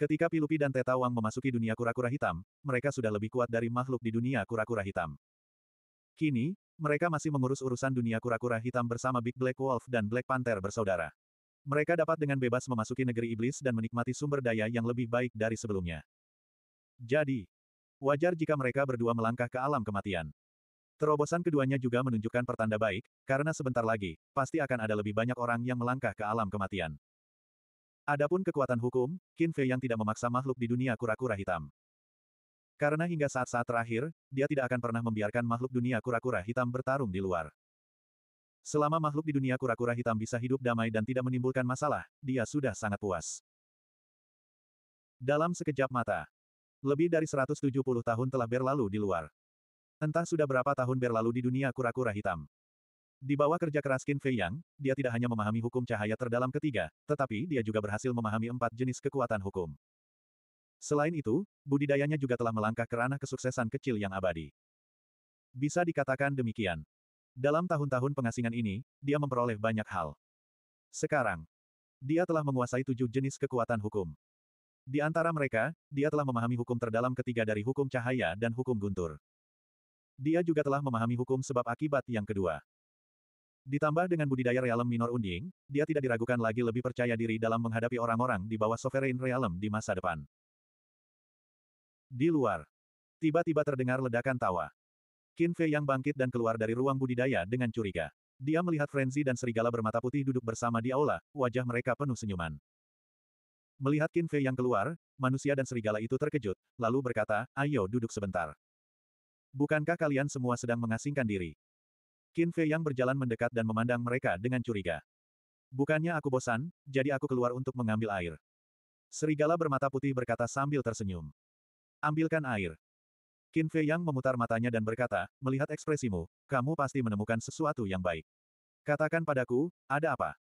Ketika Pilupi dan Teta Wang memasuki dunia kura-kura hitam, mereka sudah lebih kuat dari makhluk di dunia kura-kura hitam. Kini, mereka masih mengurus urusan dunia kura-kura hitam bersama Big Black Wolf dan Black Panther bersaudara. Mereka dapat dengan bebas memasuki negeri iblis dan menikmati sumber daya yang lebih baik dari sebelumnya. Jadi, wajar jika mereka berdua melangkah ke alam kematian. Terobosan keduanya juga menunjukkan pertanda baik, karena sebentar lagi, pasti akan ada lebih banyak orang yang melangkah ke alam kematian. Adapun kekuatan hukum, Qin Fei yang tidak memaksa makhluk di dunia kura-kura hitam. Karena hingga saat-saat terakhir, dia tidak akan pernah membiarkan makhluk dunia kura-kura hitam bertarung di luar. Selama makhluk di dunia kura-kura hitam bisa hidup damai dan tidak menimbulkan masalah, dia sudah sangat puas. Dalam sekejap mata, lebih dari 170 tahun telah berlalu di luar. Entah sudah berapa tahun berlalu di dunia kura-kura hitam. Di bawah kerja keras Qin Fei Yang, dia tidak hanya memahami hukum cahaya terdalam ketiga, tetapi dia juga berhasil memahami empat jenis kekuatan hukum. Selain itu, budidayanya juga telah melangkah ke ranah kesuksesan kecil yang abadi. Bisa dikatakan demikian. Dalam tahun-tahun pengasingan ini, dia memperoleh banyak hal. Sekarang, dia telah menguasai tujuh jenis kekuatan hukum. Di antara mereka, dia telah memahami hukum terdalam ketiga dari hukum cahaya dan hukum guntur. Dia juga telah memahami hukum sebab akibat yang kedua. Ditambah dengan budidaya realem minor unding, dia tidak diragukan lagi lebih percaya diri dalam menghadapi orang-orang di bawah sovereign realem di masa depan. Di luar, tiba-tiba terdengar ledakan tawa. Qin Fei yang bangkit dan keluar dari ruang budidaya dengan curiga. Dia melihat Frenzy dan serigala bermata putih duduk bersama di aula, wajah mereka penuh senyuman. Melihat Qin Fei yang keluar, manusia dan serigala itu terkejut, lalu berkata, ayo duduk sebentar. Bukankah kalian semua sedang mengasingkan diri? Qin Fei yang berjalan mendekat dan memandang mereka dengan curiga. Bukannya aku bosan, jadi aku keluar untuk mengambil air. Serigala bermata putih berkata sambil tersenyum. Ambilkan air. Qin Fei yang memutar matanya dan berkata, melihat ekspresimu, kamu pasti menemukan sesuatu yang baik. Katakan padaku, ada apa?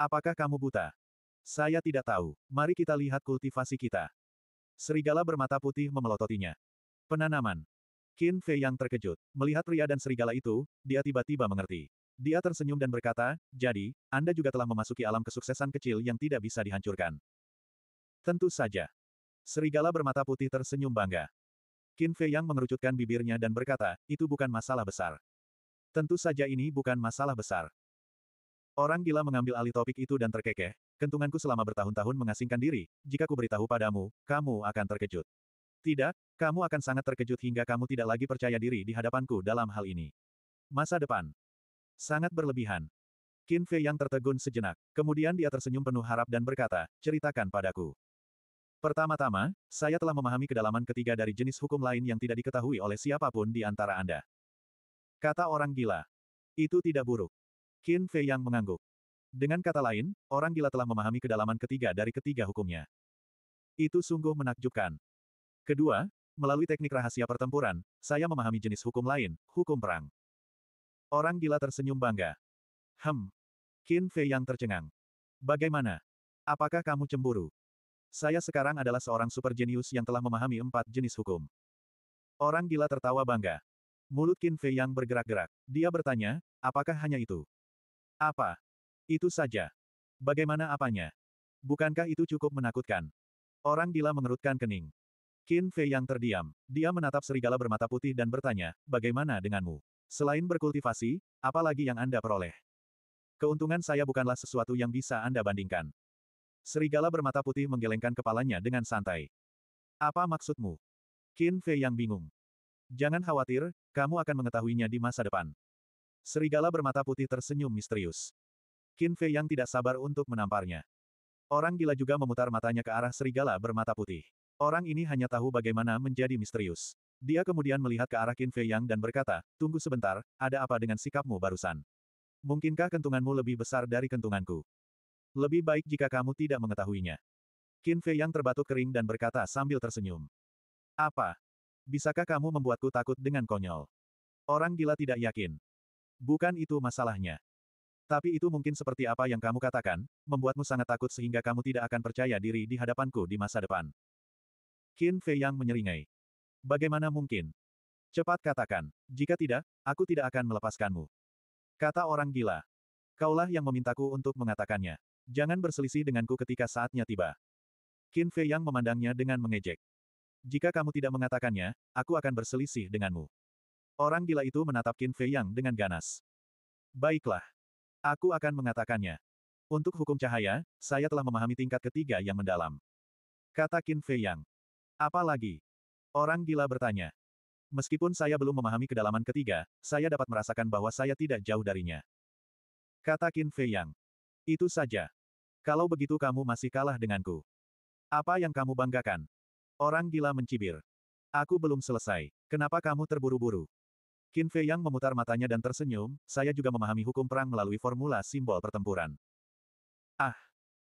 Apakah kamu buta? Saya tidak tahu. Mari kita lihat kultivasi kita. Serigala bermata putih memelototinya. Penanaman. Qin Fei yang terkejut. Melihat pria dan serigala itu, dia tiba-tiba mengerti. Dia tersenyum dan berkata, jadi, Anda juga telah memasuki alam kesuksesan kecil yang tidak bisa dihancurkan. Tentu saja. Serigala bermata putih tersenyum bangga. Qin Fei yang mengerucutkan bibirnya dan berkata, itu bukan masalah besar. Tentu saja ini bukan masalah besar. Orang gila mengambil alih topik itu dan terkekeh, kentunganku selama bertahun-tahun mengasingkan diri, jika ku beritahu padamu, kamu akan terkejut. Tidak, kamu akan sangat terkejut hingga kamu tidak lagi percaya diri di hadapanku dalam hal ini. Masa depan. Sangat berlebihan. Qin Fei yang tertegun sejenak, kemudian dia tersenyum penuh harap dan berkata, ceritakan padaku. Pertama-tama, saya telah memahami kedalaman ketiga dari jenis hukum lain yang tidak diketahui oleh siapapun di antara Anda. Kata orang gila. Itu tidak buruk. Qin Fei yang mengangguk. Dengan kata lain, orang gila telah memahami kedalaman ketiga dari ketiga hukumnya. Itu sungguh menakjubkan. Kedua, melalui teknik rahasia pertempuran, saya memahami jenis hukum lain, hukum perang. Orang gila tersenyum bangga. Hem. Qin Fei yang tercengang. Bagaimana? Apakah kamu cemburu? Saya sekarang adalah seorang super jenius yang telah memahami empat jenis hukum. Orang gila tertawa bangga. Mulut Qin Fei yang bergerak-gerak. Dia bertanya, apakah hanya itu? Apa? Itu saja. Bagaimana apanya? Bukankah itu cukup menakutkan? Orang gila mengerutkan kening. Qin Fei yang terdiam. Dia menatap serigala bermata putih dan bertanya, bagaimana denganmu? Selain berkultivasi, apa lagi yang Anda peroleh? Keuntungan saya bukanlah sesuatu yang bisa Anda bandingkan. Serigala bermata putih menggelengkan kepalanya dengan santai. Apa maksudmu? Qin Fei yang bingung. Jangan khawatir, kamu akan mengetahuinya di masa depan. Serigala bermata putih tersenyum misterius. Qin Fei yang tidak sabar untuk menamparnya. Orang gila juga memutar matanya ke arah serigala bermata putih. Orang ini hanya tahu bagaimana menjadi misterius. Dia kemudian melihat ke arah Qin Fei Yang dan berkata, tunggu sebentar, ada apa dengan sikapmu barusan? Mungkinkah kentunganmu lebih besar dari kentunganku? Lebih baik jika kamu tidak mengetahuinya. Qin Fei Yang terbatuk kering dan berkata sambil tersenyum. Apa? Bisakah kamu membuatku takut dengan konyol? Orang gila tidak yakin. Bukan itu masalahnya. Tapi itu mungkin seperti apa yang kamu katakan, membuatmu sangat takut sehingga kamu tidak akan percaya diri di hadapanku di masa depan. Qin Fei yang menyeringai. Bagaimana mungkin? Cepat katakan. Jika tidak, aku tidak akan melepaskanmu. Kata orang gila. Kaulah yang memintaku untuk mengatakannya. Jangan berselisih denganku ketika saatnya tiba. Qin Fei yang memandangnya dengan mengejek. Jika kamu tidak mengatakannya, aku akan berselisih denganmu. Orang gila itu menatap Qin Fei Yang dengan ganas. Baiklah. Aku akan mengatakannya. Untuk hukum cahaya, saya telah memahami tingkat ketiga yang mendalam. Kata Qin Fei Yang. Apa lagi? Orang gila bertanya. Meskipun saya belum memahami kedalaman ketiga, saya dapat merasakan bahwa saya tidak jauh darinya. Kata Qin Fei Yang. Itu saja. Kalau begitu kamu masih kalah denganku. Apa yang kamu banggakan? Orang gila mencibir. Aku belum selesai. Kenapa kamu terburu-buru? Qin Fei Yang memutar matanya dan tersenyum, saya juga memahami hukum perang melalui formula simbol pertempuran. Ah!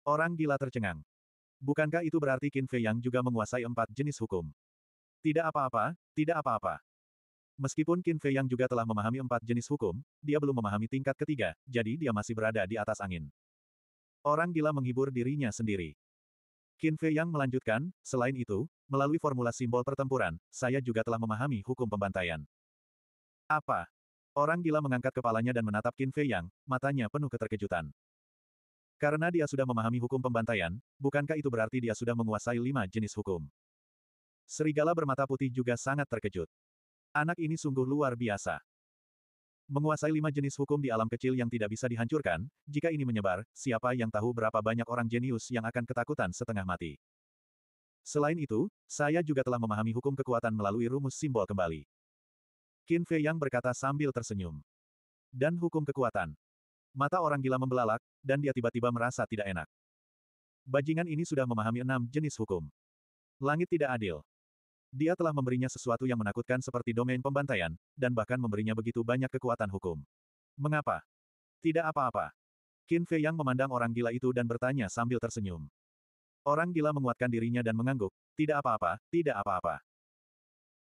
Orang gila tercengang. Bukankah itu berarti Qin Fei yang juga menguasai empat jenis hukum? Tidak apa-apa, tidak apa-apa. Meskipun Qin Fei yang juga telah memahami empat jenis hukum, dia belum memahami tingkat ketiga, jadi dia masih berada di atas angin. Orang gila menghibur dirinya sendiri. Qin Fei yang melanjutkan, selain itu, melalui formula simbol pertempuran, saya juga telah memahami hukum pembantaian. Apa? Orang gila mengangkat kepalanya dan menatap Qin Fei yang, matanya penuh keterkejutan. Karena dia sudah memahami hukum pembantaian, bukankah itu berarti dia sudah menguasai lima jenis hukum? Serigala bermata putih juga sangat terkejut. Anak ini sungguh luar biasa. Menguasai lima jenis hukum di alam kecil yang tidak bisa dihancurkan, jika ini menyebar, siapa yang tahu berapa banyak orang jenius yang akan ketakutan setengah mati. Selain itu, saya juga telah memahami hukum kekuatan melalui rumus simbol kembali. Qin Fei Yang berkata sambil tersenyum. Dan hukum kekuatan. Mata orang gila membelalak, dan dia tiba-tiba merasa tidak enak. Bajingan ini sudah memahami enam jenis hukum. Langit tidak adil. Dia telah memberinya sesuatu yang menakutkan seperti domain pembantaian, dan bahkan memberinya begitu banyak kekuatan hukum. Mengapa? Tidak apa-apa. Qin Fei yang memandang orang gila itu dan bertanya sambil tersenyum. Orang gila menguatkan dirinya dan mengangguk, tidak apa-apa, tidak apa-apa.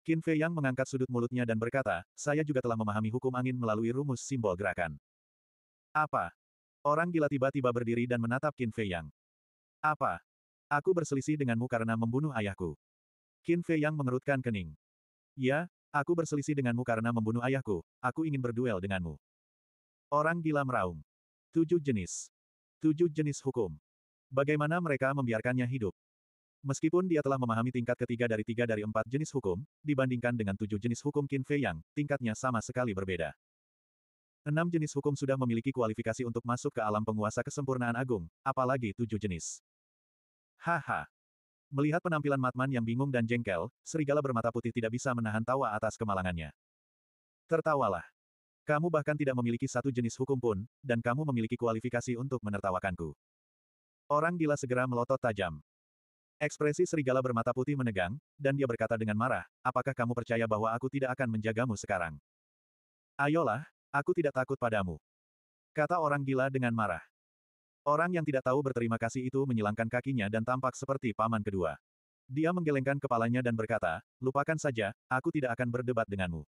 Qin Fei yang mengangkat sudut mulutnya dan berkata, saya juga telah memahami hukum angin melalui rumus simbol gerakan. Apa? Orang gila tiba-tiba berdiri dan menatap Qin Fei Yang. Apa? Aku berselisih denganmu karena membunuh ayahku. Qin Fei Yang mengerutkan kening. Ya, aku berselisih denganmu karena membunuh ayahku, aku ingin berduel denganmu. Orang gila meraung. Tujuh jenis. Tujuh jenis hukum. Bagaimana mereka membiarkannya hidup? Meskipun dia telah memahami tingkat ketiga dari tiga dari empat jenis hukum, dibandingkan dengan tujuh jenis hukum Qin Fei Yang, tingkatnya sama sekali berbeda. Enam jenis hukum sudah memiliki kualifikasi untuk masuk ke alam penguasa kesempurnaan agung, apalagi tujuh jenis. Haha. Melihat penampilan Matman yang bingung dan jengkel, serigala bermata putih tidak bisa menahan tawa atas kemalangannya. Tertawalah. Kamu bahkan tidak memiliki satu jenis hukum pun, dan kamu memiliki kualifikasi untuk menertawakanku. Orang gila segera melotot tajam. Ekspresi serigala bermata putih menegang, dan dia berkata dengan marah, apakah kamu percaya bahwa aku tidak akan menjagamu sekarang? Ayolah, Aku tidak takut padamu. Kata orang gila dengan marah. Orang yang tidak tahu berterima kasih itu menyilangkan kakinya dan tampak seperti paman kedua. Dia menggelengkan kepalanya dan berkata, lupakan saja, aku tidak akan berdebat denganmu.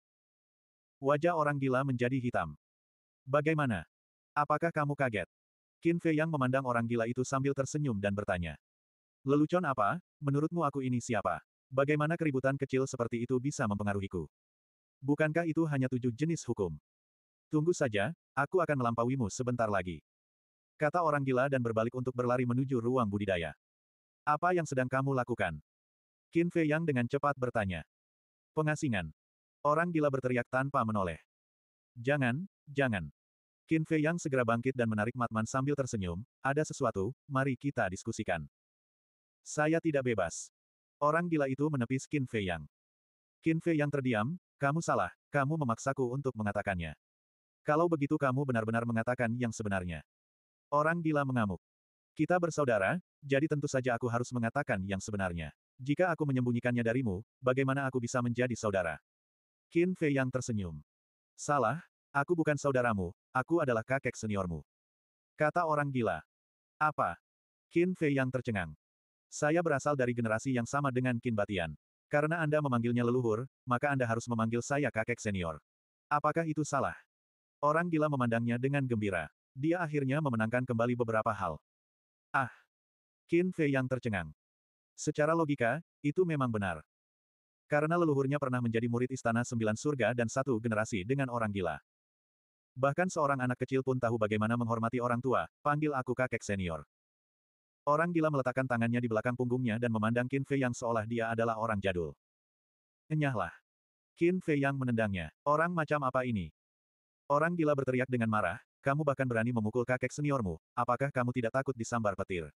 Wajah orang gila menjadi hitam. Bagaimana? Apakah kamu kaget? Qin Fei yang memandang orang gila itu sambil tersenyum dan bertanya. Lelucon apa? Menurutmu aku ini siapa? Bagaimana keributan kecil seperti itu bisa mempengaruhiku? Bukankah itu hanya tujuh jenis hukum? Tunggu saja, aku akan melampauimu sebentar lagi. Kata orang gila dan berbalik untuk berlari menuju ruang budidaya. Apa yang sedang kamu lakukan? Qin Fei Yang dengan cepat bertanya. Pengasingan. Orang gila berteriak tanpa menoleh. Jangan, jangan. Qin Fei Yang segera bangkit dan menarik Matman sambil tersenyum, ada sesuatu, mari kita diskusikan. Saya tidak bebas. Orang gila itu menepis Qin Fei Yang. Qin Fei Yang terdiam, kamu salah, kamu memaksaku untuk mengatakannya. Kalau begitu kamu benar-benar mengatakan yang sebenarnya. Orang gila mengamuk. Kita bersaudara, jadi tentu saja aku harus mengatakan yang sebenarnya. Jika aku menyembunyikannya darimu, bagaimana aku bisa menjadi saudara? Qin Fei yang tersenyum. Salah, aku bukan saudaramu, aku adalah kakek seniormu. Kata orang gila. Apa? Qin Fei yang tercengang. Saya berasal dari generasi yang sama dengan Qin Batian. Karena Anda memanggilnya leluhur, maka Anda harus memanggil saya kakek senior. Apakah itu salah? Orang gila memandangnya dengan gembira. Dia akhirnya memenangkan kembali beberapa hal. Ah! Qin Fei yang tercengang. Secara logika, itu memang benar. Karena leluhurnya pernah menjadi murid Istana Sembilan Surga dan satu generasi dengan orang gila. Bahkan seorang anak kecil pun tahu bagaimana menghormati orang tua, panggil aku kakek senior. Orang gila meletakkan tangannya di belakang punggungnya dan memandang Qin Fei yang seolah dia adalah orang jadul. Enyahlah. Qin Fei yang menendangnya. Orang macam apa ini? Orang gila berteriak dengan marah, kamu bahkan berani memukul kakek seniormu, apakah kamu tidak takut disambar petir?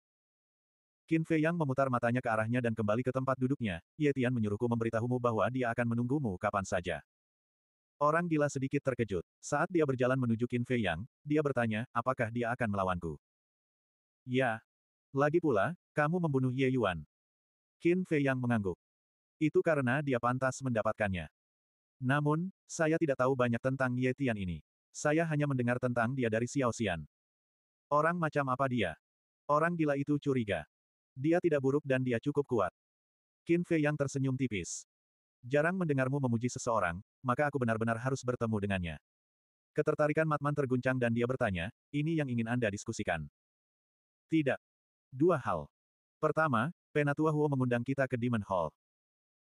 Qin Fei Yang memutar matanya ke arahnya dan kembali ke tempat duduknya, Ye Tian menyuruhku memberitahumu bahwa dia akan menunggumu kapan saja. Orang gila sedikit terkejut. Saat dia berjalan menuju Qin Fei Yang, dia bertanya, apakah dia akan melawanku? Ya. Lagi pula, kamu membunuh Ye Yuan. Qin Fei Yang mengangguk. Itu karena dia pantas mendapatkannya. Namun, saya tidak tahu banyak tentang Ye Tian ini. Saya hanya mendengar tentang dia dari Xiao Xian. Orang macam apa dia? Orang gila itu curiga. Dia tidak buruk dan dia cukup kuat. Qin Fei yang tersenyum tipis. Jarang mendengarmu memuji seseorang, maka aku benar-benar harus bertemu dengannya. Ketertarikan Matman terguncang dan dia bertanya, ini yang ingin Anda diskusikan. Tidak. Dua hal. Pertama, Penatua Huo mengundang kita ke Demon Hall.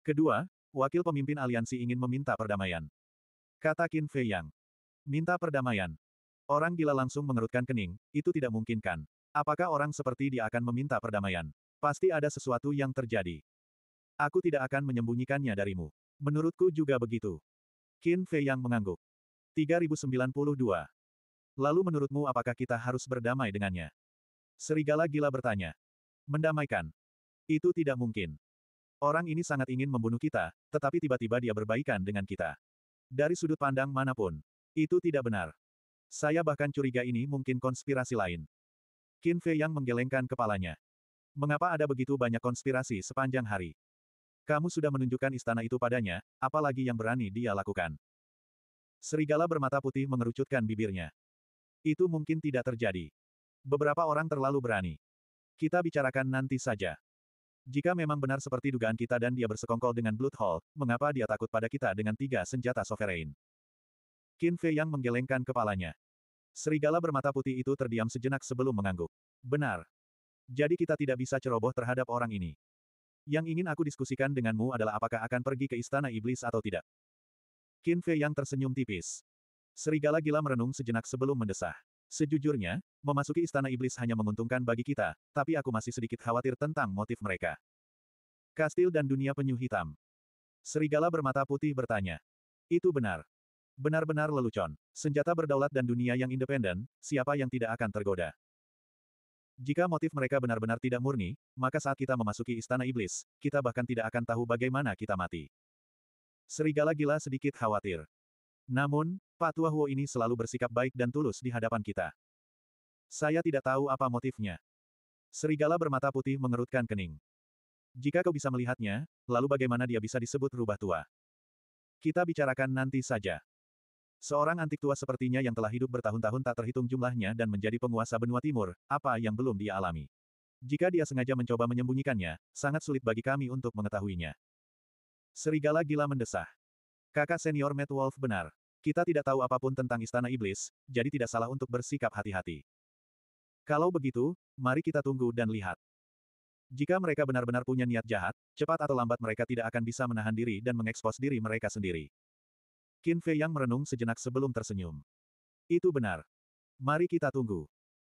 Kedua, wakil pemimpin aliansi ingin meminta perdamaian. Kata Qin Fei Yang. Minta perdamaian. Orang gila langsung mengerutkan kening, itu tidak mungkin kan. Apakah orang seperti dia akan meminta perdamaian? Pasti ada sesuatu yang terjadi. Aku tidak akan menyembunyikannya darimu. Menurutku juga begitu. Qin Fei Yang mengangguk. 3092. Lalu menurutmu apakah kita harus berdamai dengannya? Serigala gila bertanya. Mendamaikan. Itu tidak mungkin. Orang ini sangat ingin membunuh kita, tetapi tiba-tiba dia berbaikan dengan kita. Dari sudut pandang manapun. Itu tidak benar. Saya bahkan curiga ini mungkin konspirasi lain. Qin Fei yang menggelengkan kepalanya. Mengapa ada begitu banyak konspirasi sepanjang hari? Kamu sudah menunjukkan istana itu padanya, apalagi yang berani dia lakukan. Serigala bermata putih mengerucutkan bibirnya. Itu mungkin tidak terjadi. Beberapa orang terlalu berani. Kita bicarakan nanti saja. Jika memang benar seperti dugaan kita dan dia bersekongkol dengan Blood Hall, mengapa dia takut pada kita dengan tiga senjata sovereign? Qin Fei yang menggelengkan kepalanya. Serigala bermata putih itu terdiam sejenak sebelum mengangguk. Benar. Jadi kita tidak bisa ceroboh terhadap orang ini. Yang ingin aku diskusikan denganmu adalah apakah akan pergi ke istana iblis atau tidak. Qin Fei yang tersenyum tipis. Serigala gila merenung sejenak sebelum mendesah. Sejujurnya, memasuki istana iblis hanya menguntungkan bagi kita, tapi aku masih sedikit khawatir tentang motif mereka. Kastil dan dunia penyu hitam. Serigala bermata putih bertanya. Itu benar. Benar-benar lelucon. Senjata berdaulat dan dunia yang independen, siapa yang tidak akan tergoda? Jika motif mereka benar-benar tidak murni, maka saat kita memasuki istana iblis, kita bahkan tidak akan tahu bagaimana kita mati. Serigala gila sedikit khawatir. Namun, Pak Tua Huo ini selalu bersikap baik dan tulus di hadapan kita. Saya tidak tahu apa motifnya. Serigala bermata putih mengerutkan kening. Jika kau bisa melihatnya, lalu bagaimana dia bisa disebut rubah tua? Kita bicarakan nanti saja. Seorang antik tua sepertinya yang telah hidup bertahun-tahun tak terhitung jumlahnya dan menjadi penguasa benua timur, apa yang belum dia alami. Jika dia sengaja mencoba menyembunyikannya, sangat sulit bagi kami untuk mengetahuinya. Serigala gila mendesah. Kakak senior Matt Wolf benar. Kita tidak tahu apapun tentang Istana Iblis, jadi tidak salah untuk bersikap hati-hati. Kalau begitu, mari kita tunggu dan lihat. Jika mereka benar-benar punya niat jahat, cepat atau lambat mereka tidak akan bisa menahan diri dan mengekspos diri mereka sendiri. Qin Fei yang merenung sejenak sebelum tersenyum. Itu benar. Mari kita tunggu.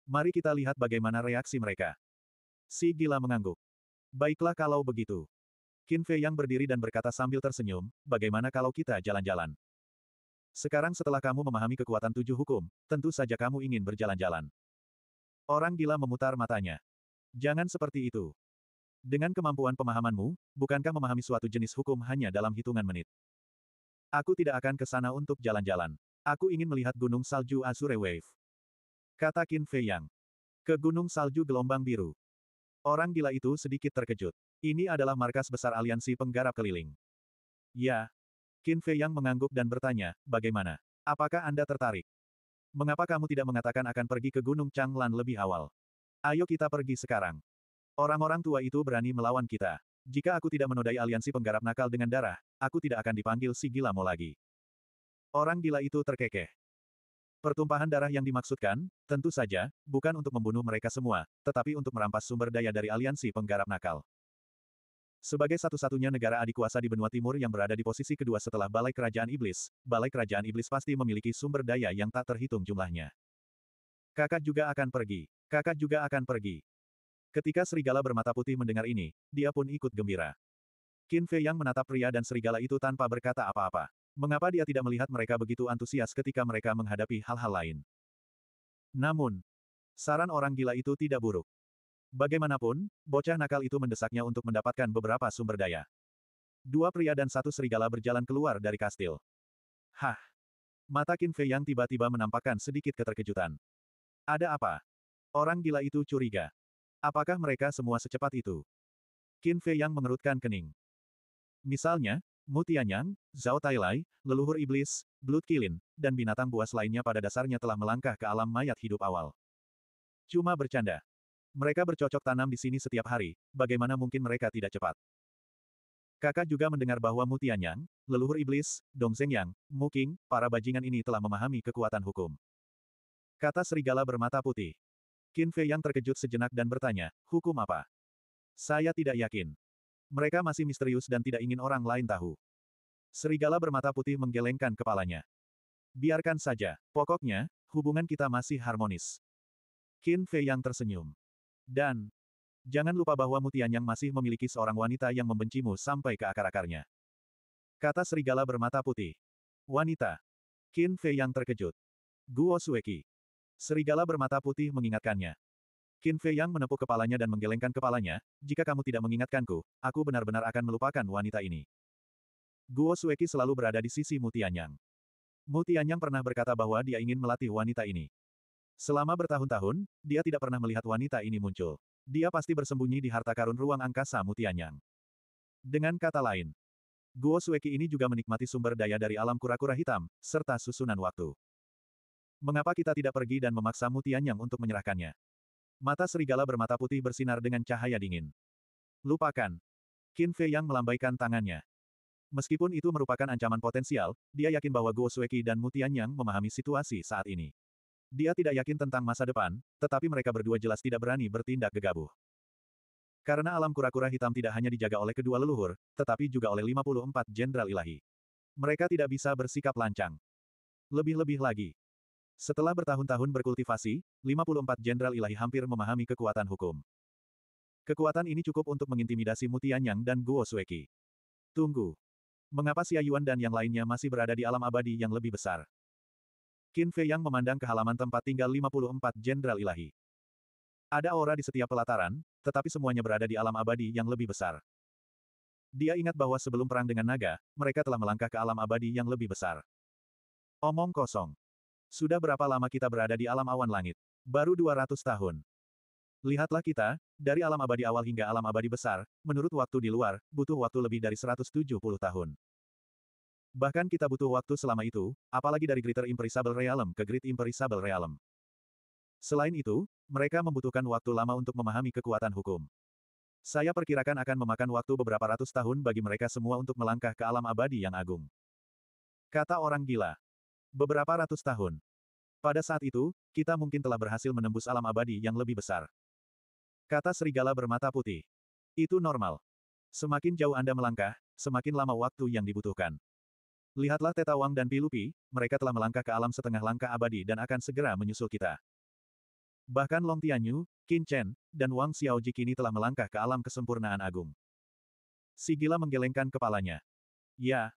Mari kita lihat bagaimana reaksi mereka. Si gila mengangguk. Baiklah kalau begitu. Qin Fei yang berdiri dan berkata sambil tersenyum, bagaimana kalau kita jalan-jalan? Sekarang setelah kamu memahami kekuatan tujuh hukum, tentu saja kamu ingin berjalan-jalan. Orang gila memutar matanya. Jangan seperti itu. Dengan kemampuan pemahamanmu, bukankah memahami suatu jenis hukum hanya dalam hitungan menit? Aku tidak akan ke sana untuk jalan-jalan. Aku ingin melihat gunung salju Azure Wave. Kata Qin Fei Yang. Ke gunung salju gelombang biru. Orang gila itu sedikit terkejut. Ini adalah markas besar aliansi penggarap keliling. Ya, Qin Fei Yang mengangguk dan bertanya, bagaimana? Apakah Anda tertarik? Mengapa kamu tidak mengatakan akan pergi ke Gunung Changlan lebih awal? Ayo kita pergi sekarang. Orang-orang tua itu berani melawan kita. Jika aku tidak menodai aliansi penggarap nakal dengan darah, aku tidak akan dipanggil si gila Mo lagi. Orang gila itu terkekeh. Pertumpahan darah yang dimaksudkan, tentu saja, bukan untuk membunuh mereka semua, tetapi untuk merampas sumber daya dari aliansi penggarap nakal. Sebagai satu-satunya negara adikuasa di benua timur yang berada di posisi kedua setelah Balai Kerajaan Iblis, Balai Kerajaan Iblis pasti memiliki sumber daya yang tak terhitung jumlahnya. Kakak juga akan pergi. Kakak juga akan pergi. Ketika serigala bermata putih mendengar ini, dia pun ikut gembira. Qin Fei yang menatap pria dan serigala itu tanpa berkata apa-apa. Mengapa dia tidak melihat mereka begitu antusias ketika mereka menghadapi hal-hal lain? Namun, saran orang gila itu tidak buruk. Bagaimanapun, bocah nakal itu mendesaknya untuk mendapatkan beberapa sumber daya. Dua pria dan satu serigala berjalan keluar dari kastil. Hah! Mata Qin Fei yang tiba-tiba menampakkan sedikit keterkejutan. Ada apa? Orang gila itu curiga. Apakah mereka semua secepat itu? Qin Fei yang mengerutkan kening. Misalnya, Mutianyang, Zhao Tailai, leluhur iblis, Blood kilin, dan binatang buas lainnya pada dasarnya telah melangkah ke alam mayat hidup awal. Cuma bercanda. Mereka bercocok tanam di sini setiap hari, bagaimana mungkin mereka tidak cepat? Kakak juga mendengar bahwa Mutianyang, leluhur iblis, Dong Zhengyang, Mu King, para bajingan ini telah memahami kekuatan hukum. Kata serigala bermata putih. Qin Fei yang terkejut sejenak dan bertanya, hukum apa? Saya tidak yakin. Mereka masih misterius dan tidak ingin orang lain tahu. Serigala bermata putih menggelengkan kepalanya. Biarkan saja, pokoknya, hubungan kita masih harmonis. Qin Fei yang tersenyum. Dan, jangan lupa bahwa Mutianyang masih memiliki seorang wanita yang membencimu sampai ke akar-akarnya. Kata serigala bermata putih. Wanita. Qin Fei yang terkejut. Guo Sueki. Serigala bermata putih mengingatkannya. Qin Fei yang menepuk kepalanya dan menggelengkan kepalanya, jika kamu tidak mengingatkanku, aku benar-benar akan melupakan wanita ini. Guo Sueki selalu berada di sisi Mutianyang. Mutianyang pernah berkata bahwa dia ingin melatih wanita ini. Selama bertahun-tahun, dia tidak pernah melihat wanita ini muncul. Dia pasti bersembunyi di harta karun ruang angkasa Mutianyang. Dengan kata lain, Guo Sueki ini juga menikmati sumber daya dari alam kura-kura hitam, serta susunan waktu. Mengapa kita tidak pergi dan memaksa Mutianyang untuk menyerahkannya? Mata serigala bermata putih bersinar dengan cahaya dingin. Lupakan. Qin Fei yang melambaikan tangannya. Meskipun itu merupakan ancaman potensial, dia yakin bahwa Guo Sueki dan Mutianyang memahami situasi saat ini. Dia tidak yakin tentang masa depan, tetapi mereka berdua jelas tidak berani bertindak gegabah. Karena alam kura-kura hitam tidak hanya dijaga oleh kedua leluhur, tetapi juga oleh 54 jenderal ilahi. Mereka tidak bisa bersikap lancang. Lebih-lebih lagi. Setelah bertahun-tahun berkultivasi, 54 jenderal ilahi hampir memahami kekuatan hukum. Kekuatan ini cukup untuk mengintimidasi Mutianyang dan Guo Sueki. Tunggu. Mengapa Xia Yuan dan yang lainnya masih berada di alam abadi yang lebih besar? Qin Fei yang memandang ke halaman tempat tinggal 54 Jenderal Ilahi. Ada aura di setiap pelataran, tetapi semuanya berada di alam abadi yang lebih besar. Dia ingat bahwa sebelum perang dengan naga, mereka telah melangkah ke alam abadi yang lebih besar. Omong kosong. Sudah berapa lama kita berada di alam awan langit? Baru 200 tahun. Lihatlah kita, dari alam abadi awal hingga alam abadi besar, menurut waktu di luar, butuh waktu lebih dari 170 tahun. Bahkan kita butuh waktu selama itu, apalagi dari Greater Imperishable Realm ke Great Imperishable Realm. Selain itu, mereka membutuhkan waktu lama untuk memahami kekuatan hukum. Saya perkirakan akan memakan waktu beberapa ratus tahun bagi mereka semua untuk melangkah ke alam abadi yang agung. Kata orang gila. Beberapa ratus tahun. Pada saat itu, kita mungkin telah berhasil menembus alam abadi yang lebih besar. Kata serigala bermata putih. Itu normal. Semakin jauh Anda melangkah, semakin lama waktu yang dibutuhkan. Lihatlah Tetawang dan Pilupi, mereka telah melangkah ke alam setengah langkah abadi dan akan segera menyusul kita. Bahkan Long Tianyu, Qin Chen, dan Wang Xiaoji kini telah melangkah ke alam kesempurnaan agung. Si gila menggelengkan kepalanya. Ya.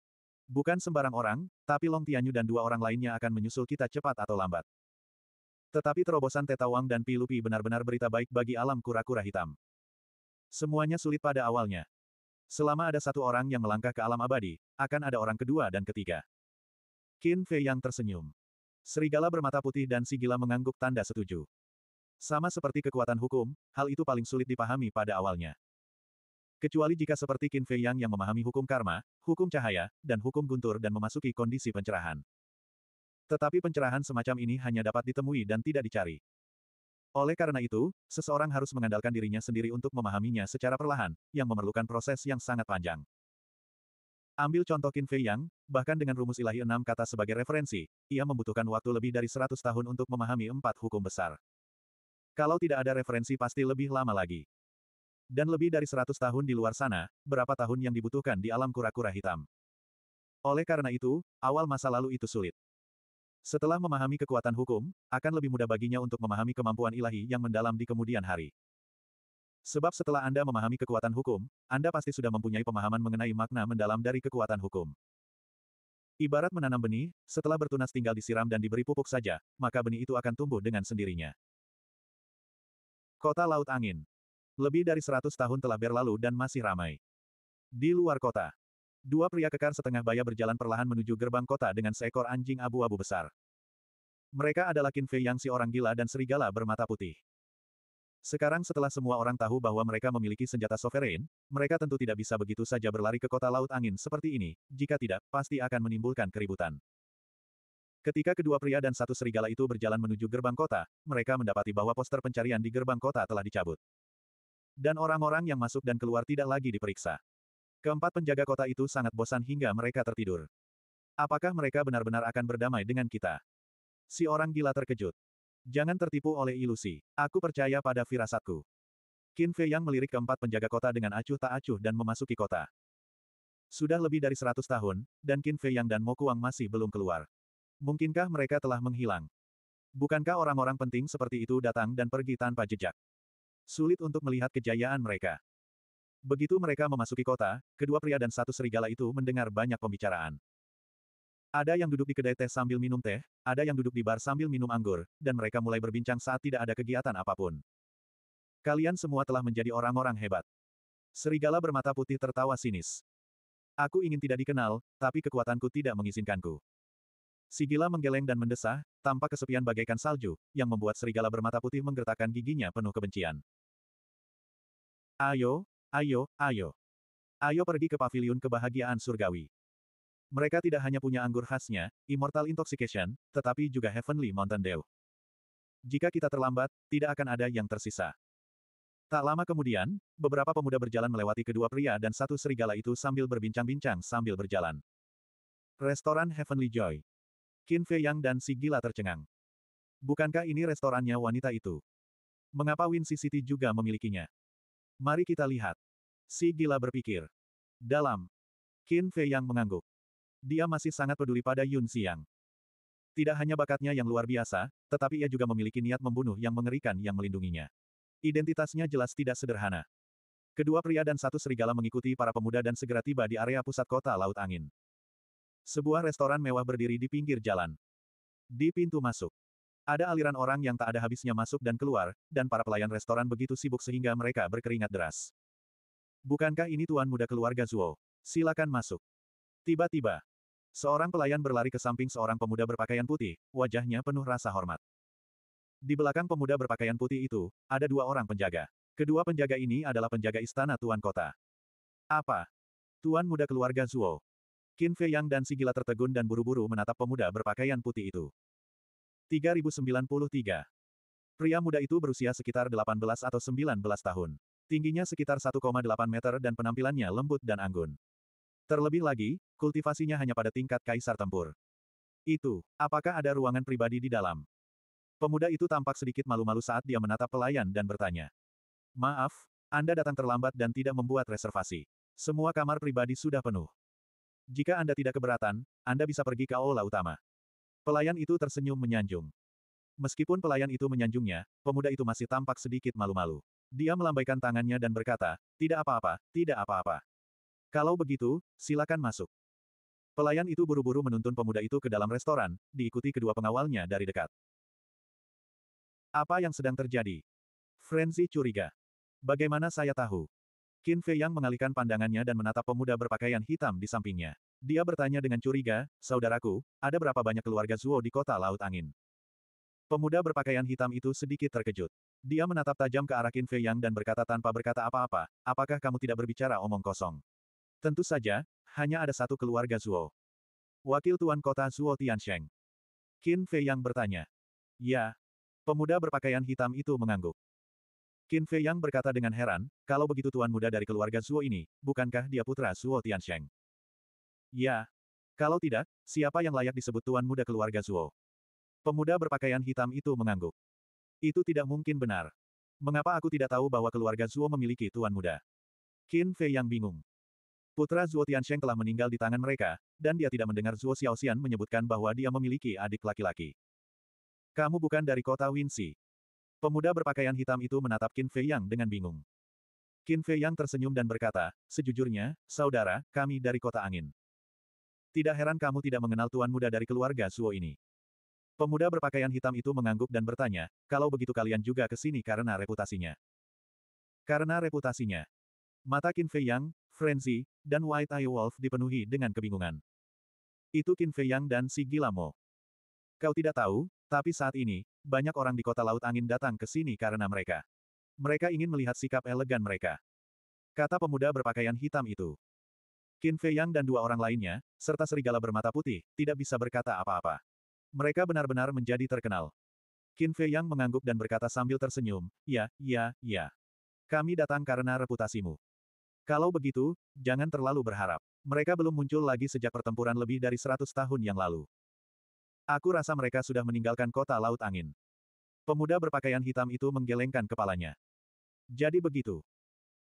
Bukan sembarang orang, tapi Long Tianyu dan dua orang lainnya akan menyusul kita cepat atau lambat. Tetapi terobosan Tetawang dan Pilupi benar-benar berita baik bagi alam kura-kura hitam. Semuanya sulit pada awalnya, Selama ada satu orang yang melangkah ke alam abadi, akan ada orang kedua dan ketiga. Qin Fei yang tersenyum. Serigala bermata putih dan Sigila mengangguk tanda setuju. Sama seperti kekuatan hukum, hal itu paling sulit dipahami pada awalnya. Kecuali jika seperti Qin Fei Yang yang memahami hukum karma, hukum cahaya, dan hukum guntur dan memasuki kondisi pencerahan. Tetapi pencerahan semacam ini hanya dapat ditemui dan tidak dicari. Oleh karena itu, seseorang harus mengandalkan dirinya sendiri untuk memahaminya secara perlahan, yang memerlukan proses yang sangat panjang. Ambil contoh Qin Fei Yang, bahkan dengan rumus ilahi enam kata sebagai referensi, ia membutuhkan waktu lebih dari 100 tahun untuk memahami empat hukum besar. Kalau tidak ada referensi pasti lebih lama lagi. Dan lebih dari 100 tahun di luar sana, berapa tahun yang dibutuhkan di alam kura-kura hitam. Oleh karena itu, awal masa lalu itu sulit. Setelah memahami kekuatan hukum, akan lebih mudah baginya untuk memahami kemampuan ilahi yang mendalam di kemudian hari. Sebab setelah Anda memahami kekuatan hukum, Anda pasti sudah mempunyai pemahaman mengenai makna mendalam dari kekuatan hukum. Ibarat menanam benih, setelah bertunas tinggal disiram dan diberi pupuk saja, maka benih itu akan tumbuh dengan sendirinya. Kota Laut Angin. Lebih dari 100 tahun telah berlalu dan masih ramai. Di luar kota, Dua pria kekar setengah baya berjalan perlahan menuju gerbang kota dengan seekor anjing abu-abu besar. Mereka adalah Qin Fei Yang si orang gila dan serigala bermata putih. Sekarang setelah semua orang tahu bahwa mereka memiliki senjata sovereign, mereka tentu tidak bisa begitu saja berlari ke kota laut angin seperti ini, jika tidak, pasti akan menimbulkan keributan. Ketika kedua pria dan satu serigala itu berjalan menuju gerbang kota, mereka mendapati bahwa poster pencarian di gerbang kota telah dicabut. Dan orang-orang yang masuk dan keluar tidak lagi diperiksa. Keempat penjaga kota itu sangat bosan hingga mereka tertidur. Apakah mereka benar-benar akan berdamai dengan kita? Si orang gila terkejut. Jangan tertipu oleh ilusi. Aku percaya pada firasatku. Qin Fei Yang melirik keempat penjaga kota dengan acuh tak acuh dan memasuki kota. Sudah lebih dari seratus tahun, dan Qin Fei Yang dan Mo Kuang masih belum keluar. Mungkinkah mereka telah menghilang? Bukankah orang-orang penting seperti itu datang dan pergi tanpa jejak? Sulit untuk melihat kejayaan mereka. Begitu mereka memasuki kota, kedua pria dan satu serigala itu mendengar banyak pembicaraan. Ada yang duduk di kedai teh sambil minum teh, ada yang duduk di bar sambil minum anggur, dan mereka mulai berbincang saat tidak ada kegiatan apapun. Kalian semua telah menjadi orang-orang hebat. Serigala bermata putih tertawa sinis. Aku ingin tidak dikenal, tapi kekuatanku tidak mengizinkanku. Sigila menggeleng dan mendesah, tanpa kesepian bagaikan salju, yang membuat serigala bermata putih menggertakkan giginya penuh kebencian. Ayo, Ayo, ayo. Ayo pergi ke paviliun kebahagiaan surgawi. Mereka tidak hanya punya anggur khasnya, Immortal Intoxication, tetapi juga Heavenly Mountain Dew. Jika kita terlambat, tidak akan ada yang tersisa. Tak lama kemudian, beberapa pemuda berjalan melewati kedua pria dan satu serigala itu sambil berbincang-bincang sambil berjalan. Restoran Heavenly Joy. Qin Fei Yang dan si gila tercengang. Bukankah ini restorannya wanita itu? Mengapa Win City juga memilikinya? Mari kita lihat. Si gila berpikir. Dalam. Qin Fei yang mengangguk. Dia masih sangat peduli pada Yun Xiang. Tidak hanya bakatnya yang luar biasa, tetapi ia juga memiliki niat membunuh yang mengerikan yang melindunginya. Identitasnya jelas tidak sederhana. Kedua pria dan satu serigala mengikuti para pemuda dan segera tiba di area pusat kota Laut Angin. Sebuah restoran mewah berdiri di pinggir jalan. Di pintu masuk, ada aliran orang yang tak ada habisnya masuk dan keluar, dan para pelayan restoran begitu sibuk sehingga mereka berkeringat deras. Bukankah ini tuan muda keluarga Zuo? Silakan masuk. Tiba-tiba, seorang pelayan berlari ke samping seorang pemuda berpakaian putih, wajahnya penuh rasa hormat. Di belakang pemuda berpakaian putih itu, ada dua orang penjaga. Kedua penjaga ini adalah penjaga istana tuan kota. Apa? Tuan muda keluarga Zuo. Qin Fei Yang dan Sigila tertegun dan buru-buru menatap pemuda berpakaian putih itu. 3093. Pria muda itu berusia sekitar 18 atau 19 tahun. Tingginya sekitar 1,8 meter dan penampilannya lembut dan anggun. Terlebih lagi, kultivasinya hanya pada tingkat kaisar tempur. Itu, apakah ada ruangan pribadi di dalam? Pemuda itu tampak sedikit malu-malu saat dia menatap pelayan dan bertanya. Maaf, Anda datang terlambat dan tidak membuat reservasi. Semua kamar pribadi sudah penuh. Jika Anda tidak keberatan, Anda bisa pergi ke aula utama. Pelayan itu tersenyum menyanjung. Meskipun pelayan itu menyanjungnya, pemuda itu masih tampak sedikit malu-malu. Dia melambaikan tangannya dan berkata, tidak apa-apa, tidak apa-apa. Kalau begitu, silakan masuk. Pelayan itu buru-buru menuntun pemuda itu ke dalam restoran, diikuti kedua pengawalnya dari dekat. Apa yang sedang terjadi? Frenzy curiga. Bagaimana saya tahu? Qin Fei Yang mengalihkan pandangannya dan menatap pemuda berpakaian hitam di sampingnya. Dia bertanya dengan curiga, saudaraku, ada berapa banyak keluarga Zuo di kota Laut Angin? Pemuda berpakaian hitam itu sedikit terkejut. Dia menatap tajam ke arah Qin Fei Yang dan berkata tanpa berkata apa-apa, apakah kamu tidak berbicara omong kosong? Tentu saja, hanya ada satu keluarga Zuo. Wakil Tuan Kota Zuo Tian Sheng. Qin Fei Yang bertanya. Ya. Pemuda berpakaian hitam itu mengangguk. Qin Fei Yang berkata dengan heran, kalau begitu Tuan Muda dari keluarga Zuo ini, bukankah dia putra Zuo Tian Sheng? Ya. Kalau tidak, siapa yang layak disebut tuan muda keluarga Zuo? Pemuda berpakaian hitam itu mengangguk. Itu tidak mungkin benar. Mengapa aku tidak tahu bahwa keluarga Zuo memiliki tuan muda? Qin Fei yang bingung. Putra Zuo Tiansheng telah meninggal di tangan mereka, dan dia tidak mendengar Zuo Xiaoxian menyebutkan bahwa dia memiliki adik laki-laki. Kamu bukan dari kota Winsi. Pemuda berpakaian hitam itu menatap Qin Fei Yang dengan bingung. Qin Fei Yang tersenyum dan berkata, sejujurnya, saudara, kami dari kota angin. Tidak heran kamu tidak mengenal tuan muda dari keluarga Suo ini. Pemuda berpakaian hitam itu mengangguk dan bertanya, kalau begitu kalian juga ke sini karena reputasinya. Karena reputasinya. Mata Qin Fei Yang, Frenzy, dan White Eye Wolf dipenuhi dengan kebingungan. Itu Qin Fei Yang dan si Gilamo. Kau tidak tahu, tapi saat ini, banyak orang di kota Laut Angin datang ke sini karena mereka. Mereka ingin melihat sikap elegan mereka. Kata pemuda berpakaian hitam itu. Qin Fei Yang dan dua orang lainnya, serta serigala bermata putih, tidak bisa berkata apa-apa. Mereka benar-benar menjadi terkenal. Qin Fei Yang mengangguk dan berkata sambil tersenyum, ya, ya, ya. Kami datang karena reputasimu. Kalau begitu, jangan terlalu berharap. Mereka belum muncul lagi sejak pertempuran lebih dari 100 tahun yang lalu. Aku rasa mereka sudah meninggalkan kota Laut Angin. Pemuda berpakaian hitam itu menggelengkan kepalanya. Jadi begitu.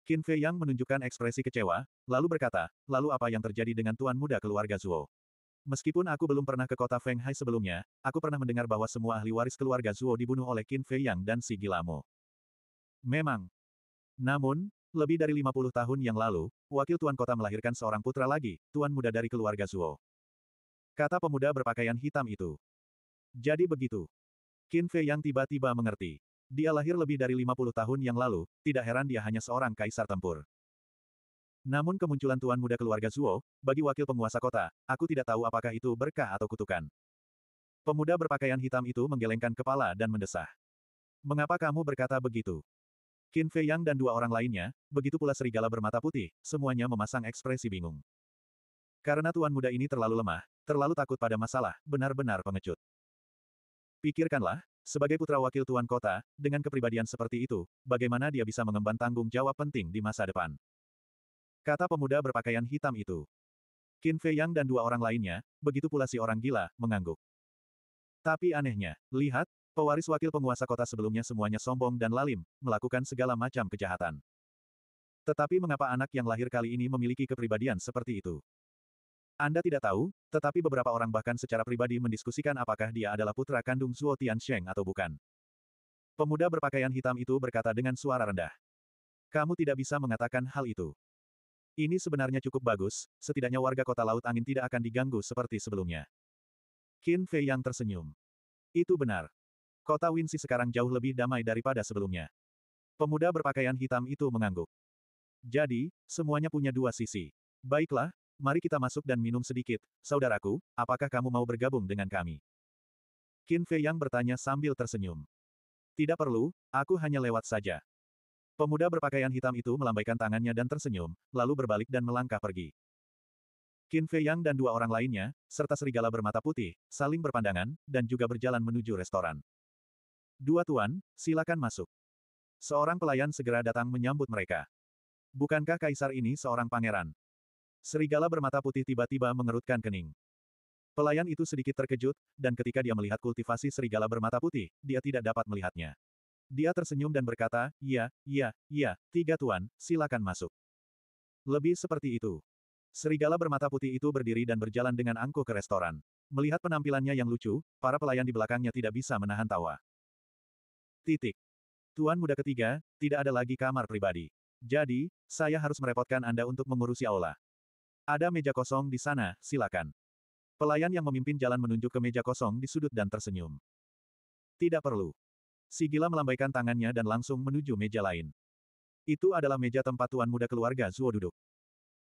Qin Fei Yang menunjukkan ekspresi kecewa, lalu berkata, lalu apa yang terjadi dengan tuan muda keluarga Zuo? Meskipun aku belum pernah ke kota Feng Hai sebelumnya, aku pernah mendengar bahwa semua ahli waris keluarga Zuo dibunuh oleh Qin Fei Yang dan si Gilamo. Memang. Namun, lebih dari 50 tahun yang lalu, wakil tuan kota melahirkan seorang putra lagi, tuan muda dari keluarga Zuo. Kata pemuda berpakaian hitam itu. Jadi begitu. Qin Fei Yang tiba-tiba mengerti. Dia lahir lebih dari 50 tahun yang lalu, tidak heran dia hanya seorang kaisar tempur. Namun kemunculan tuan muda keluarga Zuo, bagi wakil penguasa kota, aku tidak tahu apakah itu berkah atau kutukan. Pemuda berpakaian hitam itu menggelengkan kepala dan mendesah. Mengapa kamu berkata begitu? Qin Fei Yang dan dua orang lainnya, begitu pula serigala bermata putih, semuanya memasang ekspresi bingung. Karena tuan muda ini terlalu lemah, terlalu takut pada masalah, benar-benar pengecut. Pikirkanlah, sebagai putra wakil tuan kota, dengan kepribadian seperti itu, bagaimana dia bisa mengemban tanggung jawab penting di masa depan? Kata pemuda berpakaian hitam itu. Qin Fei Yang dan dua orang lainnya, begitu pula si orang gila, mengangguk. Tapi anehnya, lihat, pewaris wakil penguasa kota sebelumnya semuanya sombong dan lalim, melakukan segala macam kejahatan. Tetapi mengapa anak yang lahir kali ini memiliki kepribadian seperti itu? Anda tidak tahu, tetapi beberapa orang bahkan secara pribadi mendiskusikan apakah dia adalah putra kandung Zuo Tiansheng atau bukan. Pemuda berpakaian hitam itu berkata dengan suara rendah. Kamu tidak bisa mengatakan hal itu. Ini sebenarnya cukup bagus, setidaknya warga kota Laut Angin tidak akan diganggu seperti sebelumnya. Qin Fei yang tersenyum. Itu benar. Kota Winsi sekarang jauh lebih damai daripada sebelumnya. Pemuda berpakaian hitam itu mengangguk. Jadi, semuanya punya dua sisi. Baiklah, Mari kita masuk dan minum sedikit, saudaraku, apakah kamu mau bergabung dengan kami? Qin Fei Yang bertanya sambil tersenyum. Tidak perlu, aku hanya lewat saja. Pemuda berpakaian hitam itu melambaikan tangannya dan tersenyum, lalu berbalik dan melangkah pergi. Qin Fei Yang dan dua orang lainnya, serta serigala bermata putih, saling berpandangan, dan juga berjalan menuju restoran. Dua tuan, silakan masuk. Seorang pelayan segera datang menyambut mereka. Bukankah kaisar ini seorang pangeran? Serigala bermata putih tiba-tiba mengerutkan kening. Pelayan itu sedikit terkejut, dan ketika dia melihat kultivasi serigala bermata putih, dia tidak dapat melihatnya. Dia tersenyum dan berkata, ya, ya, ya, tiga tuan, silakan masuk. Lebih seperti itu. Serigala bermata putih itu berdiri dan berjalan dengan angkuh ke restoran. Melihat penampilannya yang lucu, para pelayan di belakangnya tidak bisa menahan tawa. Titik. Tuan muda ketiga, tidak ada lagi kamar pribadi. Jadi, saya harus merepotkan Anda untuk mengurusi aula. Ada meja kosong di sana, silakan. Pelayan yang memimpin jalan menunjuk ke meja kosong di sudut dan tersenyum. Tidak perlu. Si gila melambaikan tangannya dan langsung menuju meja lain. Itu adalah meja tempat tuan muda keluarga Zuo duduk.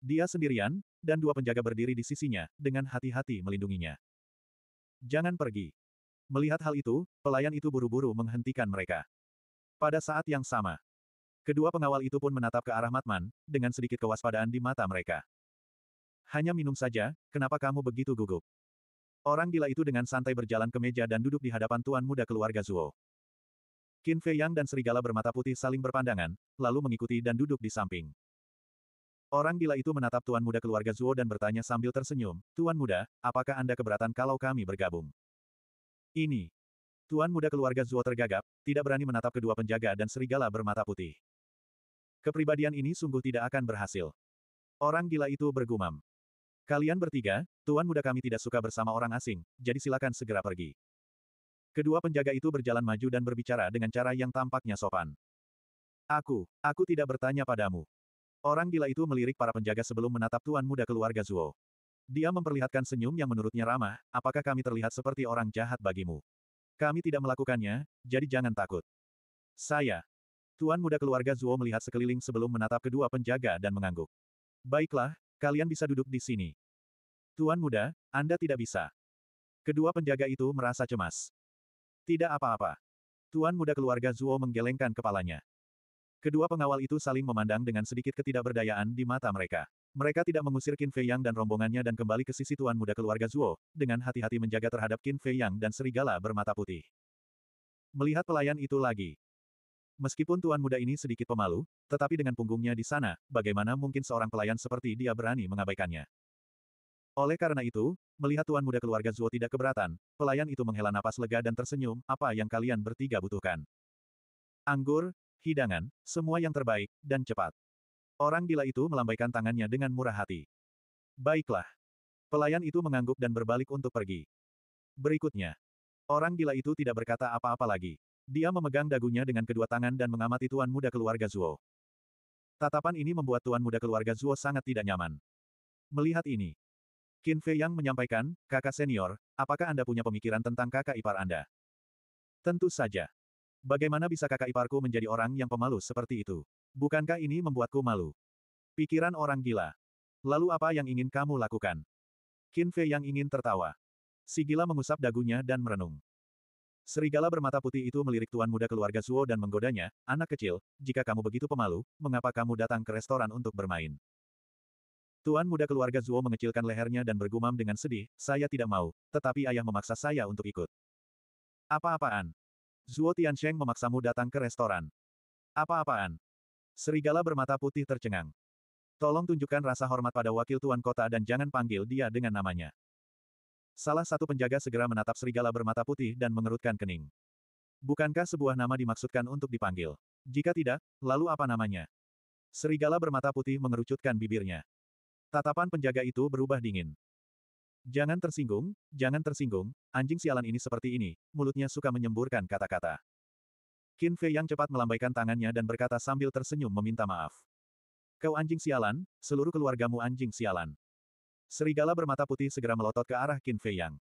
Dia sendirian, dan dua penjaga berdiri di sisinya, dengan hati-hati melindunginya. Jangan pergi. Melihat hal itu, pelayan itu buru-buru menghentikan mereka. Pada saat yang sama, kedua pengawal itu pun menatap ke arah Matman, dengan sedikit kewaspadaan di mata mereka. Hanya minum saja, kenapa kamu begitu gugup? Orang gila itu dengan santai berjalan ke meja dan duduk di hadapan tuan muda keluarga Zuo. Qin Fei Yang dan serigala bermata putih saling berpandangan, lalu mengikuti dan duduk di samping. Orang gila itu menatap tuan muda keluarga Zuo dan bertanya sambil tersenyum, Tuan muda, apakah Anda keberatan kalau kami bergabung? Ini. Tuan muda keluarga Zuo tergagap, tidak berani menatap kedua penjaga dan serigala bermata putih. Kepribadian ini sungguh tidak akan berhasil. Orang gila itu bergumam. Kalian bertiga, tuan muda kami tidak suka bersama orang asing, jadi silakan segera pergi. Kedua penjaga itu berjalan maju dan berbicara dengan cara yang tampaknya sopan. Aku, aku tidak bertanya padamu. Orang gila itu melirik para penjaga sebelum menatap tuan muda keluarga Zuo. Dia memperlihatkan senyum yang menurutnya ramah, apakah kami terlihat seperti orang jahat bagimu? Kami tidak melakukannya, jadi jangan takut. Saya. Tuan muda keluarga Zuo melihat sekeliling sebelum menatap kedua penjaga dan mengangguk. Baiklah, Kalian bisa duduk di sini. Tuan muda, Anda tidak bisa. Kedua penjaga itu merasa cemas. Tidak apa-apa. Tuan muda keluarga Zuo menggelengkan kepalanya. Kedua pengawal itu saling memandang dengan sedikit ketidakberdayaan di mata mereka. Mereka tidak mengusir Qin Fei Yang dan rombongannya dan kembali ke sisi tuan muda keluarga Zuo, dengan hati-hati menjaga terhadap Qin Fei Yang dan serigala bermata putih. Melihat pelayan itu lagi, Meskipun tuan muda ini sedikit pemalu, tetapi dengan punggungnya di sana, bagaimana mungkin seorang pelayan seperti dia berani mengabaikannya? Oleh karena itu, melihat tuan muda keluarga Zuo tidak keberatan, pelayan itu menghela napas lega dan tersenyum, apa yang kalian bertiga butuhkan? Anggur, hidangan, semua yang terbaik, dan cepat. Orang gila itu melambaikan tangannya dengan murah hati. Baiklah. Pelayan itu mengangguk dan berbalik untuk pergi. Berikutnya. Orang gila itu tidak berkata apa-apa lagi. Dia memegang dagunya dengan kedua tangan dan mengamati tuan muda keluarga Zuo. Tatapan ini membuat tuan muda keluarga Zuo sangat tidak nyaman. Melihat ini, Qin Fei Yang menyampaikan, kakak senior, apakah Anda punya pemikiran tentang kakak ipar Anda? Tentu saja. Bagaimana bisa kakak iparku menjadi orang yang pemalu seperti itu? Bukankah ini membuatku malu? Pikiran orang gila. Lalu apa yang ingin kamu lakukan? Qin Fei Yang ingin tertawa. Si gila mengusap dagunya dan merenung. Serigala bermata putih itu melirik tuan muda keluarga Zuo dan menggodanya, anak kecil, jika kamu begitu pemalu, mengapa kamu datang ke restoran untuk bermain? Tuan muda keluarga Zuo mengecilkan lehernya dan bergumam dengan sedih, saya tidak mau, tetapi ayah memaksa saya untuk ikut. Apa-apaan? Zuo Tiansheng memaksamu datang ke restoran. Apa-apaan? Serigala bermata putih tercengang. Tolong tunjukkan rasa hormat pada wakil tuan kota dan jangan panggil dia dengan namanya. Salah satu penjaga segera menatap serigala bermata putih dan mengerutkan kening. Bukankah sebuah nama dimaksudkan untuk dipanggil? Jika tidak, lalu apa namanya? Serigala bermata putih mengerucutkan bibirnya. Tatapan penjaga itu berubah dingin. Jangan tersinggung, jangan tersinggung, anjing sialan ini seperti ini, mulutnya suka menyemburkan kata-kata. Qin Fei yang cepat melambaikan tangannya dan berkata sambil tersenyum meminta maaf. Kau anjing sialan, seluruh keluargamu anjing sialan. Serigala bermata putih segera melotot ke arah Qin Fei Yang.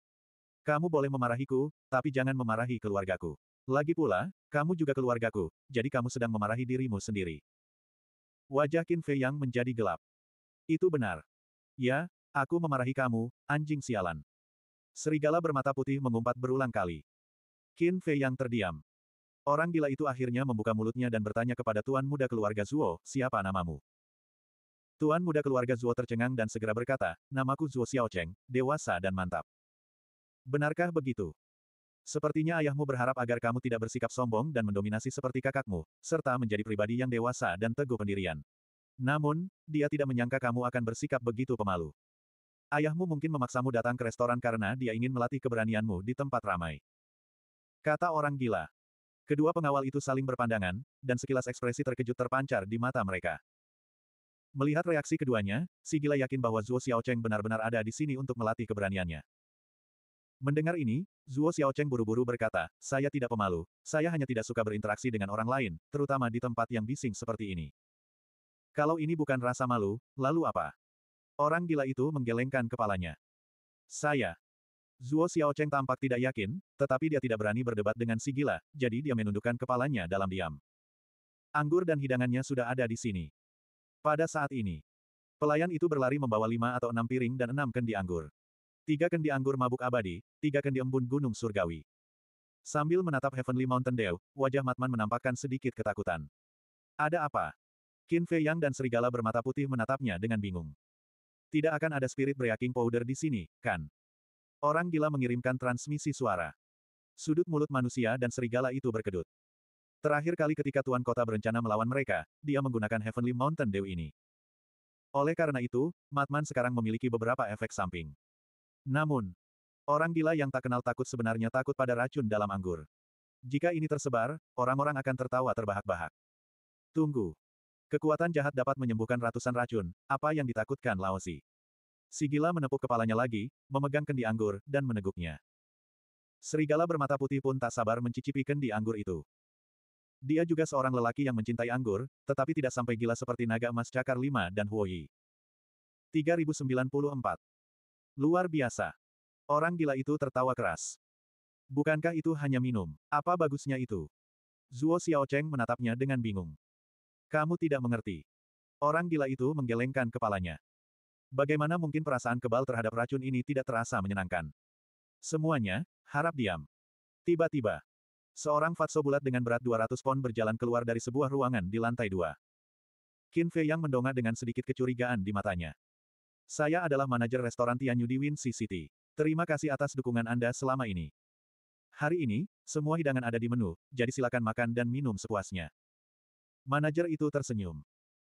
Kamu boleh memarahiku, tapi jangan memarahi keluargaku. Lagi pula, kamu juga keluargaku, jadi kamu sedang memarahi dirimu sendiri. Wajah Qin Fei Yang menjadi gelap. Itu benar. Ya, aku memarahi kamu, anjing sialan. Serigala bermata putih mengumpat berulang kali. Qin Fei Yang terdiam. Orang gila itu akhirnya membuka mulutnya dan bertanya kepada tuan muda keluarga Zuo, siapa namamu? Tuan muda keluarga Zuo tercengang dan segera berkata, namaku Zuo Xiaocheng, dewasa dan mantap. Benarkah begitu? Sepertinya ayahmu berharap agar kamu tidak bersikap sombong dan mendominasi seperti kakakmu, serta menjadi pribadi yang dewasa dan teguh pendirian. Namun, dia tidak menyangka kamu akan bersikap begitu pemalu. Ayahmu mungkin memaksamu datang ke restoran karena dia ingin melatih keberanianmu di tempat ramai. Kata orang gila. Kedua pengawal itu saling berpandangan, dan sekilas ekspresi terkejut terpancar di mata mereka. Melihat reaksi keduanya, si gila yakin bahwa Zuo Cheng benar-benar ada di sini untuk melatih keberaniannya. Mendengar ini, Zuo Cheng buru-buru berkata, saya tidak pemalu, saya hanya tidak suka berinteraksi dengan orang lain, terutama di tempat yang bising seperti ini. Kalau ini bukan rasa malu, lalu apa? Orang gila itu menggelengkan kepalanya. Saya. Zuo Cheng tampak tidak yakin, tetapi dia tidak berani berdebat dengan si gila, jadi dia menundukkan kepalanya dalam diam. Anggur dan hidangannya sudah ada di sini. Pada saat ini, pelayan itu berlari membawa lima atau enam piring dan enam kendi anggur. Tiga kendi anggur mabuk abadi, tiga kendi embun gunung surgawi. Sambil menatap Heavenly Mountain Dew, wajah Matman menampakkan sedikit ketakutan. Ada apa? Qin Fei Yang dan serigala bermata putih menatapnya dengan bingung. Tidak akan ada spirit breaking powder di sini, kan? Orang gila mengirimkan transmisi suara. Sudut mulut manusia dan serigala itu berkedut. Terakhir kali ketika Tuan Kota berencana melawan mereka, dia menggunakan Heavenly Mountain Dew ini. Oleh karena itu, Matman sekarang memiliki beberapa efek samping. Namun, orang gila yang tak kenal takut sebenarnya takut pada racun dalam anggur. Jika ini tersebar, orang-orang akan tertawa terbahak-bahak. Tunggu. Kekuatan jahat dapat menyembuhkan ratusan racun, apa yang ditakutkan Laosi. Si gila menepuk kepalanya lagi, memegang kendi anggur, dan meneguknya. Serigala bermata putih pun tak sabar mencicipi kendi anggur itu. Dia juga seorang lelaki yang mencintai anggur, tetapi tidak sampai gila seperti naga emas cakar lima dan Huoyi. 3094. Luar biasa. Orang gila itu tertawa keras. Bukankah itu hanya minum? Apa bagusnya itu? Zuo Xiaocheng menatapnya dengan bingung. Kamu tidak mengerti. Orang gila itu menggelengkan kepalanya. Bagaimana mungkin perasaan kebal terhadap racun ini tidak terasa menyenangkan? Semuanya, harap diam. Tiba-tiba, Seorang fatso bulat dengan berat 200 pon berjalan keluar dari sebuah ruangan di lantai dua. Qin Fei yang mendongak dengan sedikit kecurigaan di matanya. Saya adalah manajer restoran Tianyu di Win City. Terima kasih atas dukungan Anda selama ini. Hari ini, semua hidangan ada di menu, jadi silakan makan dan minum sepuasnya. Manajer itu tersenyum.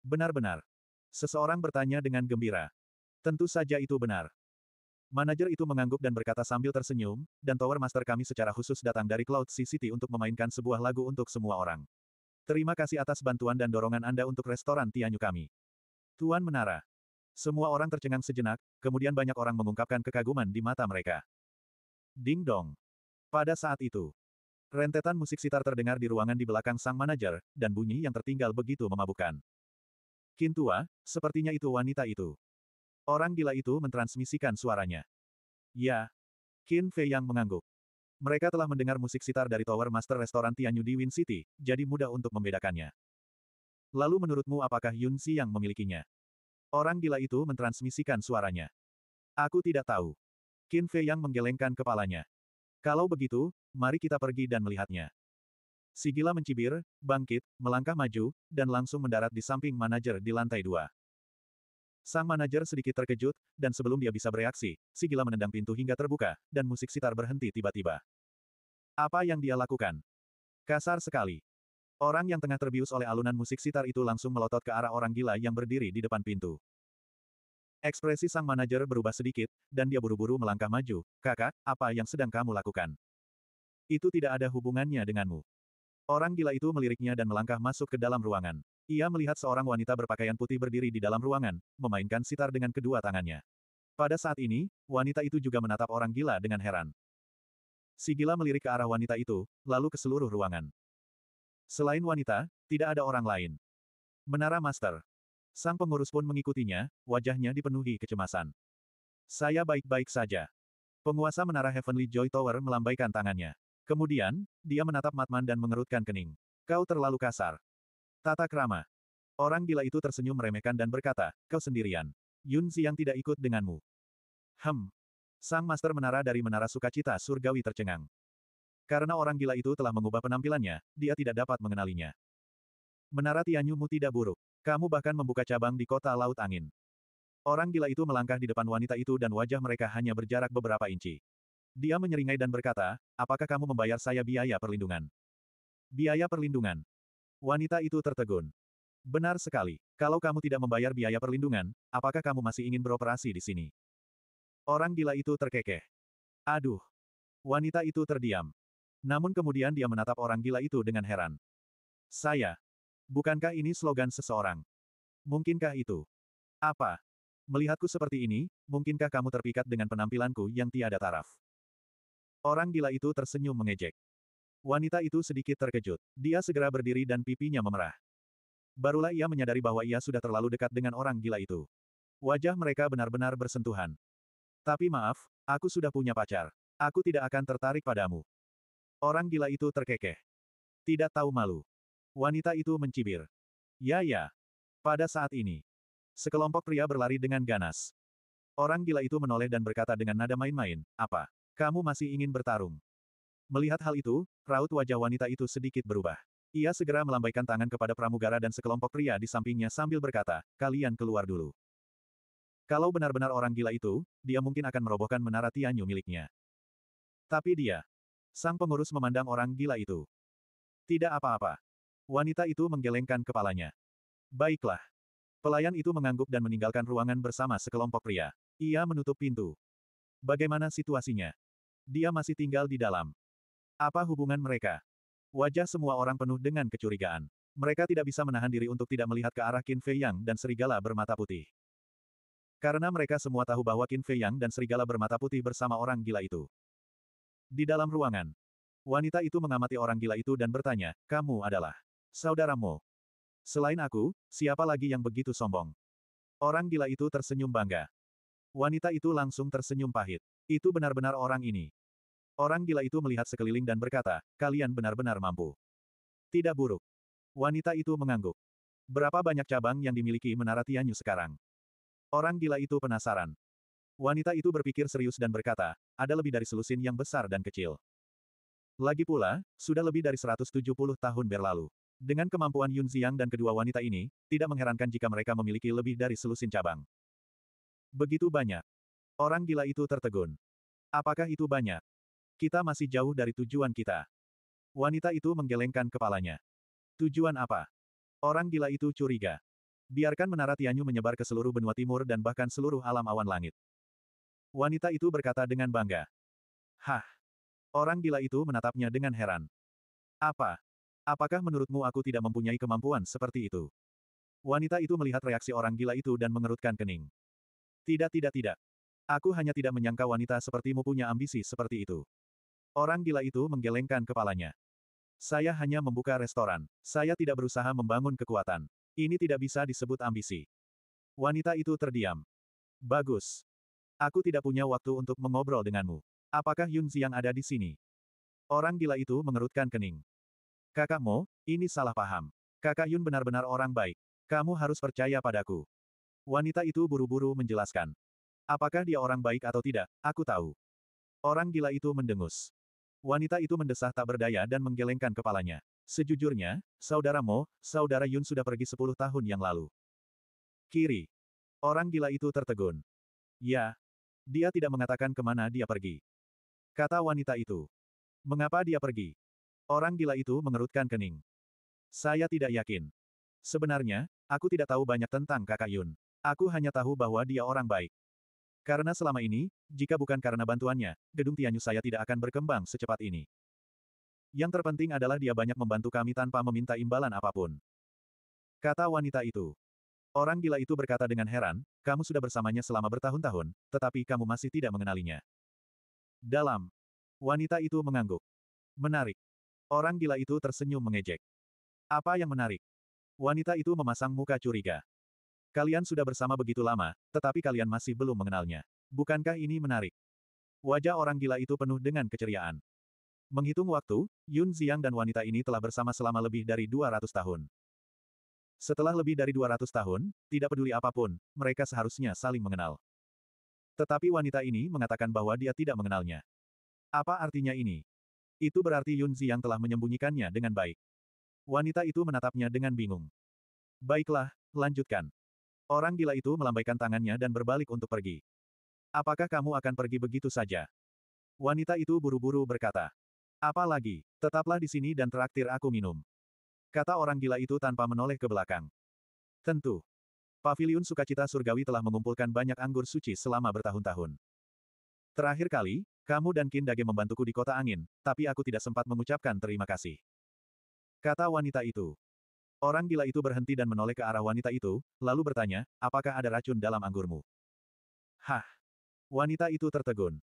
Benar-benar. Seseorang bertanya dengan gembira. Tentu saja itu benar. Manajer itu mengangguk dan berkata sambil tersenyum, dan Tower Master kami secara khusus datang dari Cloud City untuk memainkan sebuah lagu untuk semua orang. Terima kasih atas bantuan dan dorongan Anda untuk restoran Tianyu kami. Tuan Menara. Semua orang tercengang sejenak, kemudian banyak orang mengungkapkan kekaguman di mata mereka. Ding dong. Pada saat itu, rentetan musik sitar terdengar di ruangan di belakang sang manajer, dan bunyi yang tertinggal begitu memabukkan. Kintua, sepertinya itu wanita itu. Orang gila itu mentransmisikan suaranya. Ya. Qin Fei yang mengangguk. Mereka telah mendengar musik sitar dari Tower Master Restoran Tianyu di Win City, jadi mudah untuk membedakannya. Lalu menurutmu apakah Yun Xi yang memilikinya? Orang gila itu mentransmisikan suaranya. Aku tidak tahu. Qin Fei yang menggelengkan kepalanya. Kalau begitu, mari kita pergi dan melihatnya. Si gila mencibir, bangkit, melangkah maju, dan langsung mendarat di samping manajer di lantai dua. Sang manajer sedikit terkejut, dan sebelum dia bisa bereaksi, si gila menendang pintu hingga terbuka, dan musik sitar berhenti tiba-tiba. Apa yang dia lakukan? Kasar sekali. Orang yang tengah terbius oleh alunan musik sitar itu langsung melotot ke arah orang gila yang berdiri di depan pintu. Ekspresi sang manajer berubah sedikit, dan dia buru-buru melangkah maju. Kakak, apa yang sedang kamu lakukan? Itu tidak ada hubungannya denganmu. Orang gila itu meliriknya dan melangkah masuk ke dalam ruangan. Ia melihat seorang wanita berpakaian putih berdiri di dalam ruangan, memainkan sitar dengan kedua tangannya. Pada saat ini, wanita itu juga menatap orang gila dengan heran. Si gila melirik ke arah wanita itu, lalu ke seluruh ruangan. Selain wanita, tidak ada orang lain. Menara Master. Sang pengurus pun mengikutinya, wajahnya dipenuhi kecemasan. Saya baik-baik saja. Penguasa menara Heavenly Joy Tower melambaikan tangannya. Kemudian, dia menatap Matman dan mengerutkan kening. Kau terlalu kasar. Tata krama. Orang gila itu tersenyum meremehkan dan berkata, kau sendirian. Yun yang tidak ikut denganmu. Hem. Sang Master Menara dari Menara Sukacita Surgawi tercengang. Karena orang gila itu telah mengubah penampilannya, dia tidak dapat mengenalinya. Menara Tianyumu tidak buruk. Kamu bahkan membuka cabang di kota Laut Angin. Orang gila itu melangkah di depan wanita itu dan wajah mereka hanya berjarak beberapa inci. Dia menyeringai dan berkata, apakah kamu membayar saya biaya perlindungan? Biaya perlindungan. Wanita itu tertegun. Benar sekali. Kalau kamu tidak membayar biaya perlindungan, apakah kamu masih ingin beroperasi di sini? Orang gila itu terkekeh. Aduh. Wanita itu terdiam. Namun kemudian dia menatap orang gila itu dengan heran. Saya. Bukankah ini slogan seseorang? Mungkinkah itu? Apa? Melihatku seperti ini, mungkinkah kamu terpikat dengan penampilanku yang tiada taraf? Orang gila itu tersenyum mengejek. Wanita itu sedikit terkejut. Dia segera berdiri dan pipinya memerah. Barulah ia menyadari bahwa ia sudah terlalu dekat dengan orang gila itu. Wajah mereka benar-benar bersentuhan. Tapi maaf, aku sudah punya pacar. Aku tidak akan tertarik padamu. Orang gila itu terkekeh. Tidak tahu malu. Wanita itu mencibir. Ya ya. Pada saat ini. Sekelompok pria berlari dengan ganas. Orang gila itu menoleh dan berkata dengan nada main-main, apa? Kamu masih ingin bertarung. Melihat hal itu, raut wajah wanita itu sedikit berubah. Ia segera melambaikan tangan kepada pramugara dan sekelompok pria di sampingnya sambil berkata, kalian keluar dulu. Kalau benar-benar orang gila itu, dia mungkin akan merobohkan menara Tianyu miliknya. Tapi dia. Sang pengurus memandang orang gila itu. Tidak apa-apa. Wanita itu menggelengkan kepalanya. Baiklah. Pelayan itu mengangguk dan meninggalkan ruangan bersama sekelompok pria. Ia menutup pintu. Bagaimana situasinya? Dia masih tinggal di dalam. Apa hubungan mereka? Wajah semua orang penuh dengan kecurigaan. Mereka tidak bisa menahan diri untuk tidak melihat ke arah Qin Fei Yang dan serigala bermata putih. Karena mereka semua tahu bahwa Qin Fei Yang dan serigala bermata putih bersama orang gila itu. Di dalam ruangan, wanita itu mengamati orang gila itu dan bertanya, kamu adalah saudaramu. Selain aku, siapa lagi yang begitu sombong? Orang gila itu tersenyum bangga. Wanita itu langsung tersenyum pahit. Itu benar-benar orang ini. Orang gila itu melihat sekeliling dan berkata, kalian benar-benar mampu. Tidak buruk. Wanita itu mengangguk. Berapa banyak cabang yang dimiliki menara Tianyu sekarang? Orang gila itu penasaran. Wanita itu berpikir serius dan berkata, ada lebih dari selusin yang besar dan kecil. Lagi pula, sudah lebih dari 170 tahun berlalu. Dengan kemampuan Yun Ziang dan kedua wanita ini, tidak mengherankan jika mereka memiliki lebih dari selusin cabang. Begitu banyak. Orang gila itu tertegun. Apakah itu banyak? Kita masih jauh dari tujuan kita. Wanita itu menggelengkan kepalanya. Tujuan apa? Orang gila itu curiga. Biarkan menara Tianyu menyebar ke seluruh benua timur dan bahkan seluruh alam awan langit. Wanita itu berkata dengan bangga. Hah! Orang gila itu menatapnya dengan heran. Apa? Apakah menurutmu aku tidak mempunyai kemampuan seperti itu? Wanita itu melihat reaksi orang gila itu dan mengerutkan kening. Tidak tidak tidak. Aku hanya tidak menyangka wanita sepertimu punya ambisi seperti itu. Orang gila itu menggelengkan kepalanya. Saya hanya membuka restoran. Saya tidak berusaha membangun kekuatan. Ini tidak bisa disebut ambisi. Wanita itu terdiam. Bagus. Aku tidak punya waktu untuk mengobrol denganmu. Apakah Yun Ziang ada di sini? Orang gila itu mengerutkan kening. Kakakmu, ini salah paham. Kakak Yun benar-benar orang baik. Kamu harus percaya padaku. Wanita itu buru-buru menjelaskan. Apakah dia orang baik atau tidak, aku tahu. Orang gila itu mendengus. Wanita itu mendesah tak berdaya dan menggelengkan kepalanya. Sejujurnya, saudara Mo, saudara Yun sudah pergi sepuluh tahun yang lalu. Kiri. Orang gila itu tertegun. Ya. Dia tidak mengatakan kemana dia pergi. Kata wanita itu. Mengapa dia pergi? Orang gila itu mengerutkan kening. Saya tidak yakin. Sebenarnya, aku tidak tahu banyak tentang kakak Yun. Aku hanya tahu bahwa dia orang baik. Karena selama ini, jika bukan karena bantuannya, gedung Tianyu saya tidak akan berkembang secepat ini. Yang terpenting adalah dia banyak membantu kami tanpa meminta imbalan apapun. Kata wanita itu. Orang gila itu berkata dengan heran, kamu sudah bersamanya selama bertahun-tahun, tetapi kamu masih tidak mengenalinya. Dalam. Wanita itu mengangguk. Menarik. Orang gila itu tersenyum mengejek. Apa yang menarik? Wanita itu memasang muka curiga. Kalian sudah bersama begitu lama, tetapi kalian masih belum mengenalnya. Bukankah ini menarik? Wajah orang gila itu penuh dengan keceriaan. Menghitung waktu, Yun Ziang dan wanita ini telah bersama selama lebih dari 200 tahun. Setelah lebih dari 200 tahun, tidak peduli apapun, mereka seharusnya saling mengenal. Tetapi wanita ini mengatakan bahwa dia tidak mengenalnya. Apa artinya ini? Itu berarti Yun Ziang telah menyembunyikannya dengan baik. Wanita itu menatapnya dengan bingung. Baiklah, lanjutkan. Orang gila itu melambaikan tangannya dan berbalik untuk pergi. Apakah kamu akan pergi begitu saja? Wanita itu buru-buru berkata. Apalagi, Tetaplah di sini dan traktir aku minum. Kata orang gila itu tanpa menoleh ke belakang. Tentu. Paviliun Sukacita Surgawi telah mengumpulkan banyak anggur suci selama bertahun-tahun. Terakhir kali, kamu dan Kindage membantuku di kota angin, tapi aku tidak sempat mengucapkan terima kasih. Kata wanita itu. Orang gila itu berhenti dan menoleh ke arah wanita itu, lalu bertanya, apakah ada racun dalam anggurmu? Hah! Wanita itu tertegun.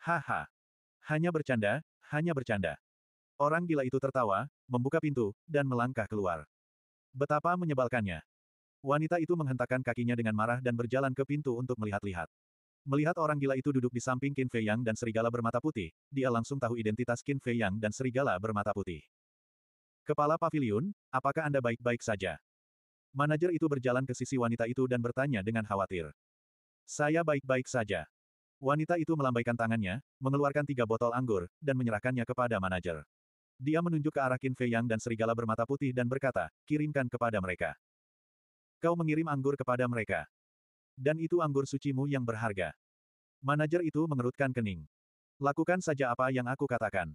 Haha! Hanya bercanda, hanya bercanda. Orang gila itu tertawa, membuka pintu, dan melangkah keluar. Betapa menyebalkannya. Wanita itu menghentakkan kakinya dengan marah dan berjalan ke pintu untuk melihat-lihat. Melihat orang gila itu duduk di samping Qin Fei Yang dan serigala bermata putih, dia langsung tahu identitas Qin Fei Yang dan serigala bermata putih. Kepala pavilion, apakah Anda baik-baik saja? Manajer itu berjalan ke sisi wanita itu dan bertanya dengan khawatir. Saya baik-baik saja. Wanita itu melambaikan tangannya, mengeluarkan tiga botol anggur, dan menyerahkannya kepada manajer. Dia menunjuk ke arah Qin Fei Yang dan serigala bermata putih dan berkata, kirimkan kepada mereka. Kau mengirim anggur kepada mereka. Dan itu anggur sucimu yang berharga. Manajer itu mengerutkan kening. Lakukan saja apa yang aku katakan.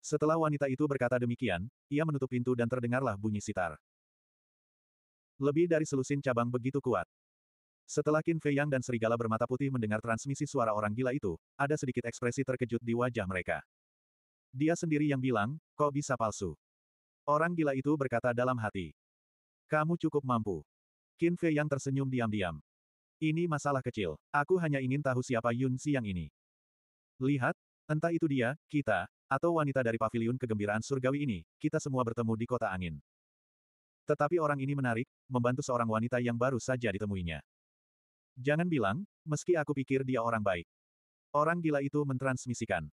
Setelah wanita itu berkata demikian, ia menutup pintu dan terdengarlah bunyi sitar. Lebih dari selusin cabang begitu kuat. Setelah Qin Fei Yang dan serigala bermata putih mendengar transmisi suara orang gila itu, ada sedikit ekspresi terkejut di wajah mereka. Dia sendiri yang bilang, kok bisa palsu. Orang gila itu berkata dalam hati. Kamu cukup mampu. Qin Fei Yang tersenyum diam-diam. Ini masalah kecil. Aku hanya ingin tahu siapa Yun Xiang ini. Lihat, entah itu dia, kita, atau wanita dari paviliun kegembiraan surgawi ini, kita semua bertemu di kota angin. Tetapi orang ini menarik, membantu seorang wanita yang baru saja ditemuinya. Jangan bilang, meski aku pikir dia orang baik. Orang gila itu mentransmisikan.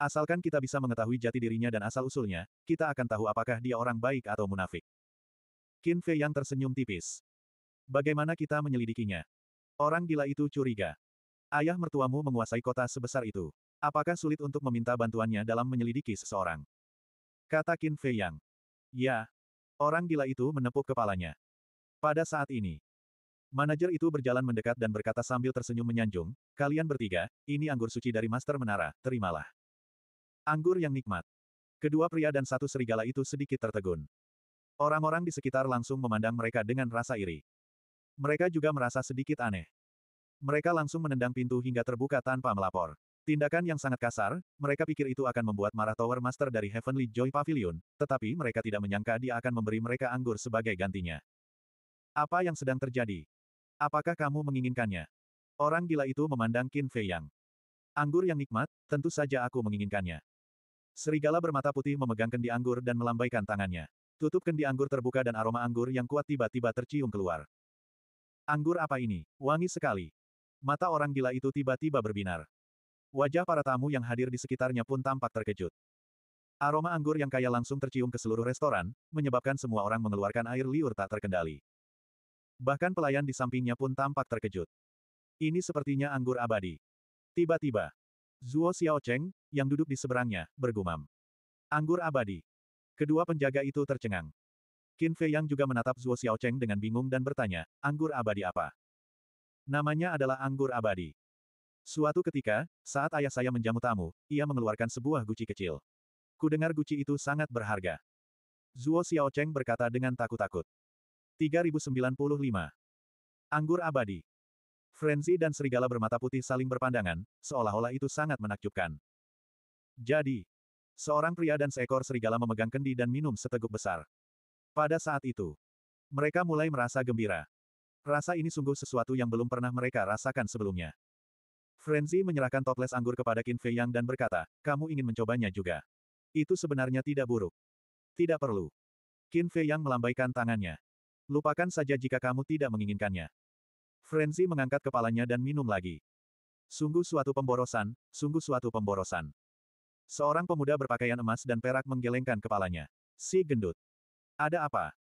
Asalkan kita bisa mengetahui jati dirinya dan asal-usulnya, kita akan tahu apakah dia orang baik atau munafik. Qin Fei yang tersenyum tipis. Bagaimana kita menyelidikinya? Orang gila itu curiga. Ayah mertuamu menguasai kota sebesar itu. Apakah sulit untuk meminta bantuannya dalam menyelidiki seseorang? Kata Qin Fei Yang. Ya. Orang gila itu menepuk kepalanya. Pada saat ini, manajer itu berjalan mendekat dan berkata sambil tersenyum menyanjung, kalian bertiga, ini anggur suci dari Master Menara, terimalah. Anggur yang nikmat. Kedua pria dan satu serigala itu sedikit tertegun. Orang-orang di sekitar langsung memandang mereka dengan rasa iri. Mereka juga merasa sedikit aneh. Mereka langsung menendang pintu hingga terbuka tanpa melapor. Tindakan yang sangat kasar, mereka pikir itu akan membuat marah Tower Master dari Heavenly Joy Pavilion, tetapi mereka tidak menyangka dia akan memberi mereka anggur sebagai gantinya. Apa yang sedang terjadi? Apakah kamu menginginkannya? Orang gila itu memandang Qin Fei Yang. Anggur yang nikmat, tentu saja aku menginginkannya. Serigala bermata putih memegang kendi anggur dan melambaikan tangannya. Tutup kendi anggur terbuka dan aroma anggur yang kuat tiba-tiba tercium keluar. Anggur apa ini? Wangi sekali. Mata orang gila itu tiba-tiba berbinar. Wajah para tamu yang hadir di sekitarnya pun tampak terkejut. Aroma anggur yang kaya langsung tercium ke seluruh restoran, menyebabkan semua orang mengeluarkan air liur tak terkendali. Bahkan pelayan di sampingnya pun tampak terkejut. Ini sepertinya anggur abadi. Tiba-tiba, Zuo Xiaocheng, yang duduk di seberangnya, bergumam. Anggur abadi. Kedua penjaga itu tercengang. Qin Fei Yang juga menatap Zuo Xiaocheng dengan bingung dan bertanya, anggur abadi apa? Namanya adalah anggur abadi. Suatu ketika, saat ayah saya menjamu tamu, ia mengeluarkan sebuah guci kecil. Kudengar guci itu sangat berharga. Zuo Xiaocheng berkata dengan takut-takut. 3095. Anggur abadi. Frenzy dan serigala bermata putih saling berpandangan, seolah-olah itu sangat menakjubkan. Jadi, seorang pria dan seekor serigala memegang kendi dan minum seteguk besar. Pada saat itu, mereka mulai merasa gembira. Rasa ini sungguh sesuatu yang belum pernah mereka rasakan sebelumnya. Frenzy menyerahkan toples anggur kepada Qin Fei Yang dan berkata, kamu ingin mencobanya juga. Itu sebenarnya tidak buruk. Tidak perlu. Qin Fei Yang melambaikan tangannya. Lupakan saja jika kamu tidak menginginkannya. Frenzy mengangkat kepalanya dan minum lagi. Sungguh suatu pemborosan, sungguh suatu pemborosan. Seorang pemuda berpakaian emas dan perak menggelengkan kepalanya. Si gendut. Ada apa?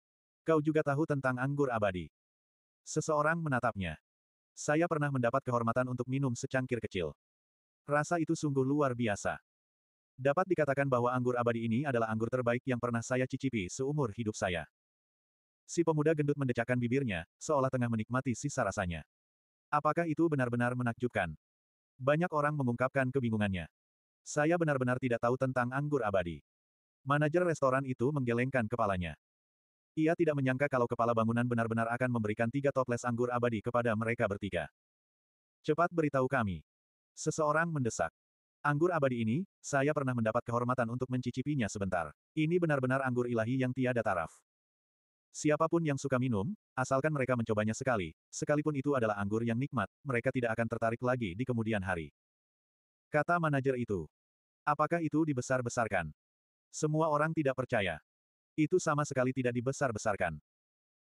Kau juga tahu tentang anggur abadi. Seseorang menatapnya. Saya pernah mendapat kehormatan untuk minum secangkir kecil. Rasa itu sungguh luar biasa. Dapat dikatakan bahwa anggur abadi ini adalah anggur terbaik yang pernah saya cicipi seumur hidup saya. Si pemuda gendut mendecakkan bibirnya, seolah tengah menikmati sisa rasanya. Apakah itu benar-benar menakjubkan? Banyak orang mengungkapkan kebingungannya. Saya benar-benar tidak tahu tentang anggur abadi. Manajer restoran itu menggelengkan kepalanya. Ia tidak menyangka kalau kepala bangunan benar-benar akan memberikan tiga toples anggur abadi kepada mereka bertiga. Cepat beritahu kami. Seseorang mendesak. Anggur abadi ini, saya pernah mendapat kehormatan untuk mencicipinya sebentar. Ini benar-benar anggur ilahi yang tiada taraf. Siapapun yang suka minum, asalkan mereka mencobanya sekali, sekalipun itu adalah anggur yang nikmat, mereka tidak akan tertarik lagi di kemudian hari. Kata manajer itu. Apakah itu dibesar-besarkan? Semua orang tidak percaya. Itu sama sekali tidak dibesar-besarkan.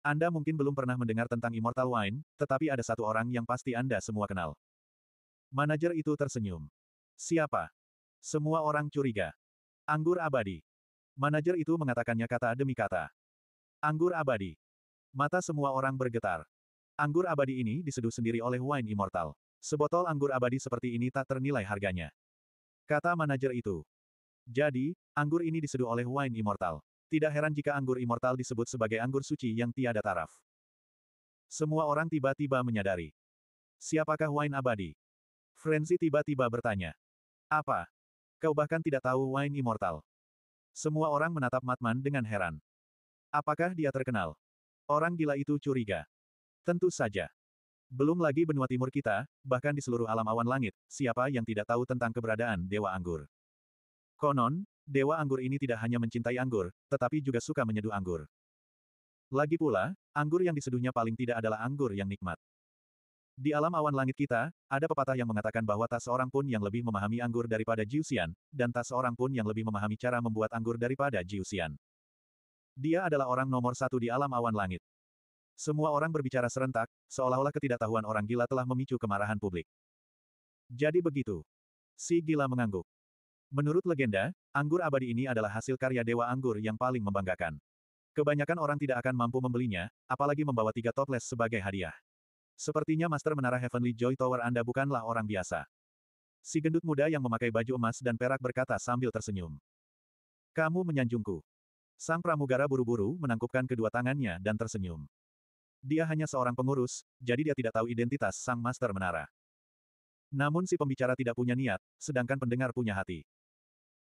Anda mungkin belum pernah mendengar tentang Immortal Wine, tetapi ada satu orang yang pasti Anda semua kenal. Manajer itu tersenyum. Siapa? Semua orang curiga. Anggur abadi. Manajer itu mengatakannya kata demi kata. Anggur abadi. Mata semua orang bergetar. Anggur abadi ini diseduh sendiri oleh wine immortal. Sebotol anggur abadi seperti ini tak ternilai harganya. Kata manajer itu. Jadi, anggur ini diseduh oleh wine immortal. Tidak heran jika anggur immortal disebut sebagai anggur suci yang tiada taraf. Semua orang tiba-tiba menyadari. Siapakah wine abadi? Frenzy tiba-tiba bertanya. Apa? Kau bahkan tidak tahu wine immortal. Semua orang menatap Matman dengan heran. Apakah dia terkenal? Orang gila itu curiga. Tentu saja. Belum lagi benua timur kita, bahkan di seluruh alam awan langit, siapa yang tidak tahu tentang keberadaan Dewa Anggur. Konon, Dewa Anggur ini tidak hanya mencintai anggur, tetapi juga suka menyeduh anggur. Lagi pula, anggur yang diseduhnya paling tidak adalah anggur yang nikmat. Di alam awan langit kita, ada pepatah yang mengatakan bahwa tak seorang pun yang lebih memahami anggur daripada Jiusian, dan tak seorang pun yang lebih memahami cara membuat anggur daripada Jiusian. Dia adalah orang nomor satu di alam awan langit. Semua orang berbicara serentak, seolah-olah ketidaktahuan orang gila telah memicu kemarahan publik. Jadi begitu. Si gila mengangguk. Menurut legenda, anggur abadi ini adalah hasil karya Dewa Anggur yang paling membanggakan. Kebanyakan orang tidak akan mampu membelinya, apalagi membawa tiga toples sebagai hadiah. Sepertinya Master Menara Heavenly Joy Tower Anda bukanlah orang biasa. Si gendut muda yang memakai baju emas dan perak berkata sambil tersenyum. Kamu menyanjungku. Sang pramugara buru-buru menangkupkan kedua tangannya dan tersenyum. Dia hanya seorang pengurus, jadi dia tidak tahu identitas sang Master Menara. Namun si pembicara tidak punya niat, sedangkan pendengar punya hati.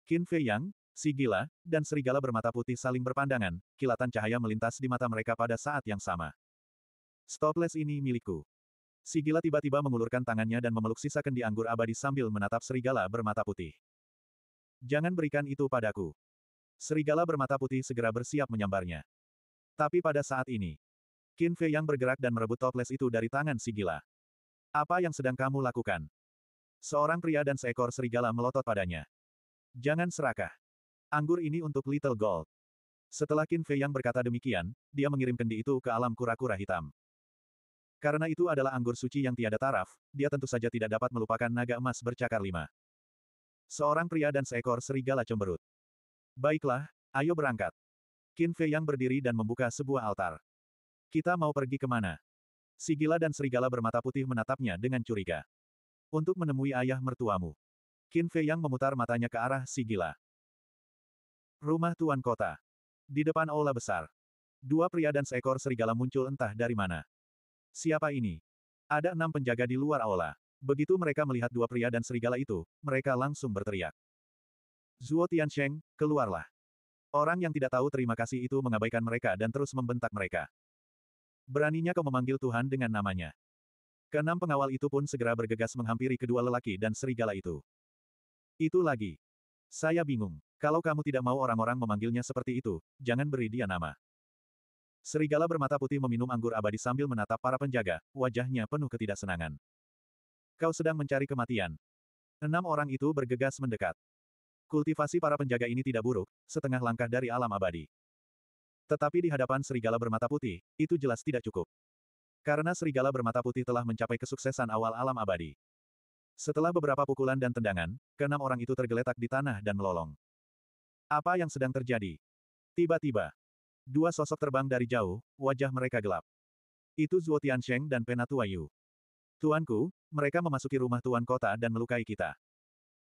Qin Fei Yang, Sigila, dan serigala bermata putih saling berpandangan, kilatan cahaya melintas di mata mereka pada saat yang sama. Stopless ini milikku. Sigila tiba-tiba mengulurkan tangannya dan memeluk sisa kendi anggur abadi sambil menatap serigala bermata putih. Jangan berikan itu padaku. Serigala bermata putih segera bersiap menyambarnya. Tapi pada saat ini, Qin Fei yang bergerak dan merebut toples itu dari tangan Sigila. Apa yang sedang kamu lakukan? Seorang pria dan seekor serigala melotot padanya. Jangan serakah. Anggur ini untuk Little Gold. Setelah Qin Fei yang berkata demikian, dia mengirim kendi itu ke alam kura-kura hitam. Karena itu adalah anggur suci yang tiada taraf, dia tentu saja tidak dapat melupakan naga emas bercakar lima. Seorang pria dan seekor serigala cemberut. Baiklah, ayo berangkat. Qin Fei yang berdiri dan membuka sebuah altar. Kita mau pergi ke kemana? Sigila dan serigala bermata putih menatapnya dengan curiga. Untuk menemui ayah mertuamu. Qin Fei yang memutar matanya ke arah si gila. Rumah Tuan Kota. Di depan aula besar. Dua pria dan seekor serigala muncul entah dari mana. Siapa ini? Ada enam penjaga di luar aula. Begitu mereka melihat dua pria dan serigala itu, mereka langsung berteriak. Zuo Tiansheng, keluarlah. Orang yang tidak tahu terima kasih itu mengabaikan mereka dan terus membentak mereka. Beraninya kau memanggil Tuhan dengan namanya. Keenam pengawal itu pun segera bergegas menghampiri kedua lelaki dan serigala itu. Itu lagi. Saya bingung. Kalau kamu tidak mau orang-orang memanggilnya seperti itu, jangan beri dia nama. Serigala bermata putih meminum anggur abadi sambil menatap para penjaga, wajahnya penuh ketidaksenangan. Kau sedang mencari kematian. Enam orang itu bergegas mendekat. Kultivasi para penjaga ini tidak buruk, setengah langkah dari alam abadi. Tetapi di hadapan serigala bermata putih, itu jelas tidak cukup. Karena serigala bermata putih telah mencapai kesuksesan awal alam abadi. Setelah beberapa pukulan dan tendangan, keenam orang itu tergeletak di tanah dan melolong. Apa yang sedang terjadi? Tiba-tiba, dua sosok terbang dari jauh, wajah mereka gelap. Itu Zuo Tiancheng dan Penatua Yu. Tuanku, mereka memasuki rumah tuan kota dan melukai kita.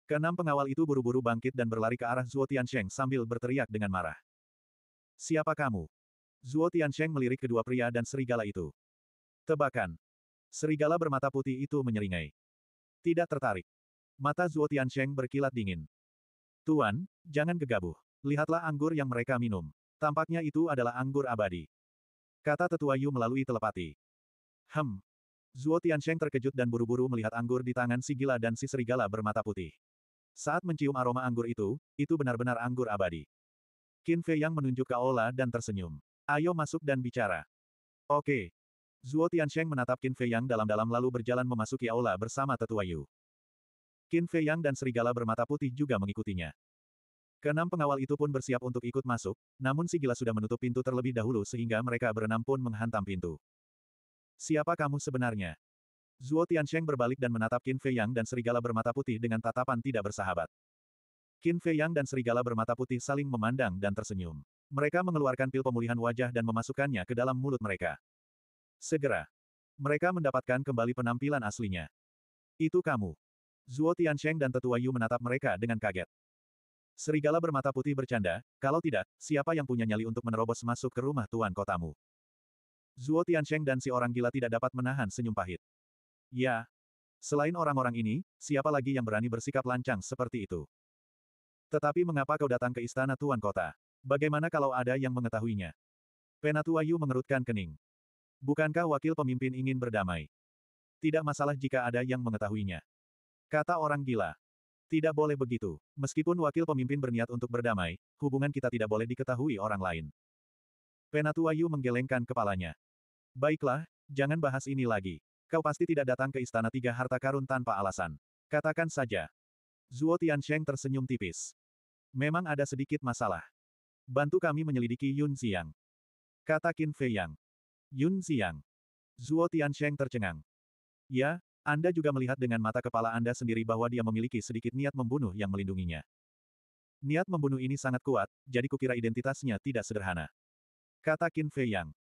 Keenam pengawal itu buru-buru bangkit dan berlari ke arah Zuo Tiancheng sambil berteriak dengan marah. Siapa kamu? Zuo Tiancheng melirik kedua pria dan serigala itu. Tebakan. Serigala bermata putih itu menyeringai. Tidak tertarik. Mata Zuo Tiancheng berkilat dingin. Tuan, jangan gegabah. Lihatlah anggur yang mereka minum. Tampaknya itu adalah anggur abadi. Kata tetua Yu melalui telepati. Hem. Zuo Tiancheng terkejut dan buru-buru melihat anggur di tangan si gila dan si serigala bermata putih. Saat mencium aroma anggur itu, itu benar-benar anggur abadi. Qin Fei yang menunjuk ke Ola dan tersenyum. Ayo masuk dan bicara. Oke, Zuo Tiansheng menatap Qin Fei Yang dalam-dalam lalu berjalan memasuki aula bersama tetua Yu. Qin Fei Yang dan serigala bermata putih juga mengikutinya. Kenam pengawal itu pun bersiap untuk ikut masuk, namun si gila sudah menutup pintu terlebih dahulu sehingga mereka berenam pun menghantam pintu. Siapa kamu sebenarnya? Zuo Tiansheng berbalik dan menatap Qin Fei Yang dan serigala bermata putih dengan tatapan tidak bersahabat. Qin Fei Yang dan serigala bermata putih saling memandang dan tersenyum. Mereka mengeluarkan pil pemulihan wajah dan memasukkannya ke dalam mulut mereka. Segera. Mereka mendapatkan kembali penampilan aslinya. Itu kamu. Zuo Tiansheng dan Tetua Yu menatap mereka dengan kaget. Serigala bermata putih bercanda, kalau tidak, siapa yang punya nyali untuk menerobos masuk ke rumah tuan kotamu? Zuo Tiansheng dan si orang gila tidak dapat menahan senyum pahit. Ya. Selain orang-orang ini, siapa lagi yang berani bersikap lancang seperti itu? Tetapi mengapa kau datang ke istana tuan kota? Bagaimana kalau ada yang mengetahuinya? Penatua Yu mengerutkan kening. Bukankah wakil pemimpin ingin berdamai? Tidak masalah jika ada yang mengetahuinya. Kata orang gila. Tidak boleh begitu. Meskipun wakil pemimpin berniat untuk berdamai, hubungan kita tidak boleh diketahui orang lain. Penatua Yu menggelengkan kepalanya. Baiklah, jangan bahas ini lagi. Kau pasti tidak datang ke istana tiga harta karun tanpa alasan. Katakan saja. Zuo Tiansheng tersenyum tipis. Memang ada sedikit masalah. Bantu kami menyelidiki Yun Xiang. Kata Qin Fei Yang. Yun Xiang. Zuo Tiansheng tercengang. Ya, Anda juga melihat dengan mata kepala Anda sendiri bahwa dia memiliki sedikit niat membunuh yang melindunginya. Niat membunuh ini sangat kuat, jadi kukira identitasnya tidak sederhana. Kata Qin Fei Yang.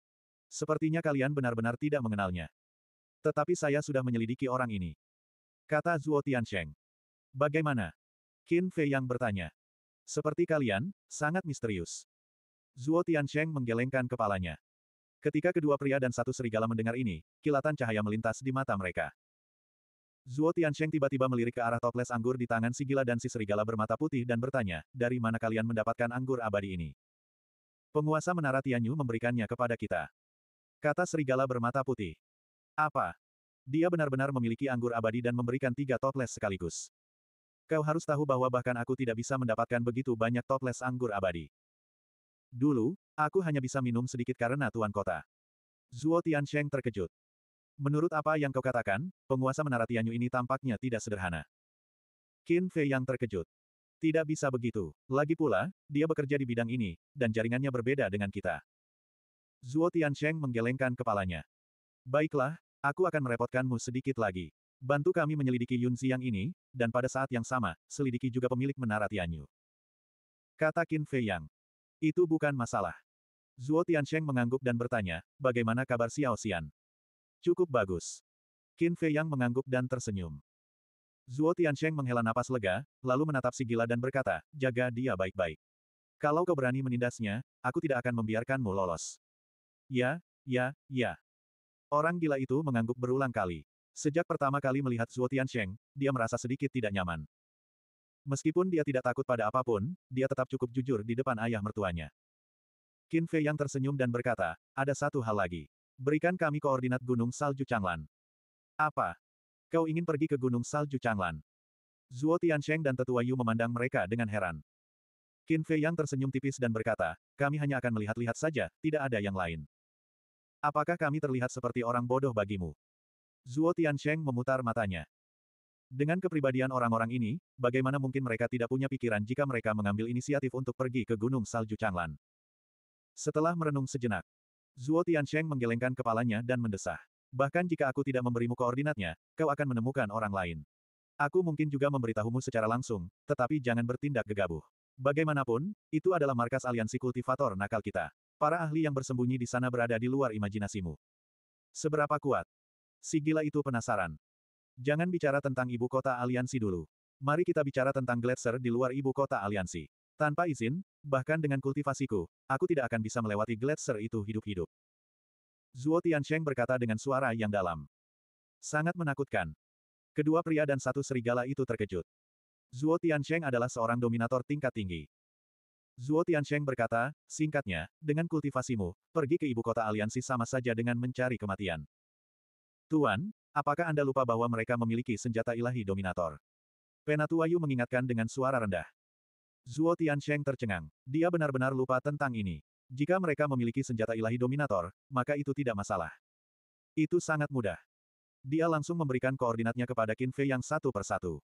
Sepertinya kalian benar-benar tidak mengenalnya. Tetapi saya sudah menyelidiki orang ini. Kata Zuo Tiansheng. Bagaimana? Qin Fei Yang bertanya. Seperti kalian, sangat misterius. Zuo Tiansheng menggelengkan kepalanya. Ketika kedua pria dan satu serigala mendengar ini, kilatan cahaya melintas di mata mereka. Zuo Tiansheng tiba-tiba melirik ke arah toples anggur di tangan si gila dan si serigala bermata putih dan bertanya, dari mana kalian mendapatkan anggur abadi ini? Penguasa menara Tianyu memberikannya kepada kita. Kata serigala bermata putih. Apa? Dia benar-benar memiliki anggur abadi dan memberikan tiga toples sekaligus. Kau harus tahu bahwa bahkan aku tidak bisa mendapatkan begitu banyak toples anggur abadi. Dulu, aku hanya bisa minum sedikit karena tuan kota. Zuo Tiansheng terkejut. Menurut apa yang kau katakan, penguasa menara Tianyu ini tampaknya tidak sederhana. Qin Fei yang terkejut. Tidak bisa begitu. Lagi pula, dia bekerja di bidang ini, dan jaringannya berbeda dengan kita. Zuo Tiansheng menggelengkan kepalanya. Baiklah, aku akan merepotkanmu sedikit lagi. Bantu kami menyelidiki Yun Ziyang ini, dan pada saat yang sama, selidiki juga pemilik menara Tianyu. Kata Qin Fei Yang. Itu bukan masalah. Zuo Tiansheng mengangguk dan bertanya, bagaimana kabar Xiao Xian? Cukup bagus. Qin Fei Yang mengangguk dan tersenyum. Zuo Tiansheng menghela napas lega, lalu menatap si gila dan berkata, jaga dia baik-baik. Kalau kau berani menindasnya, aku tidak akan membiarkanmu lolos. Ya, ya, ya. Orang gila itu mengangguk berulang kali. Sejak pertama kali melihat Zuo Tiansheng, dia merasa sedikit tidak nyaman. Meskipun dia tidak takut pada apapun, dia tetap cukup jujur di depan ayah mertuanya. Qin Fei yang tersenyum dan berkata, ada satu hal lagi. Berikan kami koordinat Gunung Salju Changlan. Apa? Kau ingin pergi ke Gunung Salju Changlan? Zuo Tiansheng dan Tetua Yu memandang mereka dengan heran. Qin Fei yang tersenyum tipis dan berkata, kami hanya akan melihat-lihat saja, tidak ada yang lain. Apakah kami terlihat seperti orang bodoh bagimu? Zuo Tiansheng memutar matanya. Dengan kepribadian orang-orang ini, bagaimana mungkin mereka tidak punya pikiran jika mereka mengambil inisiatif untuk pergi ke Gunung Salju Changlan. Setelah merenung sejenak, Zuo Tiansheng menggelengkan kepalanya dan mendesah. Bahkan jika aku tidak memberimu koordinatnya, kau akan menemukan orang lain. Aku mungkin juga memberitahumu secara langsung, tetapi jangan bertindak gegabah. Bagaimanapun, itu adalah markas aliansi kultivator nakal kita. Para ahli yang bersembunyi di sana berada di luar imajinasimu. Seberapa kuat? Si gila itu penasaran. Jangan bicara tentang ibu kota aliansi dulu. Mari kita bicara tentang Gletser di luar ibu kota aliansi. Tanpa izin, bahkan dengan kultivasiku, aku tidak akan bisa melewati Gletser itu hidup-hidup. Zuo Tiansheng berkata dengan suara yang dalam. Sangat menakutkan. Kedua pria dan satu serigala itu terkejut. Zuo Tiansheng adalah seorang dominator tingkat tinggi. Zuo Tiansheng berkata, singkatnya, dengan kultivasimu, pergi ke ibu kota aliansi sama saja dengan mencari kematian. Tuan, Apakah Anda lupa bahwa mereka memiliki senjata ilahi dominator? Penatuayu mengingatkan dengan suara rendah. Zuo Tiansheng tercengang. Dia benar-benar lupa tentang ini. Jika mereka memiliki senjata ilahi dominator, maka itu tidak masalah. Itu sangat mudah. Dia langsung memberikan koordinatnya kepada Qin Fei yang satu persatu.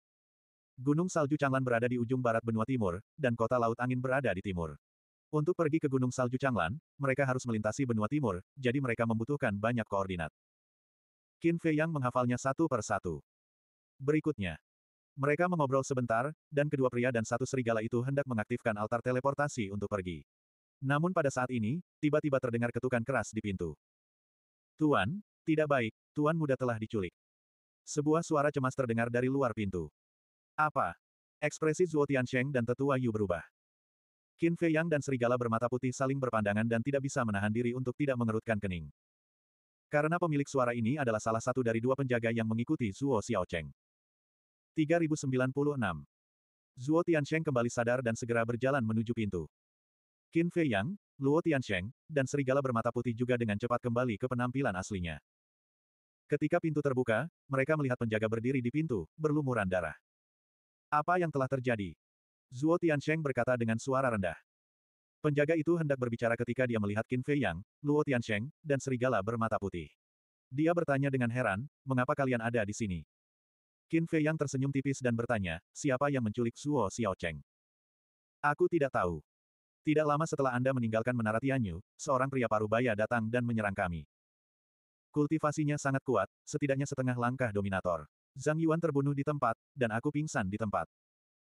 Gunung Salju Changlan berada di ujung barat benua timur, dan kota Laut Angin berada di timur. Untuk pergi ke Gunung Salju Changlan, mereka harus melintasi benua timur, jadi mereka membutuhkan banyak koordinat. Qin Fei Yang menghafalnya satu per satu. Berikutnya. Mereka mengobrol sebentar, dan kedua pria dan satu serigala itu hendak mengaktifkan altar teleportasi untuk pergi. Namun pada saat ini, tiba-tiba terdengar ketukan keras di pintu. Tuan, tidak baik, Tuan muda telah diculik. Sebuah suara cemas terdengar dari luar pintu. Apa? Ekspresi Zhuo Tiansheng dan tetua Yu berubah. Qin Fei Yang dan serigala bermata putih saling berpandangan dan tidak bisa menahan diri untuk tidak mengerutkan kening. Karena pemilik suara ini adalah salah satu dari dua penjaga yang mengikuti Zuo Xiaocheng. 3096. Zuo Tiancheng kembali sadar dan segera berjalan menuju pintu. Qin Fei Yang, Luo Tiansheng, dan serigala bermata putih juga dengan cepat kembali ke penampilan aslinya. Ketika pintu terbuka, mereka melihat penjaga berdiri di pintu, berlumuran darah. Apa yang telah terjadi? Zuo Tiancheng berkata dengan suara rendah. Penjaga itu hendak berbicara ketika dia melihat Qin Fei Yang, Luo Tiansheng, dan serigala bermata putih. Dia bertanya dengan heran, mengapa kalian ada di sini? Qin Fei Yang tersenyum tipis dan bertanya, siapa yang menculik Suo Xiaocheng? Aku tidak tahu. Tidak lama setelah Anda meninggalkan menara Tianyu, seorang pria parubaya datang dan menyerang kami. Kultivasinya sangat kuat, setidaknya setengah langkah dominator. Zhang Yuan terbunuh di tempat, dan aku pingsan di tempat.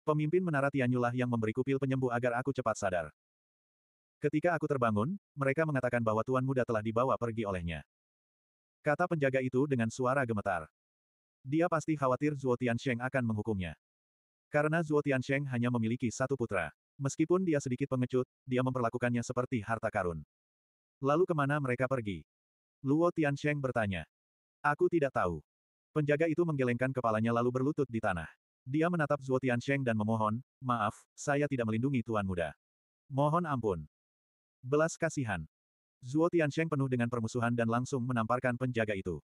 Pemimpin menara Tianyu lah yang memberiku pil penyembuh agar aku cepat sadar. Ketika aku terbangun, mereka mengatakan bahwa tuan muda telah dibawa pergi olehnya. Kata penjaga itu dengan suara gemetar. Dia pasti khawatir Zuo Tiansheng akan menghukumnya. Karena Zuo Tiansheng hanya memiliki satu putra. Meskipun dia sedikit pengecut, dia memperlakukannya seperti harta karun. Lalu kemana mereka pergi? Luo Tiansheng bertanya. Aku tidak tahu. Penjaga itu menggelengkan kepalanya lalu berlutut di tanah. Dia menatap Zuo Tiansheng dan memohon, maaf, saya tidak melindungi Tuan Muda. Mohon ampun. Belas kasihan. Zuo Tiansheng penuh dengan permusuhan dan langsung menamparkan penjaga itu.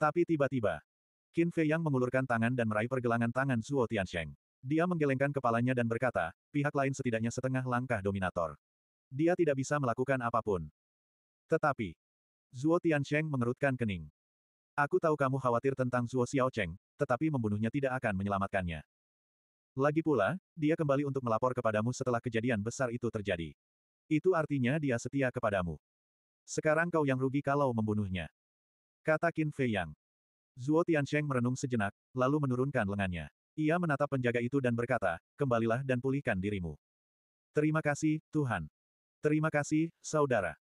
Tapi tiba-tiba, Qin Fei Yang mengulurkan tangan dan meraih pergelangan tangan Zuo Tiansheng. Dia menggelengkan kepalanya dan berkata, pihak lain setidaknya setengah langkah dominator. Dia tidak bisa melakukan apapun. Tetapi, Zuo Tiansheng mengerutkan kening. Aku tahu kamu khawatir tentang Zuo Xiaocheng, tetapi membunuhnya tidak akan menyelamatkannya. Lagi pula, dia kembali untuk melapor kepadamu setelah kejadian besar itu terjadi. Itu artinya dia setia kepadamu. Sekarang kau yang rugi kalau membunuhnya. Kata Qin Fei Yang. Zuo Tiansheng merenung sejenak, lalu menurunkan lengannya. Ia menatap penjaga itu dan berkata, kembalilah dan pulihkan dirimu. Terima kasih, Tuhan. Terima kasih, saudara.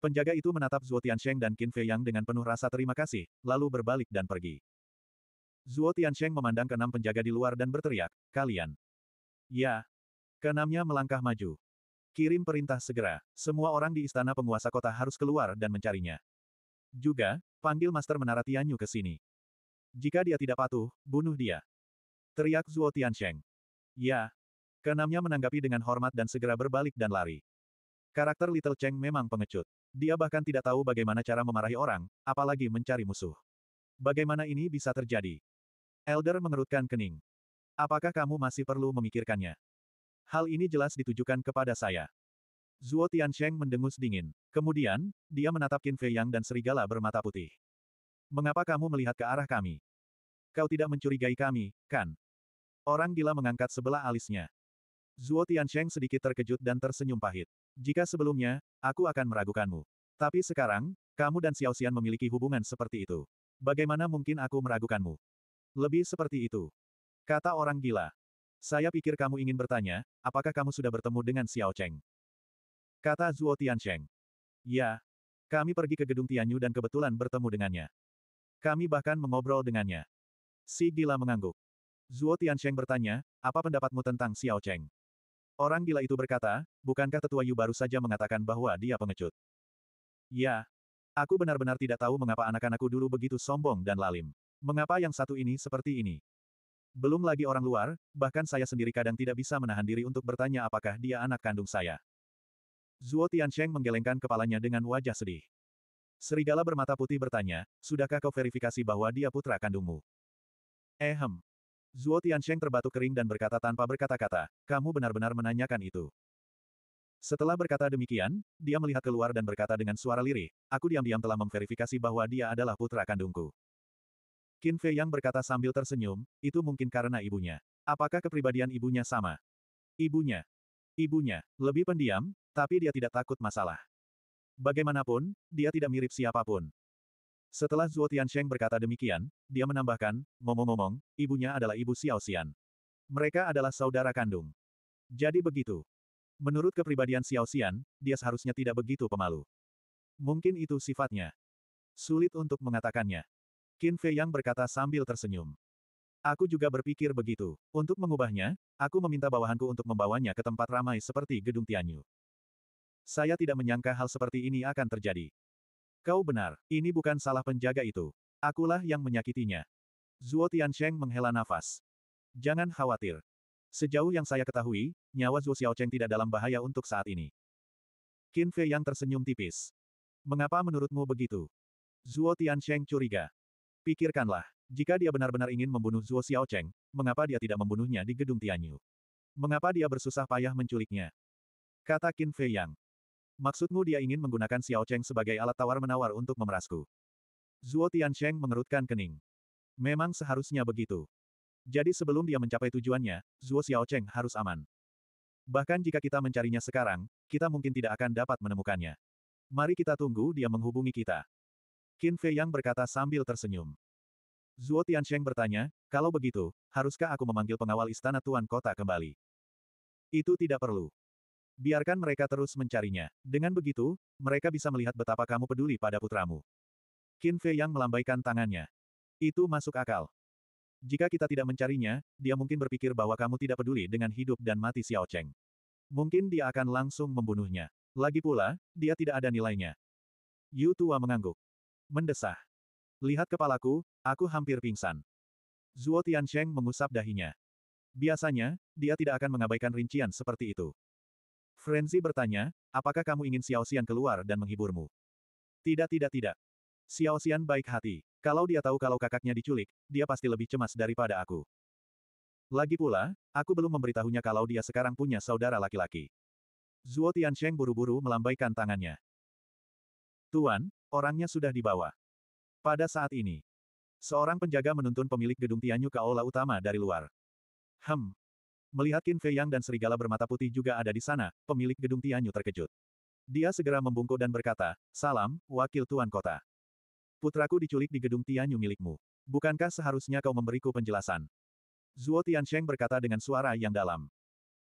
Penjaga itu menatap Zuo Tiancheng dan Qin Fei Yang dengan penuh rasa terima kasih, lalu berbalik dan pergi. Zuo Tiancheng memandang keenam penjaga di luar dan berteriak, kalian. Ya. Keenamnya melangkah maju. Kirim perintah segera, semua orang di istana penguasa kota harus keluar dan mencarinya. Juga, panggil Master Menara Tianyu ke sini. Jika dia tidak patuh, bunuh dia. Teriak Zuo Tiansheng. Ya. Keenamnya menanggapi dengan hormat dan segera berbalik dan lari. Karakter Little Cheng memang pengecut. Dia bahkan tidak tahu bagaimana cara memarahi orang, apalagi mencari musuh. Bagaimana ini bisa terjadi? Elder mengerutkan kening. Apakah kamu masih perlu memikirkannya? Hal ini jelas ditujukan kepada saya. Zuo Tiansheng mendengus dingin. Kemudian, dia menatap Qin Fei Yang dan serigala bermata putih. Mengapa kamu melihat ke arah kami? Kau tidak mencurigai kami, kan? Orang gila mengangkat sebelah alisnya. Zuo Tiansheng sedikit terkejut dan tersenyum pahit. Jika sebelumnya, aku akan meragukanmu. Tapi sekarang, kamu dan Xiao Xian memiliki hubungan seperti itu. Bagaimana mungkin aku meragukanmu? Lebih seperti itu. Kata orang gila. Saya pikir kamu ingin bertanya, apakah kamu sudah bertemu dengan Xiao Cheng? Kata Zuo Tiancheng. Ya. Kami pergi ke gedung Tianyu dan kebetulan bertemu dengannya. Kami bahkan mengobrol dengannya. Si gila mengangguk. Zuo Tiancheng bertanya, apa pendapatmu tentang Xiao Cheng? Orang gila itu berkata, bukankah tetua Yu baru saja mengatakan bahwa dia pengecut? Ya. Aku benar-benar tidak tahu mengapa anak-anakku dulu begitu sombong dan lalim. Mengapa yang satu ini seperti ini? Belum lagi orang luar, bahkan saya sendiri kadang tidak bisa menahan diri untuk bertanya apakah dia anak kandung saya. Zuo Tiancheng menggelengkan kepalanya dengan wajah sedih. Serigala bermata putih bertanya, sudahkah kau verifikasi bahwa dia putra kandungmu? Ehem. Eh, Zuo Tiancheng terbatuk kering dan berkata tanpa berkata-kata, kamu benar-benar menanyakan itu. Setelah berkata demikian, dia melihat keluar dan berkata dengan suara lirih, aku diam-diam telah memverifikasi bahwa dia adalah putra kandungku. Qin Fei yang berkata sambil tersenyum, itu mungkin karena ibunya. Apakah kepribadian ibunya sama? Ibunya. Ibunya, lebih pendiam, tapi dia tidak takut masalah. Bagaimanapun, dia tidak mirip siapapun. Setelah Zuo Tiansheng berkata demikian, dia menambahkan, ngomong-ngomong, ibunya adalah ibu Xiao Xian. Mereka adalah saudara kandung. Jadi begitu. Menurut kepribadian Xiao Xian, dia seharusnya tidak begitu pemalu. Mungkin itu sifatnya. Sulit untuk mengatakannya. Qin Fei Yang berkata sambil tersenyum. Aku juga berpikir begitu. Untuk mengubahnya, aku meminta bawahanku untuk membawanya ke tempat ramai seperti gedung Tianyu. Saya tidak menyangka hal seperti ini akan terjadi. Kau benar, ini bukan salah penjaga itu. Akulah yang menyakitinya. Zuo Tiansheng menghela nafas. Jangan khawatir. Sejauh yang saya ketahui, nyawa Zhu Xiaocheng tidak dalam bahaya untuk saat ini. Qin Fei yang tersenyum tipis. Mengapa menurutmu begitu? Zuo Tiansheng curiga. Pikirkanlah, jika dia benar-benar ingin membunuh Zhuo Cheng, mengapa dia tidak membunuhnya di gedung Tianyu? Mengapa dia bersusah payah menculiknya? Kata Qin Fei Yang. Maksudmu dia ingin menggunakan Xiao Cheng sebagai alat tawar-menawar untuk memerasku? Zhuo Tiansheng mengerutkan kening. Memang seharusnya begitu. Jadi sebelum dia mencapai tujuannya, Zhuo Cheng harus aman. Bahkan jika kita mencarinya sekarang, kita mungkin tidak akan dapat menemukannya. Mari kita tunggu dia menghubungi kita. Qin Fei Yang berkata sambil tersenyum. Zuo Tiansheng bertanya, kalau begitu, haruskah aku memanggil pengawal istana Tuan Kota kembali? Itu tidak perlu. Biarkan mereka terus mencarinya. Dengan begitu, mereka bisa melihat betapa kamu peduli pada putramu. Qin Fei Yang melambaikan tangannya. Itu masuk akal. Jika kita tidak mencarinya, dia mungkin berpikir bahwa kamu tidak peduli dengan hidup dan mati Xiao Cheng. Mungkin dia akan langsung membunuhnya. Lagi pula, dia tidak ada nilainya. Yu Tua mengangguk. Mendesah. Lihat kepalaku, aku hampir pingsan. Zuo Tiancheng mengusap dahinya. Biasanya, dia tidak akan mengabaikan rincian seperti itu. Frenzy bertanya, apakah kamu ingin Xiao Xian keluar dan menghiburmu? Tidak tidak tidak. Xiao Xian baik hati. Kalau dia tahu kalau kakaknya diculik, dia pasti lebih cemas daripada aku. Lagi pula, aku belum memberitahunya kalau dia sekarang punya saudara laki-laki. Zuo Tiancheng buru-buru melambaikan tangannya. Tuan, Orangnya sudah dibawa. Pada saat ini, seorang penjaga menuntun pemilik gedung Tianyu ke aula utama dari luar. Hem. Melihat Qin Fei Yang dan serigala bermata putih juga ada di sana, pemilik gedung Tianyu terkejut. Dia segera membungkuk dan berkata, Salam, wakil tuan kota. Putraku diculik di gedung Tianyu milikmu. Bukankah seharusnya kau memberiku penjelasan? Zuo Tiansheng berkata dengan suara yang dalam.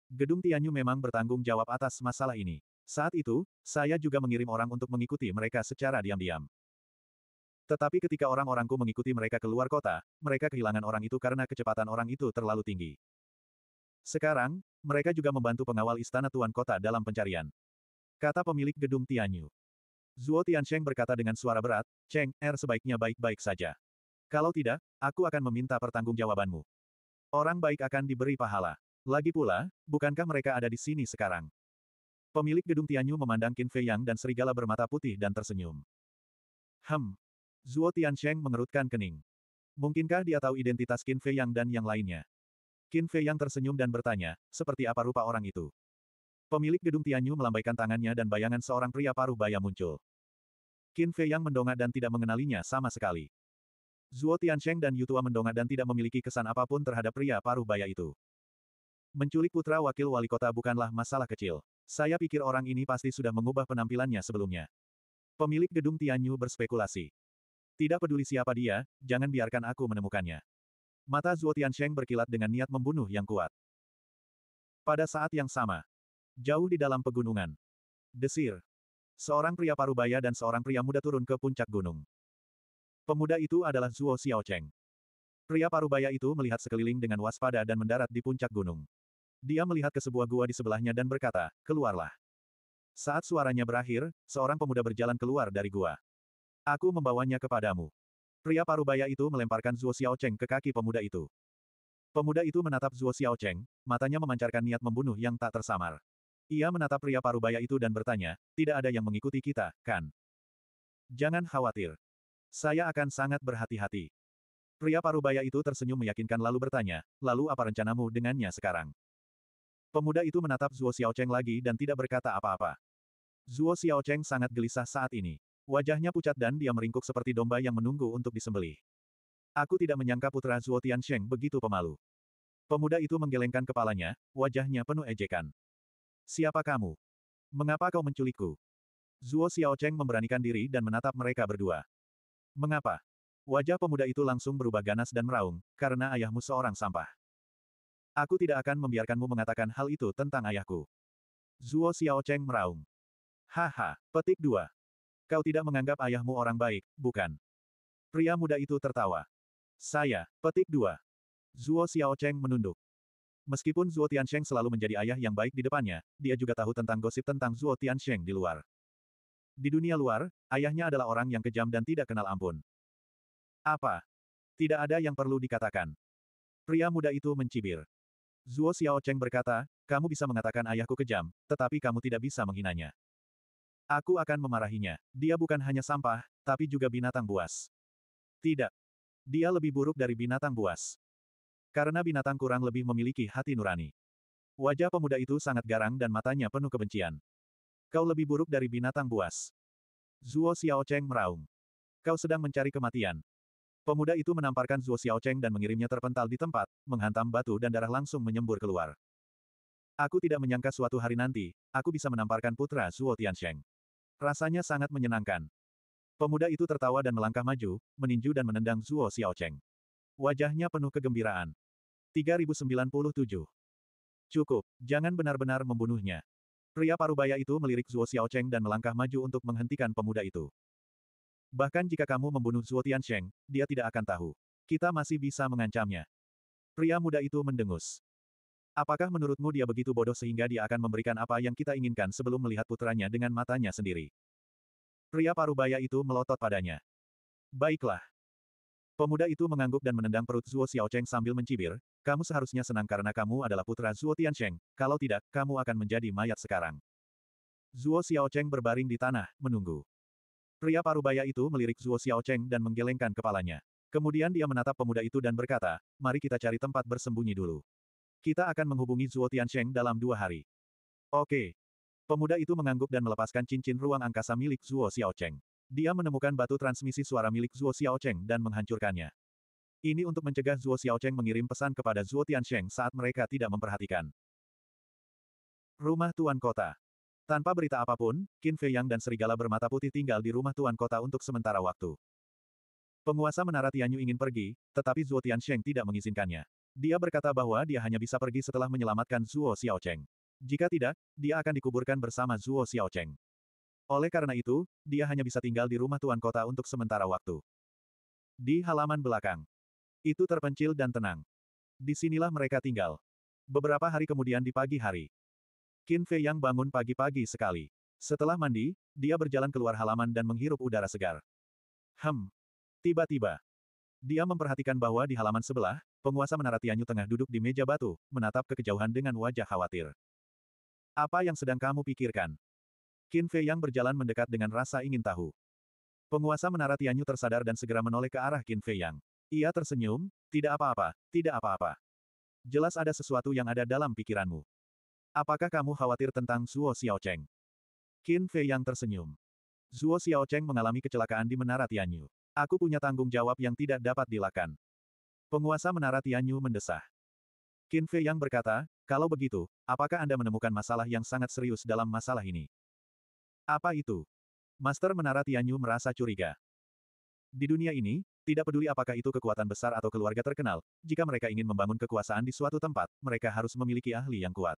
Gedung Tianyu memang bertanggung jawab atas masalah ini. Saat itu, saya juga mengirim orang untuk mengikuti mereka secara diam-diam. Tetapi ketika orang-orangku mengikuti mereka keluar kota, mereka kehilangan orang itu karena kecepatan orang itu terlalu tinggi. Sekarang, mereka juga membantu pengawal istana tuan kota dalam pencarian. Kata pemilik gedung Tianyu. Zuo Tiansheng berkata dengan suara berat, Cheng, Er sebaiknya baik-baik saja. Kalau tidak, aku akan meminta pertanggungjawabanmu. Orang baik akan diberi pahala. Lagi pula, bukankah mereka ada di sini sekarang? Pemilik gedung Tianyu memandang Qin Fei Yang dan serigala bermata putih dan tersenyum. Hem. Zuo Tiancheng mengerutkan kening. Mungkinkah dia tahu identitas Qin Fei Yang dan yang lainnya? Qin Fei Yang tersenyum dan bertanya, seperti apa rupa orang itu? Pemilik gedung Tianyu melambaikan tangannya dan bayangan seorang pria paruh baya muncul. Qin Fei Yang mendongak dan tidak mengenalinya sama sekali. Zuo Tiancheng dan Yutua mendongak dan tidak memiliki kesan apapun terhadap pria paruh baya itu. Menculik putra wakil wali kota bukanlah masalah kecil. Saya pikir orang ini pasti sudah mengubah penampilannya sebelumnya. Pemilik gedung Tianyu berspekulasi. Tidak peduli siapa dia, jangan biarkan aku menemukannya. Mata Zuo Tiansheng berkilat dengan niat membunuh yang kuat. Pada saat yang sama, jauh di dalam pegunungan, desir, seorang pria parubaya dan seorang pria muda turun ke puncak gunung. Pemuda itu adalah Zuo Xiaocheng. Pria parubaya itu melihat sekeliling dengan waspada dan mendarat di puncak gunung. Dia melihat ke sebuah gua di sebelahnya dan berkata, keluarlah. Saat suaranya berakhir, seorang pemuda berjalan keluar dari gua. Aku membawanya kepadamu. Pria parubaya itu melemparkan Zhuo Xiaocheng ke kaki pemuda itu. Pemuda itu menatap Zhuo Xiaocheng, matanya memancarkan niat membunuh yang tak tersamar. Ia menatap pria parubaya itu dan bertanya, tidak ada yang mengikuti kita, kan? Jangan khawatir. Saya akan sangat berhati-hati. Pria parubaya itu tersenyum meyakinkan lalu bertanya, lalu apa rencanamu dengannya sekarang? Pemuda itu menatap Zuo Cheng lagi dan tidak berkata apa-apa. Zuo Cheng sangat gelisah saat ini. Wajahnya pucat dan dia meringkuk seperti domba yang menunggu untuk disembelih. Aku tidak menyangka putra Zuo Tiansheng begitu pemalu. Pemuda itu menggelengkan kepalanya, wajahnya penuh ejekan. Siapa kamu? Mengapa kau menculikku? Zuo Cheng memberanikan diri dan menatap mereka berdua. Mengapa? Wajah pemuda itu langsung berubah ganas dan meraung, karena ayahmu seorang sampah. Aku tidak akan membiarkanmu mengatakan hal itu tentang ayahku. Zuo Xiaocheng meraung. Haha, petik dua. Kau tidak menganggap ayahmu orang baik, bukan? Pria muda itu tertawa. Saya, petik dua. Zuo Xiaocheng menunduk. Meskipun Zuo Tiansheng selalu menjadi ayah yang baik di depannya, dia juga tahu tentang gosip tentang Zuo Tiansheng di luar. Di dunia luar, ayahnya adalah orang yang kejam dan tidak kenal ampun. Apa? Tidak ada yang perlu dikatakan. Pria muda itu mencibir. Zuo Xiaocheng berkata, kamu bisa mengatakan ayahku kejam, tetapi kamu tidak bisa menghinanya. Aku akan memarahinya. Dia bukan hanya sampah, tapi juga binatang buas. Tidak. Dia lebih buruk dari binatang buas. Karena binatang kurang lebih memiliki hati nurani. Wajah pemuda itu sangat garang dan matanya penuh kebencian. Kau lebih buruk dari binatang buas. Zuo Xiaocheng meraung. Kau sedang mencari kematian. Pemuda itu menamparkan Zhuo Xiaocheng dan mengirimnya terpental di tempat, menghantam batu dan darah langsung menyembur keluar. Aku tidak menyangka suatu hari nanti, aku bisa menamparkan putra Zhuo Tiansheng. Rasanya sangat menyenangkan. Pemuda itu tertawa dan melangkah maju, meninju dan menendang Zhuo Xiaocheng. Wajahnya penuh kegembiraan. 3097. Cukup, jangan benar-benar membunuhnya. Pria parubaya itu melirik Zhuo Xiaocheng dan melangkah maju untuk menghentikan pemuda itu. Bahkan jika kamu membunuh Zuo Tiansheng, dia tidak akan tahu. Kita masih bisa mengancamnya. Pria muda itu mendengus. Apakah menurutmu dia begitu bodoh sehingga dia akan memberikan apa yang kita inginkan sebelum melihat putranya dengan matanya sendiri? Pria parubaya itu melotot padanya. Baiklah. Pemuda itu mengangguk dan menendang perut Zuo Xiaocheng sambil mencibir, kamu seharusnya senang karena kamu adalah putra Zuo Tiansheng, kalau tidak, kamu akan menjadi mayat sekarang. Zuo Xiaocheng berbaring di tanah, menunggu. Pria parubaya itu melirik Zuo Xiaocheng dan menggelengkan kepalanya. Kemudian dia menatap pemuda itu dan berkata, mari kita cari tempat bersembunyi dulu. Kita akan menghubungi Zuo Tiansheng dalam dua hari. Oke. Pemuda itu mengangguk dan melepaskan cincin ruang angkasa milik Zuo Xiaocheng. Dia menemukan batu transmisi suara milik Zuo Xiaocheng dan menghancurkannya. Ini untuk mencegah Zuo Xiaocheng mengirim pesan kepada Zuo Tiansheng saat mereka tidak memperhatikan. Rumah Tuan Kota tanpa berita apapun, Qin Fei Yang dan serigala bermata putih tinggal di rumah tuan kota untuk sementara waktu. Penguasa menara Tianyu ingin pergi, tetapi Zhuo Tiansheng tidak mengizinkannya. Dia berkata bahwa dia hanya bisa pergi setelah menyelamatkan Zhuo Xiaocheng. Jika tidak, dia akan dikuburkan bersama Zhuo Xiaocheng. Oleh karena itu, dia hanya bisa tinggal di rumah tuan kota untuk sementara waktu. Di halaman belakang. Itu terpencil dan tenang. Disinilah mereka tinggal. Beberapa hari kemudian di pagi hari. Qin Fei yang bangun pagi-pagi sekali. Setelah mandi, dia berjalan keluar halaman dan menghirup udara segar. Hem. Tiba-tiba. Dia memperhatikan bahwa di halaman sebelah, penguasa menara Tianyu tengah duduk di meja batu, menatap ke kejauhan dengan wajah khawatir. Apa yang sedang kamu pikirkan? Qin Fei yang berjalan mendekat dengan rasa ingin tahu. Penguasa menara Tianyu tersadar dan segera menoleh ke arah Qin Fei yang. Ia tersenyum, tidak apa-apa, tidak apa-apa. Jelas ada sesuatu yang ada dalam pikiranmu. Apakah kamu khawatir tentang Zuo Xiaocheng? Qin Fei yang tersenyum. Zuo Xiaocheng mengalami kecelakaan di Menara Tianyu. Aku punya tanggung jawab yang tidak dapat dilakukan. Penguasa Menara Tianyu mendesah. Qin Fei yang berkata, kalau begitu, apakah Anda menemukan masalah yang sangat serius dalam masalah ini? Apa itu? Master Menara Tianyu merasa curiga. Di dunia ini, tidak peduli apakah itu kekuatan besar atau keluarga terkenal, jika mereka ingin membangun kekuasaan di suatu tempat, mereka harus memiliki ahli yang kuat.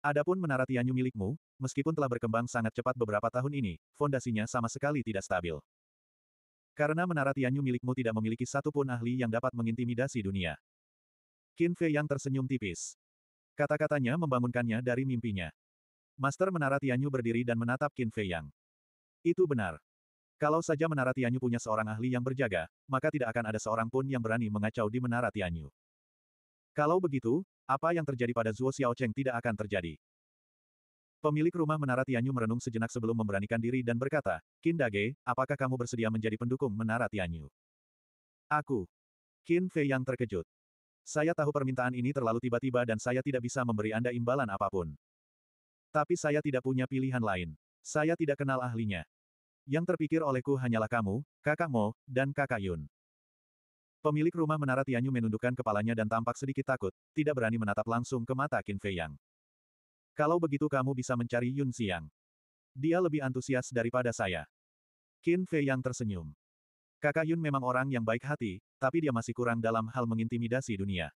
Adapun menara Tianyu milikmu, meskipun telah berkembang sangat cepat beberapa tahun ini, fondasinya sama sekali tidak stabil. Karena menara Tianyu milikmu tidak memiliki satupun ahli yang dapat mengintimidasi dunia. Qin Fei yang tersenyum tipis. Kata-katanya membangunkannya dari mimpinya. Master menara Tianyu berdiri dan menatap Qin Fei Yang. Itu benar. Kalau saja menara Tianyu punya seorang ahli yang berjaga, maka tidak akan ada seorang pun yang berani mengacau di menara Tianyu. Kalau begitu, apa yang terjadi pada Zuo Xiaocheng tidak akan terjadi. Pemilik rumah menara Tianyu merenung sejenak sebelum memberanikan diri dan berkata, Qin Dage, apakah kamu bersedia menjadi pendukung menara Tianyu? Aku. Qin Fei yang terkejut. Saya tahu permintaan ini terlalu tiba-tiba dan saya tidak bisa memberi Anda imbalan apapun. Tapi saya tidak punya pilihan lain. Saya tidak kenal ahlinya. Yang terpikir olehku hanyalah kamu, kakak Mo, dan kakak Yun. Pemilik rumah menara Tianyu menundukkan kepalanya dan tampak sedikit takut, tidak berani menatap langsung ke mata Qin Fei Yang. Kalau begitu kamu bisa mencari Yun Xiang. Dia lebih antusias daripada saya. Qin Fei Yang tersenyum. Kakak Yun memang orang yang baik hati, tapi dia masih kurang dalam hal mengintimidasi dunia.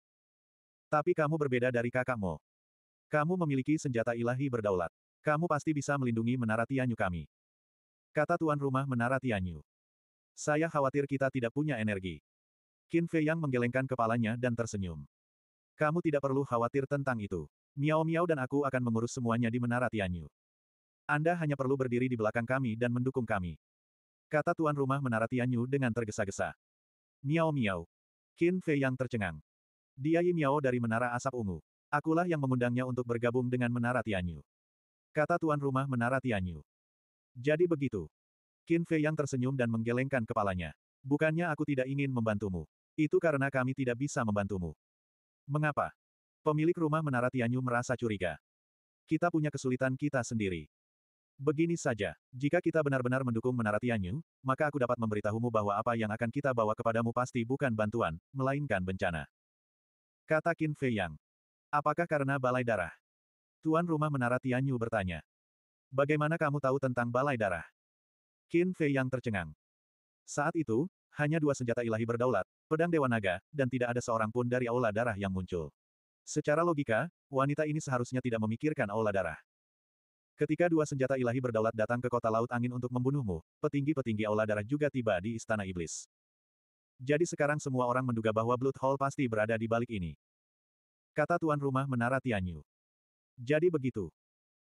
Tapi kamu berbeda dari kakakmu. Kamu memiliki senjata ilahi berdaulat. Kamu pasti bisa melindungi menara Tianyu kami. Kata tuan rumah menara Tianyu. Saya khawatir kita tidak punya energi. Qin Fei Yang menggelengkan kepalanya dan tersenyum. Kamu tidak perlu khawatir tentang itu. Miao Miao dan aku akan mengurus semuanya di Menara Tianyu. Anda hanya perlu berdiri di belakang kami dan mendukung kami. Kata tuan rumah Menara Tianyu dengan tergesa-gesa. Miao Miao. Qin Fei Yang tercengang. Dia Miao dari Menara Asap Ungu. Akulah yang mengundangnya untuk bergabung dengan Menara Tianyu. Kata tuan rumah Menara Tianyu. Jadi begitu. Qin Fei Yang tersenyum dan menggelengkan kepalanya. Bukannya aku tidak ingin membantumu. Itu karena kami tidak bisa membantumu. Mengapa? Pemilik rumah menara Tianyu merasa curiga. Kita punya kesulitan kita sendiri. Begini saja, jika kita benar-benar mendukung menara Tianyu, maka aku dapat memberitahumu bahwa apa yang akan kita bawa kepadamu pasti bukan bantuan, melainkan bencana. Kata Qin Fei Yang. Apakah karena balai darah? Tuan rumah menara Tianyu bertanya. Bagaimana kamu tahu tentang balai darah? Qin Fei Yang tercengang. Saat itu, hanya dua senjata ilahi berdaulat, pedang Dewa Naga, dan tidak ada seorang pun dari aula darah yang muncul. Secara logika, wanita ini seharusnya tidak memikirkan aula darah. Ketika dua senjata ilahi berdaulat datang ke kota Laut Angin untuk membunuhmu, petinggi-petinggi aula darah juga tiba di Istana Iblis. Jadi sekarang semua orang menduga bahwa Blood Hall pasti berada di balik ini. Kata tuan rumah menara Tianyu. Jadi begitu.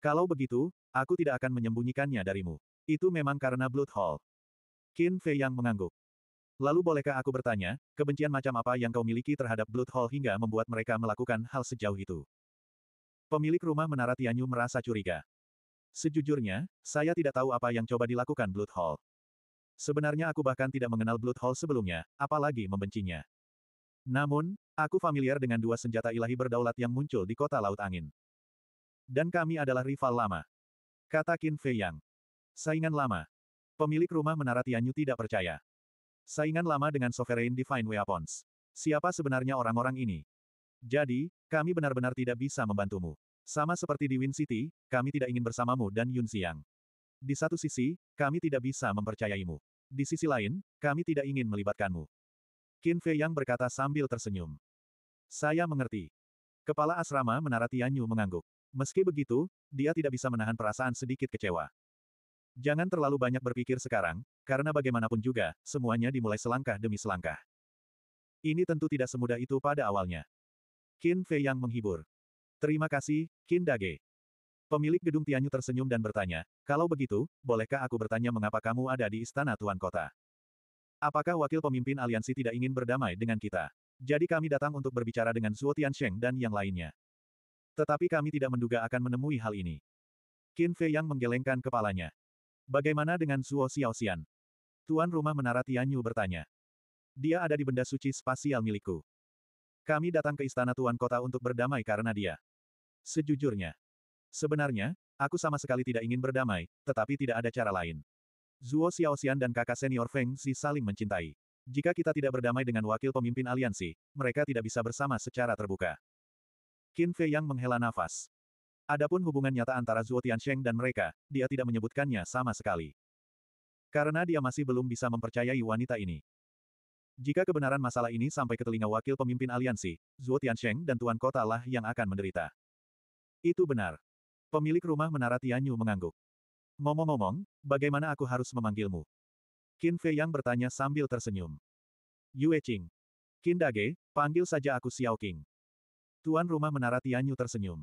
Kalau begitu, aku tidak akan menyembunyikannya darimu. Itu memang karena Blood Hall. Qin Fei yang mengangguk. Lalu bolehkah aku bertanya, kebencian macam apa yang kau miliki terhadap Blood Hall hingga membuat mereka melakukan hal sejauh itu? Pemilik rumah menara Tianyu merasa curiga. Sejujurnya, saya tidak tahu apa yang coba dilakukan Blood Hall. Sebenarnya aku bahkan tidak mengenal Blood Hall sebelumnya, apalagi membencinya. Namun, aku familiar dengan dua senjata ilahi berdaulat yang muncul di kota Laut Angin. Dan kami adalah rival lama. Kata Qin Fei Yang. Saingan lama. Pemilik rumah menara Tianyu tidak percaya. Saingan lama dengan Sovereign Divine Weapons. Siapa sebenarnya orang-orang ini? Jadi, kami benar-benar tidak bisa membantumu. Sama seperti di Win City, kami tidak ingin bersamamu dan Yun Xiang. Di satu sisi, kami tidak bisa mempercayaimu. Di sisi lain, kami tidak ingin melibatkanmu. Qin Fei Yang berkata sambil tersenyum. Saya mengerti. Kepala asrama menara Tianyu mengangguk. Meski begitu, dia tidak bisa menahan perasaan sedikit kecewa. Jangan terlalu banyak berpikir sekarang, karena bagaimanapun juga, semuanya dimulai selangkah demi selangkah. Ini tentu tidak semudah itu pada awalnya. Qin Fei yang menghibur. Terima kasih, Qin Dage. Pemilik gedung Tianyu tersenyum dan bertanya, kalau begitu, bolehkah aku bertanya mengapa kamu ada di istana Tuan Kota? Apakah wakil pemimpin aliansi tidak ingin berdamai dengan kita? Jadi kami datang untuk berbicara dengan Zuo Tiansheng dan yang lainnya. Tetapi kami tidak menduga akan menemui hal ini. Qin Fei yang menggelengkan kepalanya. Bagaimana dengan Zuo Xiaoxian? Tuan rumah menara Tianyu bertanya. Dia ada di benda suci spasial milikku. Kami datang ke istana tuan kota untuk berdamai karena dia. Sejujurnya. Sebenarnya, aku sama sekali tidak ingin berdamai, tetapi tidak ada cara lain. Zuo Xiaoxian dan kakak senior Feng si saling mencintai. Jika kita tidak berdamai dengan wakil pemimpin aliansi, mereka tidak bisa bersama secara terbuka. Qin Fei Yang menghela nafas. Adapun hubungan nyata antara Zuo Tiansheng dan mereka, dia tidak menyebutkannya sama sekali. Karena dia masih belum bisa mempercayai wanita ini. Jika kebenaran masalah ini sampai ke telinga wakil pemimpin aliansi, Zuo Tiansheng dan Tuan Kota lah yang akan menderita. Itu benar. Pemilik rumah menara Tianyu mengangguk. Ngomong-ngomong, bagaimana aku harus memanggilmu? Qin Fei Yang bertanya sambil tersenyum. Yue Qing. Qin Dage, panggil saja aku Xiao Qing. Tuan rumah menara Tianyu tersenyum.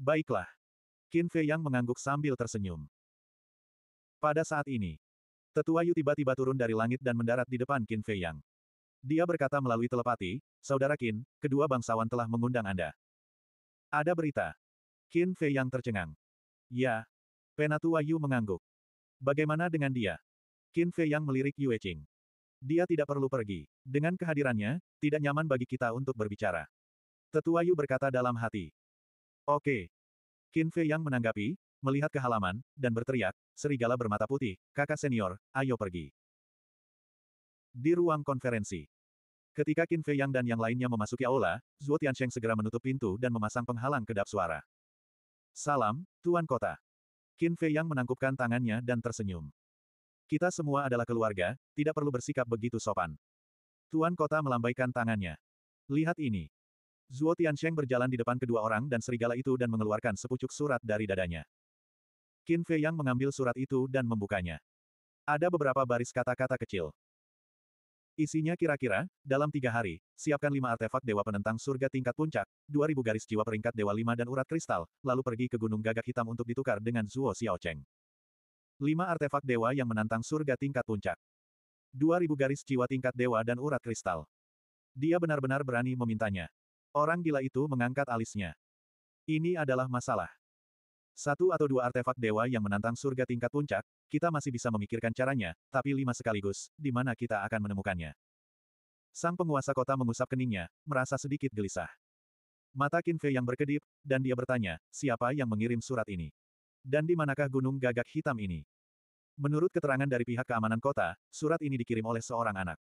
Baiklah. Qin Fei Yang mengangguk sambil tersenyum. Pada saat ini, Tetua Yu tiba-tiba turun dari langit dan mendarat di depan Qin Fei Yang. Dia berkata melalui telepati, Saudara Qin, kedua bangsawan telah mengundang Anda. Ada berita. Qin Fei Yang tercengang. Ya. Penatua Yu mengangguk. Bagaimana dengan dia? Qin Fei Yang melirik Yue Qing. Dia tidak perlu pergi. Dengan kehadirannya, tidak nyaman bagi kita untuk berbicara. Tetua Yu berkata dalam hati. Oke. Qin Fei yang menanggapi, melihat ke halaman, dan berteriak, serigala bermata putih, kakak senior, ayo pergi. Di ruang konferensi. Ketika Qin Fei Yang dan yang lainnya memasuki aula, Zhuo Tiansheng segera menutup pintu dan memasang penghalang kedap suara. Salam, Tuan Kota. Qin Fei Yang menangkupkan tangannya dan tersenyum. Kita semua adalah keluarga, tidak perlu bersikap begitu sopan. Tuan Kota melambaikan tangannya. Lihat ini. Zuo Tiansheng berjalan di depan kedua orang dan serigala itu dan mengeluarkan sepucuk surat dari dadanya. Qin Fei Yang mengambil surat itu dan membukanya. Ada beberapa baris kata-kata kecil. Isinya kira-kira, dalam tiga hari, siapkan lima artefak Dewa Penentang Surga tingkat puncak, dua ribu garis jiwa peringkat Dewa Lima dan urat kristal, lalu pergi ke Gunung Gagak Hitam untuk ditukar dengan Zuo Xiaocheng. Lima artefak Dewa yang menantang surga tingkat puncak. Dua ribu garis jiwa tingkat Dewa dan urat kristal. Dia benar-benar berani memintanya. Orang gila itu mengangkat alisnya. Ini adalah masalah. Satu atau dua artefak dewa yang menantang surga tingkat puncak, kita masih bisa memikirkan caranya, tapi lima sekaligus, di mana kita akan menemukannya. Sang penguasa kota mengusap keningnya, merasa sedikit gelisah. Mata Kinfe yang berkedip, dan dia bertanya, siapa yang mengirim surat ini? Dan di manakah gunung gagak hitam ini? Menurut keterangan dari pihak keamanan kota, surat ini dikirim oleh seorang anak.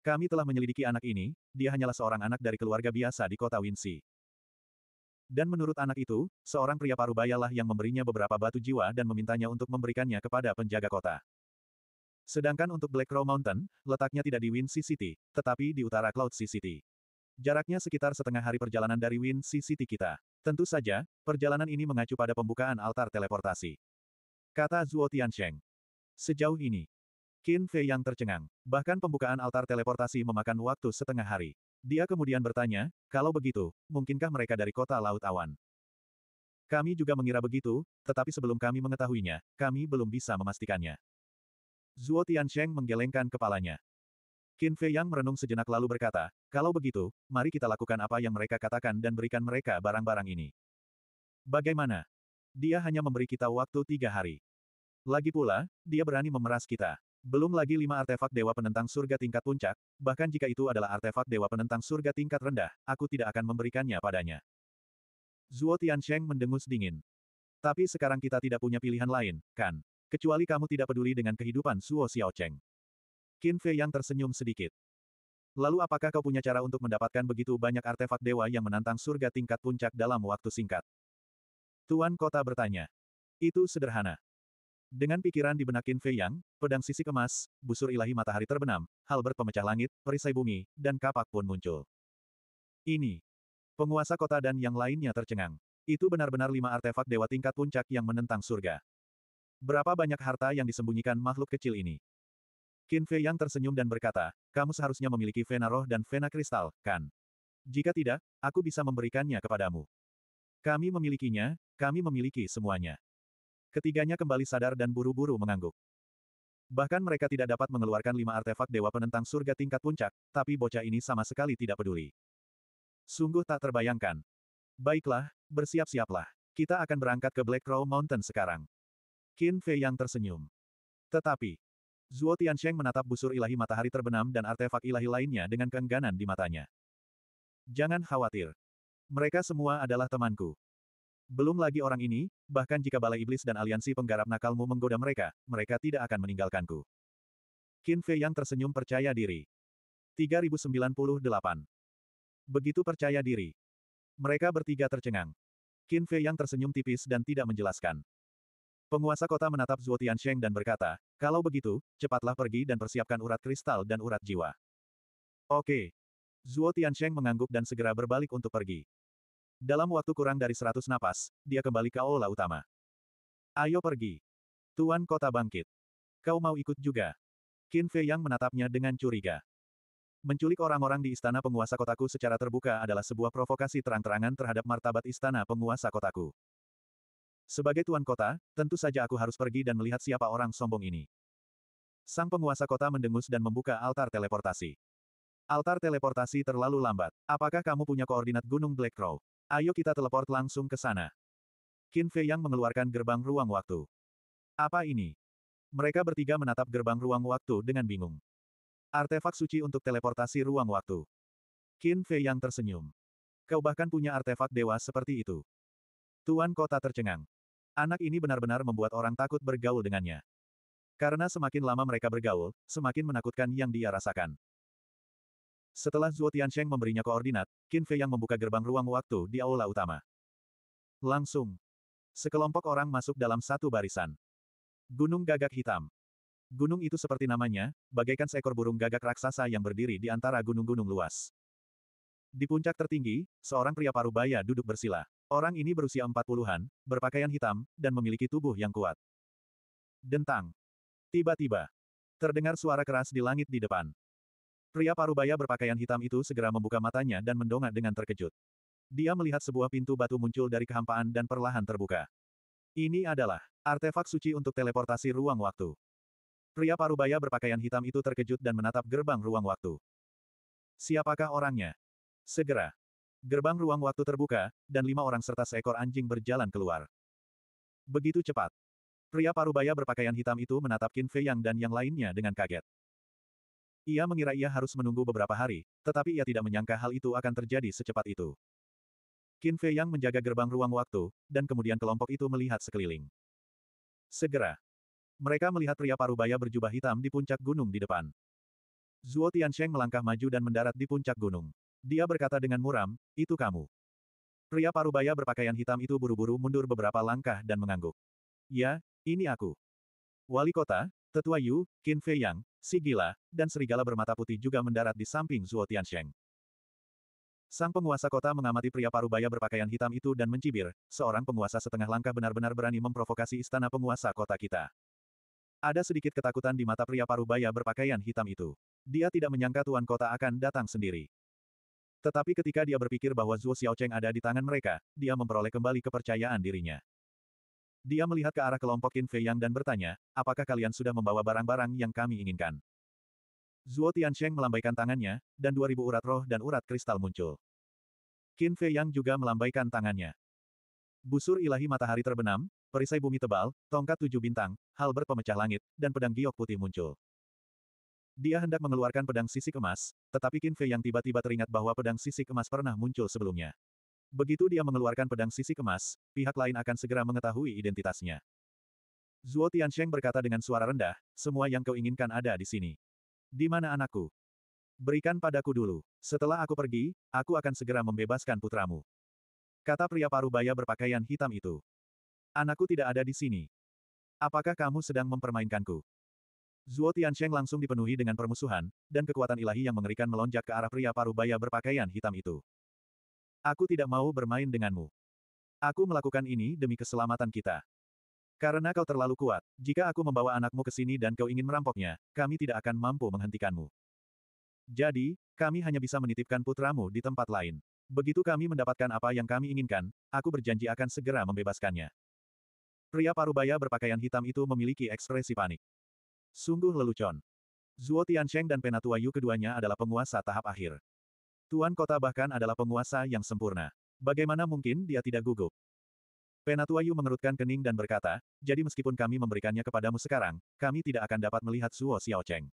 Kami telah menyelidiki anak ini, dia hanyalah seorang anak dari keluarga biasa di kota Winsi. Dan menurut anak itu, seorang pria parubayalah yang memberinya beberapa batu jiwa dan memintanya untuk memberikannya kepada penjaga kota. Sedangkan untuk Black Crow Mountain, letaknya tidak di Winsi City, tetapi di utara Cloud City. Jaraknya sekitar setengah hari perjalanan dari Winsi City kita. Tentu saja, perjalanan ini mengacu pada pembukaan altar teleportasi. Kata Zhuo Tiansheng. Sejauh ini, Qin Fei yang tercengang. Bahkan pembukaan altar teleportasi memakan waktu setengah hari. Dia kemudian bertanya, kalau begitu, mungkinkah mereka dari kota Laut Awan? Kami juga mengira begitu, tetapi sebelum kami mengetahuinya, kami belum bisa memastikannya. Zuo Tiansheng menggelengkan kepalanya. Qin Fei Yang merenung sejenak lalu berkata, kalau begitu, mari kita lakukan apa yang mereka katakan dan berikan mereka barang-barang ini. Bagaimana? Dia hanya memberi kita waktu tiga hari. Lagi pula, dia berani memeras kita. Belum lagi lima artefak dewa penentang surga tingkat puncak, bahkan jika itu adalah artefak dewa penentang surga tingkat rendah, aku tidak akan memberikannya padanya. Zuo Tiansheng mendengus dingin. Tapi sekarang kita tidak punya pilihan lain, kan? Kecuali kamu tidak peduli dengan kehidupan Suo Xiaocheng. Qin Fei yang tersenyum sedikit. Lalu apakah kau punya cara untuk mendapatkan begitu banyak artefak dewa yang menantang surga tingkat puncak dalam waktu singkat? Tuan kota bertanya. Itu sederhana. Dengan pikiran di benakin Fei Yang, pedang sisi kemas, busur ilahi matahari terbenam, halbert pemecah langit, perisai bumi, dan kapak pun muncul. Ini. Penguasa kota dan yang lainnya tercengang. Itu benar-benar lima artefak dewa tingkat puncak yang menentang surga. Berapa banyak harta yang disembunyikan makhluk kecil ini? Qin Fei Yang tersenyum dan berkata, kamu seharusnya memiliki vena roh dan vena kristal, kan? Jika tidak, aku bisa memberikannya kepadamu. Kami memilikinya, kami memiliki semuanya. Ketiganya kembali sadar dan buru-buru mengangguk. Bahkan mereka tidak dapat mengeluarkan lima artefak Dewa Penentang Surga tingkat puncak, tapi bocah ini sama sekali tidak peduli. Sungguh tak terbayangkan. Baiklah, bersiap-siaplah. Kita akan berangkat ke Black Crow Mountain sekarang. Qin Fei yang tersenyum. Tetapi, Zuo Tiansheng menatap busur ilahi matahari terbenam dan artefak ilahi lainnya dengan keengganan di matanya. Jangan khawatir. Mereka semua adalah temanku. Belum lagi orang ini, bahkan jika Balai Iblis dan aliansi penggarap nakalmu menggoda mereka, mereka tidak akan meninggalkanku. Qin Fei yang tersenyum percaya diri. 3098. Begitu percaya diri. Mereka bertiga tercengang. Qin Fei yang tersenyum tipis dan tidak menjelaskan. Penguasa kota menatap Zhuo Tiansheng dan berkata, kalau begitu, cepatlah pergi dan persiapkan urat kristal dan urat jiwa. Oke, Zhuo Tiansheng mengangguk dan segera berbalik untuk pergi. Dalam waktu kurang dari seratus napas, dia kembali ke aula utama. Ayo pergi. Tuan kota bangkit. Kau mau ikut juga? Qin Fei yang menatapnya dengan curiga. Menculik orang-orang di istana penguasa kotaku secara terbuka adalah sebuah provokasi terang-terangan terhadap martabat istana penguasa kotaku. Sebagai tuan kota, tentu saja aku harus pergi dan melihat siapa orang sombong ini. Sang penguasa kota mendengus dan membuka altar teleportasi. Altar teleportasi terlalu lambat. Apakah kamu punya koordinat Gunung Black Crow? Ayo kita teleport langsung ke sana. Qin Fei yang mengeluarkan gerbang ruang waktu. Apa ini? Mereka bertiga menatap gerbang ruang waktu dengan bingung. Artefak suci untuk teleportasi ruang waktu. Qin Fei yang tersenyum. Kau bahkan punya artefak dewa seperti itu. Tuan kota tercengang. Anak ini benar-benar membuat orang takut bergaul dengannya. Karena semakin lama mereka bergaul, semakin menakutkan yang dia rasakan. Setelah Zuo Tiancheng memberinya koordinat, Qin Fei yang membuka gerbang ruang waktu di aula utama. Langsung. Sekelompok orang masuk dalam satu barisan. Gunung gagak hitam. Gunung itu seperti namanya, bagaikan seekor burung gagak raksasa yang berdiri di antara gunung-gunung luas. Di puncak tertinggi, seorang pria parubaya duduk bersila. Orang ini berusia empat puluhan, berpakaian hitam, dan memiliki tubuh yang kuat. Dentang. Tiba-tiba. Terdengar suara keras di langit di depan. Pria parubaya berpakaian hitam itu segera membuka matanya dan mendongak dengan terkejut. Dia melihat sebuah pintu batu muncul dari kehampaan dan perlahan terbuka. Ini adalah artefak suci untuk teleportasi ruang waktu. Pria parubaya berpakaian hitam itu terkejut dan menatap gerbang ruang waktu. Siapakah orangnya? Segera. Gerbang ruang waktu terbuka, dan lima orang serta seekor anjing berjalan keluar. Begitu cepat. Pria parubaya berpakaian hitam itu menatap Qin Fei Yang dan yang lainnya dengan kaget. Ia mengira ia harus menunggu beberapa hari, tetapi ia tidak menyangka hal itu akan terjadi secepat itu. Qin Fei yang menjaga gerbang ruang waktu, dan kemudian kelompok itu melihat sekeliling. Segera. Mereka melihat pria parubaya berjubah hitam di puncak gunung di depan. Zuo Tiansheng melangkah maju dan mendarat di puncak gunung. Dia berkata dengan muram, itu kamu. Pria parubaya berpakaian hitam itu buru-buru mundur beberapa langkah dan mengangguk. Ya, ini aku. Wali kota, Tetua Yu, Qin Fei Yang, Sigila dan serigala bermata putih juga mendarat di samping Zuo Tiansheng. Sang penguasa kota mengamati pria parubaya berpakaian hitam itu dan mencibir, seorang penguasa setengah langkah benar-benar berani memprovokasi istana penguasa kota kita. Ada sedikit ketakutan di mata pria parubaya berpakaian hitam itu. Dia tidak menyangka tuan kota akan datang sendiri. Tetapi ketika dia berpikir bahwa Zhuo Xiaocheng ada di tangan mereka, dia memperoleh kembali kepercayaan dirinya. Dia melihat ke arah kelompok Qin Fei Yang dan bertanya, apakah kalian sudah membawa barang-barang yang kami inginkan? Zuo Tiansheng melambaikan tangannya, dan 2000 urat roh dan urat kristal muncul. Qin Fei Yang juga melambaikan tangannya. Busur ilahi matahari terbenam, perisai bumi tebal, tongkat tujuh bintang, hal berpemecah langit, dan pedang giok putih muncul. Dia hendak mengeluarkan pedang sisik emas, tetapi Qin Fei Yang tiba-tiba teringat bahwa pedang sisik emas pernah muncul sebelumnya. Begitu dia mengeluarkan pedang sisi kemas, pihak lain akan segera mengetahui identitasnya. Zuo Tiansheng berkata dengan suara rendah, semua yang kau inginkan ada di sini. Di mana anakku? Berikan padaku dulu. Setelah aku pergi, aku akan segera membebaskan putramu. Kata pria parubaya berpakaian hitam itu. Anakku tidak ada di sini. Apakah kamu sedang mempermainkanku? Zuo Tiansheng langsung dipenuhi dengan permusuhan, dan kekuatan ilahi yang mengerikan melonjak ke arah pria parubaya berpakaian hitam itu. Aku tidak mau bermain denganmu. Aku melakukan ini demi keselamatan kita. Karena kau terlalu kuat, jika aku membawa anakmu ke sini dan kau ingin merampoknya, kami tidak akan mampu menghentikanmu. Jadi, kami hanya bisa menitipkan putramu di tempat lain. Begitu kami mendapatkan apa yang kami inginkan, aku berjanji akan segera membebaskannya. Pria parubaya berpakaian hitam itu memiliki ekspresi panik. Sungguh lelucon. Zuo Tiancheng dan Penatua Yu keduanya adalah penguasa tahap akhir. Tuan kota bahkan adalah penguasa yang sempurna. Bagaimana mungkin dia tidak gugup? Penatuayu mengerutkan kening dan berkata, jadi meskipun kami memberikannya kepadamu sekarang, kami tidak akan dapat melihat Suo Xiaocheng.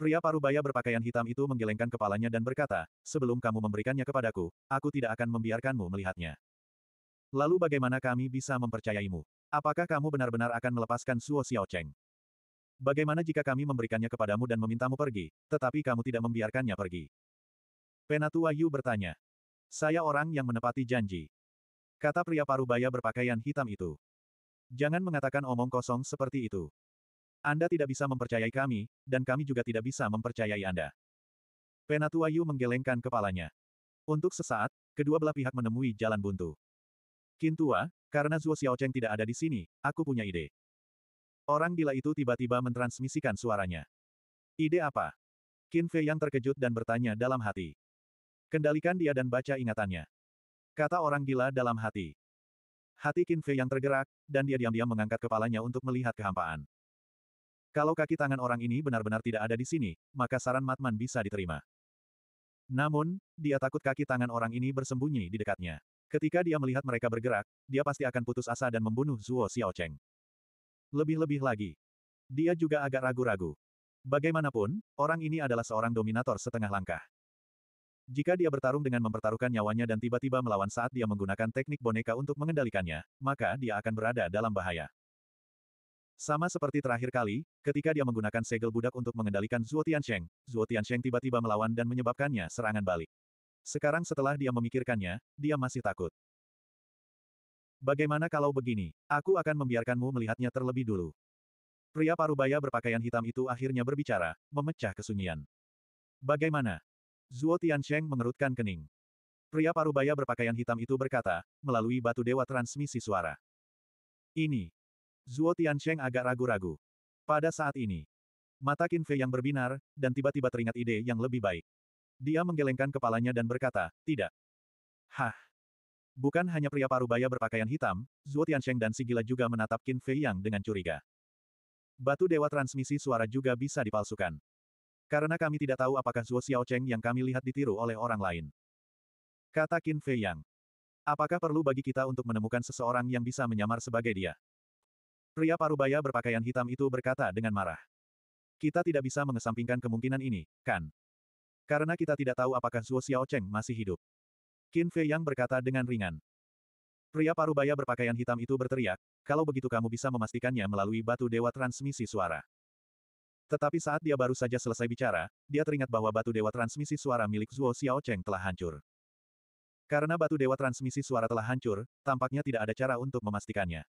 Pria parubaya berpakaian hitam itu menggelengkan kepalanya dan berkata, sebelum kamu memberikannya kepadaku, aku tidak akan membiarkanmu melihatnya. Lalu bagaimana kami bisa mempercayaimu? Apakah kamu benar-benar akan melepaskan Suo Xiaocheng? Bagaimana jika kami memberikannya kepadamu dan memintamu pergi, tetapi kamu tidak membiarkannya pergi? Penatua Yu bertanya. Saya orang yang menepati janji. Kata pria parubaya berpakaian hitam itu. Jangan mengatakan omong kosong seperti itu. Anda tidak bisa mempercayai kami, dan kami juga tidak bisa mempercayai Anda. Penatua Yu menggelengkan kepalanya. Untuk sesaat, kedua belah pihak menemui jalan buntu. Kintua, karena Zhuo Cheng tidak ada di sini, aku punya ide. Orang gila itu tiba-tiba mentransmisikan suaranya. Ide apa? Qin Fei yang terkejut dan bertanya dalam hati. Kendalikan dia dan baca ingatannya. Kata orang gila dalam hati. Hati Qin Fei yang tergerak, dan dia diam-diam mengangkat kepalanya untuk melihat kehampaan. Kalau kaki tangan orang ini benar-benar tidak ada di sini, maka saran Matman bisa diterima. Namun, dia takut kaki tangan orang ini bersembunyi di dekatnya. Ketika dia melihat mereka bergerak, dia pasti akan putus asa dan membunuh Zuo Xiaocheng. Lebih-lebih lagi. Dia juga agak ragu-ragu. Bagaimanapun, orang ini adalah seorang dominator setengah langkah. Jika dia bertarung dengan mempertaruhkan nyawanya dan tiba-tiba melawan saat dia menggunakan teknik boneka untuk mengendalikannya, maka dia akan berada dalam bahaya. Sama seperti terakhir kali, ketika dia menggunakan segel budak untuk mengendalikan Zhuo Tiansheng, Zhuo Tiansheng tiba-tiba melawan dan menyebabkannya serangan balik. Sekarang setelah dia memikirkannya, dia masih takut. Bagaimana kalau begini? Aku akan membiarkanmu melihatnya terlebih dulu. Pria parubaya berpakaian hitam itu akhirnya berbicara, memecah kesunyian. Bagaimana? Zuo Tiancheng mengerutkan kening. Pria parubaya berpakaian hitam itu berkata, melalui batu dewa transmisi suara. Ini. Zuo Tiancheng agak ragu-ragu. Pada saat ini. Mata Qin Fei yang berbinar, dan tiba-tiba teringat ide yang lebih baik. Dia menggelengkan kepalanya dan berkata, tidak. Hah. Bukan hanya pria parubaya berpakaian hitam, Zuo Tiancheng dan Sigila juga menatap Qin Fei Yang dengan curiga. Batu dewa transmisi suara juga bisa dipalsukan. Karena kami tidak tahu apakah Zuo Xiaocheng yang kami lihat ditiru oleh orang lain. Kata Qin Fei Yang. Apakah perlu bagi kita untuk menemukan seseorang yang bisa menyamar sebagai dia? Pria parubaya berpakaian hitam itu berkata dengan marah. Kita tidak bisa mengesampingkan kemungkinan ini, kan? Karena kita tidak tahu apakah Zuo Xiaocheng masih hidup. Qin Fei Yang berkata dengan ringan. Pria parubaya berpakaian hitam itu berteriak, kalau begitu kamu bisa memastikannya melalui batu dewa transmisi suara. Tetapi saat dia baru saja selesai bicara, dia teringat bahwa batu dewa transmisi suara milik Zhuo Xiaocheng telah hancur. Karena batu dewa transmisi suara telah hancur, tampaknya tidak ada cara untuk memastikannya.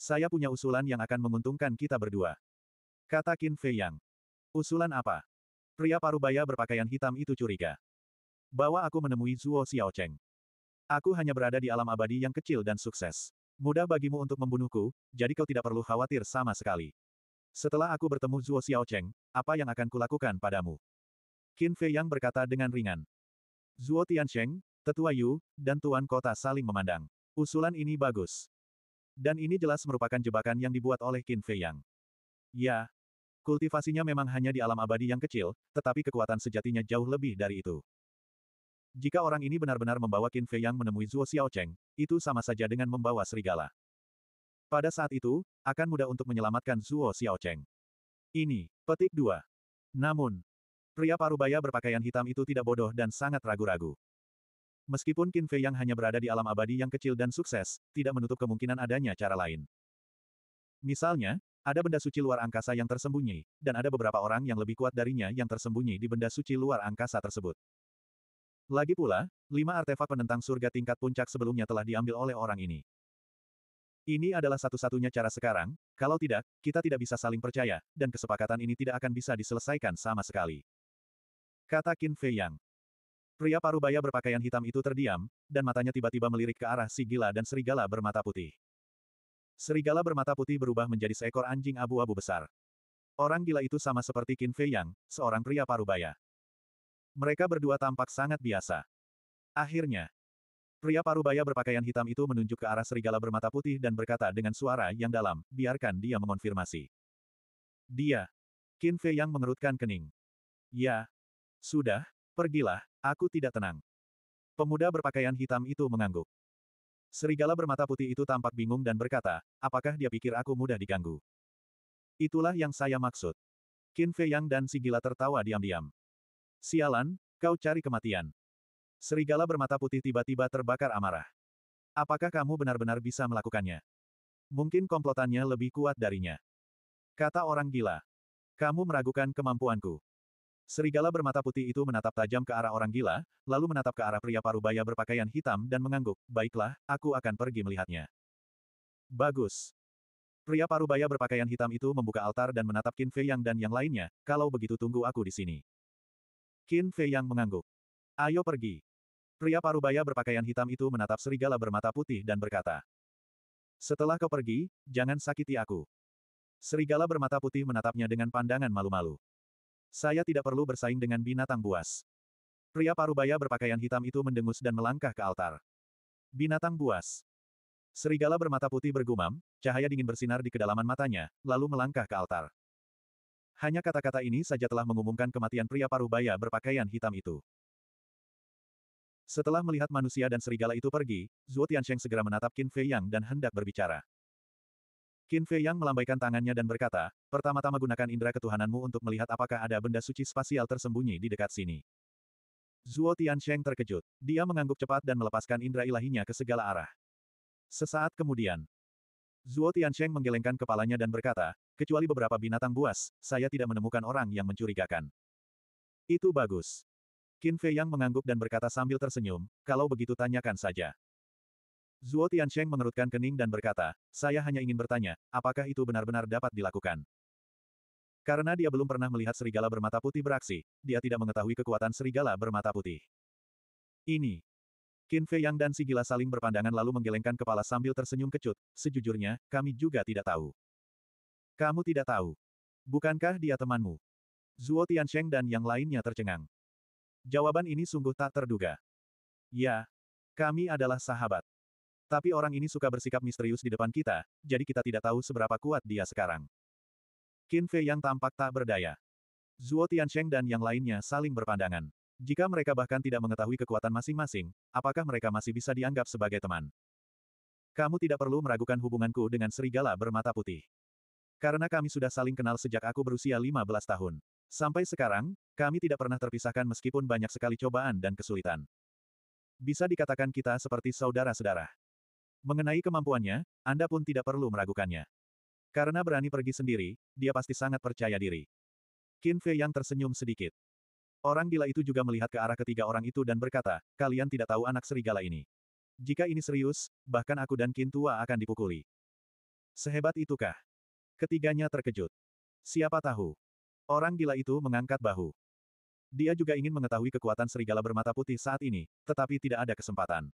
Saya punya usulan yang akan menguntungkan kita berdua. Kata Qin Fei Yang. Usulan apa? Pria parubaya berpakaian hitam itu curiga. Bahwa aku menemui Zhuo Xiaocheng. Aku hanya berada di alam abadi yang kecil dan sukses. Mudah bagimu untuk membunuhku, jadi kau tidak perlu khawatir sama sekali. Setelah aku bertemu Zuo Xiaocheng, apa yang akan kulakukan padamu? Qin Fei Yang berkata dengan ringan. Zuo Tiancheng, Tetua Yu, dan Tuan Kota saling memandang. Usulan ini bagus. Dan ini jelas merupakan jebakan yang dibuat oleh Qin Fei Yang. Ya. Kultivasinya memang hanya di alam abadi yang kecil, tetapi kekuatan sejatinya jauh lebih dari itu. Jika orang ini benar-benar membawa Qin Fei Yang menemui Zuo Xiaocheng, itu sama saja dengan membawa serigala. Pada saat itu, akan mudah untuk menyelamatkan Zuo Xiaocheng. Ini, petik 2. Namun, pria parubaya berpakaian hitam itu tidak bodoh dan sangat ragu-ragu. Meskipun Qin Fei yang hanya berada di alam abadi yang kecil dan sukses, tidak menutup kemungkinan adanya cara lain. Misalnya, ada benda suci luar angkasa yang tersembunyi, dan ada beberapa orang yang lebih kuat darinya yang tersembunyi di benda suci luar angkasa tersebut. Lagi pula, lima artefak penentang surga tingkat puncak sebelumnya telah diambil oleh orang ini. Ini adalah satu-satunya cara sekarang, kalau tidak, kita tidak bisa saling percaya, dan kesepakatan ini tidak akan bisa diselesaikan sama sekali. Kata Qin Fei Yang. Pria parubaya berpakaian hitam itu terdiam, dan matanya tiba-tiba melirik ke arah si gila dan serigala bermata putih. Serigala bermata putih berubah menjadi seekor anjing abu-abu besar. Orang gila itu sama seperti Qin Fei Yang, seorang pria parubaya. Mereka berdua tampak sangat biasa. Akhirnya, Pria parubaya berpakaian hitam itu menunjuk ke arah serigala bermata putih dan berkata dengan suara yang dalam, biarkan dia mengonfirmasi. Dia. Qin Fei yang mengerutkan kening. Ya. Sudah, pergilah, aku tidak tenang. Pemuda berpakaian hitam itu mengangguk. Serigala bermata putih itu tampak bingung dan berkata, apakah dia pikir aku mudah diganggu? Itulah yang saya maksud. Qin Fei Yang dan si gila tertawa diam-diam. Sialan, kau cari kematian. Serigala bermata putih tiba-tiba terbakar amarah. Apakah kamu benar-benar bisa melakukannya? Mungkin komplotannya lebih kuat darinya. Kata orang gila. Kamu meragukan kemampuanku. Serigala bermata putih itu menatap tajam ke arah orang gila, lalu menatap ke arah pria parubaya berpakaian hitam dan mengangguk, baiklah, aku akan pergi melihatnya. Bagus. Pria parubaya berpakaian hitam itu membuka altar dan menatap Qin Fei Yang dan yang lainnya, kalau begitu tunggu aku di sini. Qin Fei Yang mengangguk. Ayo pergi. Pria parubaya berpakaian hitam itu menatap serigala bermata putih dan berkata. Setelah kau pergi, jangan sakiti aku. Serigala bermata putih menatapnya dengan pandangan malu-malu. Saya tidak perlu bersaing dengan binatang buas. Pria parubaya berpakaian hitam itu mendengus dan melangkah ke altar. Binatang buas. Serigala bermata putih bergumam, cahaya dingin bersinar di kedalaman matanya, lalu melangkah ke altar. Hanya kata-kata ini saja telah mengumumkan kematian pria parubaya berpakaian hitam itu. Setelah melihat manusia dan serigala itu pergi, Zhuo Tiansheng segera menatap Qin Fei Yang dan hendak berbicara. Qin Fei Yang melambaikan tangannya dan berkata, pertama-tama gunakan indera ketuhananmu untuk melihat apakah ada benda suci spasial tersembunyi di dekat sini. Zhuo Tiansheng terkejut. Dia mengangguk cepat dan melepaskan indera ilahinya ke segala arah. Sesaat kemudian, Zhuo Tiansheng menggelengkan kepalanya dan berkata, kecuali beberapa binatang buas, saya tidak menemukan orang yang mencurigakan. Itu bagus. Qin Fei Yang mengangguk dan berkata sambil tersenyum, kalau begitu tanyakan saja. Zuo Tiancheng mengerutkan kening dan berkata, saya hanya ingin bertanya, apakah itu benar-benar dapat dilakukan? Karena dia belum pernah melihat serigala bermata putih beraksi, dia tidak mengetahui kekuatan serigala bermata putih. Ini. Qin Fei Yang dan si gila saling berpandangan lalu menggelengkan kepala sambil tersenyum kecut, sejujurnya, kami juga tidak tahu. Kamu tidak tahu. Bukankah dia temanmu? Zuo Tiancheng dan yang lainnya tercengang. Jawaban ini sungguh tak terduga. Ya, kami adalah sahabat. Tapi orang ini suka bersikap misterius di depan kita, jadi kita tidak tahu seberapa kuat dia sekarang. Qin Fei yang tampak tak berdaya. Zuo Tiansheng dan yang lainnya saling berpandangan. Jika mereka bahkan tidak mengetahui kekuatan masing-masing, apakah mereka masih bisa dianggap sebagai teman? Kamu tidak perlu meragukan hubunganku dengan serigala bermata putih. Karena kami sudah saling kenal sejak aku berusia 15 tahun. Sampai sekarang, kami tidak pernah terpisahkan meskipun banyak sekali cobaan dan kesulitan. Bisa dikatakan kita seperti saudara-saudara. Mengenai kemampuannya, Anda pun tidak perlu meragukannya. Karena berani pergi sendiri, dia pasti sangat percaya diri. Qin Fei yang tersenyum sedikit. Orang gila itu juga melihat ke arah ketiga orang itu dan berkata, kalian tidak tahu anak serigala ini. Jika ini serius, bahkan aku dan Qin tua akan dipukuli. Sehebat itukah? Ketiganya terkejut. Siapa tahu? Orang gila itu mengangkat bahu. Dia juga ingin mengetahui kekuatan serigala bermata putih saat ini, tetapi tidak ada kesempatan.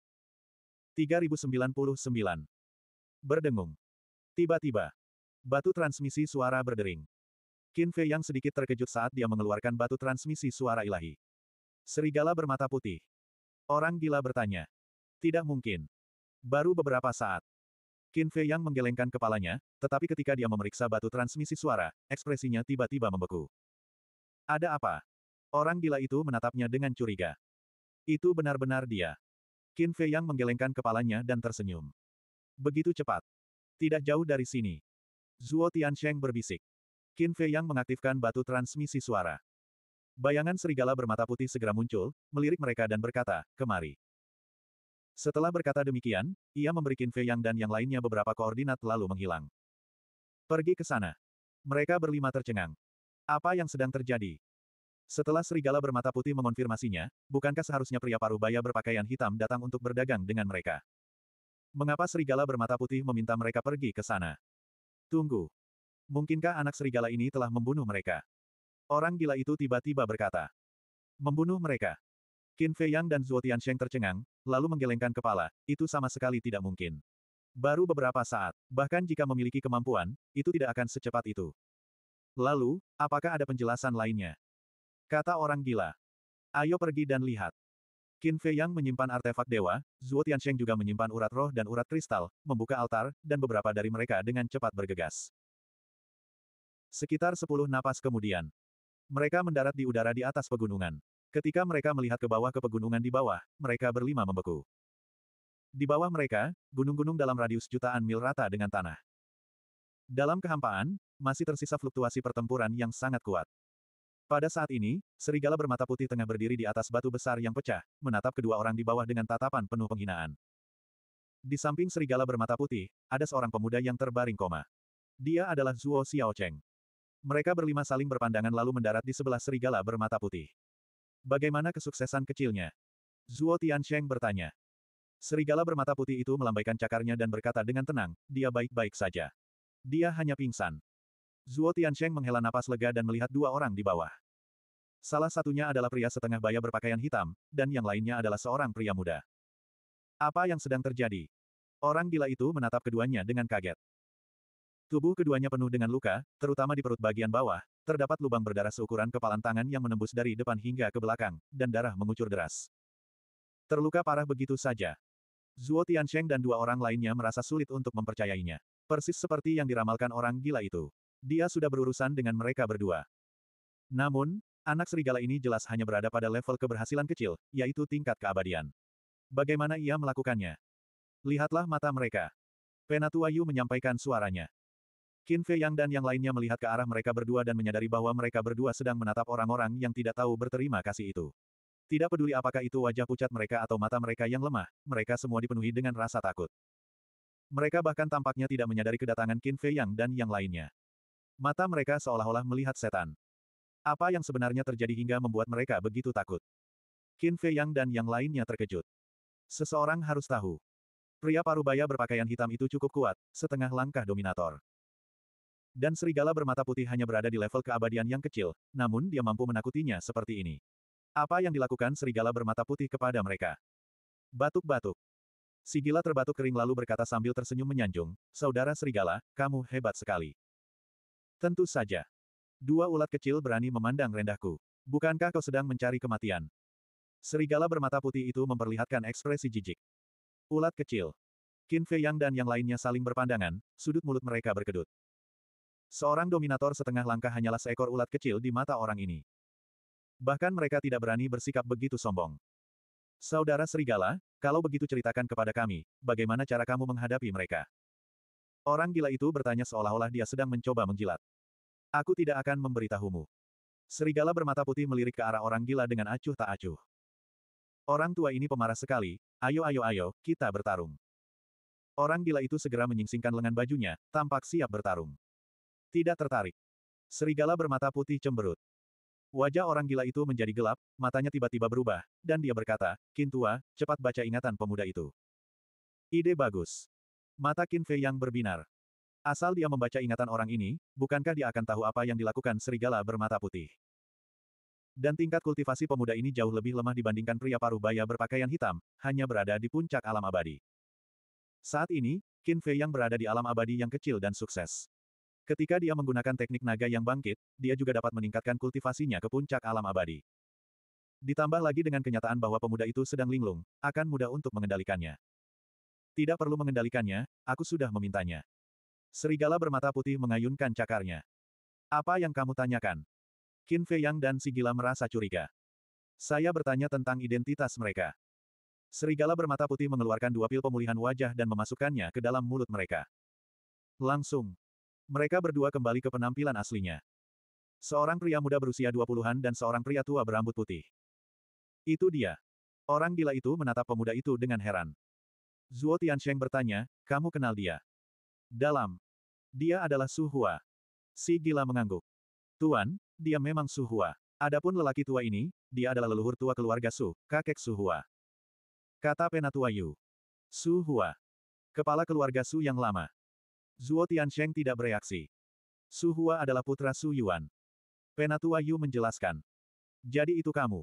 3099. Berdengung. Tiba-tiba. Batu transmisi suara berdering. Qin Fei yang sedikit terkejut saat dia mengeluarkan batu transmisi suara ilahi. Serigala bermata putih. Orang gila bertanya. Tidak mungkin. Baru beberapa saat, Qin Fei yang menggelengkan kepalanya, tetapi ketika dia memeriksa batu transmisi suara, ekspresinya tiba-tiba membeku. Ada apa? Orang gila itu menatapnya dengan curiga. Itu benar-benar dia. Qin Fei yang menggelengkan kepalanya dan tersenyum. Begitu cepat. Tidak jauh dari sini. Zuo Tiansheng berbisik. Qin Fei yang mengaktifkan batu transmisi suara. Bayangan serigala bermata putih segera muncul, melirik mereka dan berkata, kemari. Setelah berkata demikian, ia memberi Qin Fei Yang dan yang lainnya beberapa koordinat lalu menghilang. Pergi ke sana. Mereka berlima tercengang. Apa yang sedang terjadi? Setelah serigala bermata putih mengonfirmasinya, bukankah seharusnya pria paruh baya berpakaian hitam datang untuk berdagang dengan mereka? Mengapa serigala bermata putih meminta mereka pergi ke sana? Tunggu. Mungkinkah anak serigala ini telah membunuh mereka? Orang gila itu tiba-tiba berkata. Membunuh mereka. Qin Fei Yang dan Zuo Tiansheng tercengang, lalu menggelengkan kepala, itu sama sekali tidak mungkin. Baru beberapa saat, bahkan jika memiliki kemampuan, itu tidak akan secepat itu. Lalu, apakah ada penjelasan lainnya? Kata orang gila. Ayo pergi dan lihat. Qin Fei Yang menyimpan artefak dewa, Zuo Tiansheng juga menyimpan urat roh dan urat kristal, membuka altar, dan beberapa dari mereka dengan cepat bergegas. Sekitar sepuluh napas kemudian, mereka mendarat di udara di atas pegunungan. Ketika mereka melihat ke bawah ke pegunungan di bawah, mereka berlima membeku. Di bawah mereka, gunung-gunung dalam radius jutaan mil rata dengan tanah. Dalam kehampaan, masih tersisa fluktuasi pertempuran yang sangat kuat. Pada saat ini, serigala bermata putih tengah berdiri di atas batu besar yang pecah, menatap kedua orang di bawah dengan tatapan penuh penghinaan. Di samping serigala bermata putih, ada seorang pemuda yang terbaring koma. Dia adalah Zuo Xiaocheng. Mereka berlima saling berpandangan lalu mendarat di sebelah serigala bermata putih. Bagaimana kesuksesan kecilnya? Zuo Tiansheng bertanya. Serigala bermata putih itu melambaikan cakarnya dan berkata dengan tenang, dia baik-baik saja. Dia hanya pingsan. Zuo Tiansheng menghela napas lega dan melihat dua orang di bawah. Salah satunya adalah pria setengah baya berpakaian hitam, dan yang lainnya adalah seorang pria muda. Apa yang sedang terjadi? Orang gila itu menatap keduanya dengan kaget. Tubuh keduanya penuh dengan luka, terutama di perut bagian bawah, terdapat lubang berdarah seukuran kepalan tangan yang menembus dari depan hingga ke belakang, dan darah mengucur deras. Terluka parah begitu saja. Zuo Tiansheng dan dua orang lainnya merasa sulit untuk mempercayainya. Persis seperti yang diramalkan orang gila itu. Dia sudah berurusan dengan mereka berdua. Namun, anak serigala ini jelas hanya berada pada level keberhasilan kecil, yaitu tingkat keabadian. Bagaimana ia melakukannya? Lihatlah mata mereka. Penatua Yu menyampaikan suaranya. Qin Fei Yang dan yang lainnya melihat ke arah mereka berdua dan menyadari bahwa mereka berdua sedang menatap orang-orang yang tidak tahu berterima kasih itu. Tidak peduli apakah itu wajah pucat mereka atau mata mereka yang lemah, mereka semua dipenuhi dengan rasa takut. Mereka bahkan tampaknya tidak menyadari kedatangan Qin Fei Yang dan yang lainnya. Mata mereka seolah-olah melihat setan. Apa yang sebenarnya terjadi hingga membuat mereka begitu takut? Qin Fei Yang dan yang lainnya terkejut. Seseorang harus tahu. Pria parubaya berpakaian hitam itu cukup kuat, setengah langkah dominator. Dan serigala bermata putih hanya berada di level keabadian yang kecil, namun dia mampu menakutinya seperti ini. Apa yang dilakukan serigala bermata putih kepada mereka? Batuk-batuk. Si terbatuk kering lalu berkata sambil tersenyum menyanjung, Saudara Serigala, kamu hebat sekali. Tentu saja. Dua ulat kecil berani memandang rendahku. Bukankah kau sedang mencari kematian? Serigala bermata putih itu memperlihatkan ekspresi jijik. Ulat kecil. Qin Fei Yang dan yang lainnya saling berpandangan, sudut mulut mereka berkedut. Seorang dominator setengah langkah hanyalah seekor ulat kecil di mata orang ini. Bahkan mereka tidak berani bersikap begitu sombong. Saudara Serigala, kalau begitu ceritakan kepada kami, bagaimana cara kamu menghadapi mereka? Orang gila itu bertanya seolah-olah dia sedang mencoba menjilat. Aku tidak akan memberitahumu. Serigala bermata putih melirik ke arah orang gila dengan acuh tak acuh. Orang tua ini pemarah sekali, ayo ayo ayo, kita bertarung. Orang gila itu segera menyingsingkan lengan bajunya, tampak siap bertarung. Tidak tertarik. Serigala bermata putih cemberut. Wajah orang gila itu menjadi gelap, matanya tiba-tiba berubah, dan dia berkata, Kintua, cepat baca ingatan pemuda itu. Ide bagus. Mata Kinve yang berbinar. Asal dia membaca ingatan orang ini, bukankah dia akan tahu apa yang dilakukan serigala bermata putih? Dan tingkat kultivasi pemuda ini jauh lebih lemah dibandingkan pria paruh baya berpakaian hitam, hanya berada di puncak alam abadi. Saat ini, Qin yang berada di alam abadi yang kecil dan sukses. Ketika dia menggunakan teknik naga yang bangkit, dia juga dapat meningkatkan kultivasinya ke puncak alam abadi. Ditambah lagi dengan kenyataan bahwa pemuda itu sedang linglung, akan mudah untuk mengendalikannya. Tidak perlu mengendalikannya, aku sudah memintanya. Serigala bermata putih mengayunkan cakarnya. Apa yang kamu tanyakan? Qin Fei Yang dan Sigila merasa curiga. Saya bertanya tentang identitas mereka. Serigala bermata putih mengeluarkan dua pil pemulihan wajah dan memasukkannya ke dalam mulut mereka. Langsung, mereka berdua kembali ke penampilan aslinya. Seorang pria muda berusia 20-an dan seorang pria tua berambut putih. Itu dia. Orang gila itu menatap pemuda itu dengan heran. Zuo Tiansheng bertanya, kamu kenal dia? Dalam. Dia adalah Su Hua. Si gila mengangguk. Tuan, dia memang Su Hua. Adapun lelaki tua ini, dia adalah leluhur tua keluarga Su, kakek Su Hua. Kata penatua Yu. Su Hua. Kepala keluarga Su yang lama. Zuo Tiansheng tidak bereaksi. Su Hua adalah putra Su Yuan. Penatua Yu menjelaskan. Jadi itu kamu.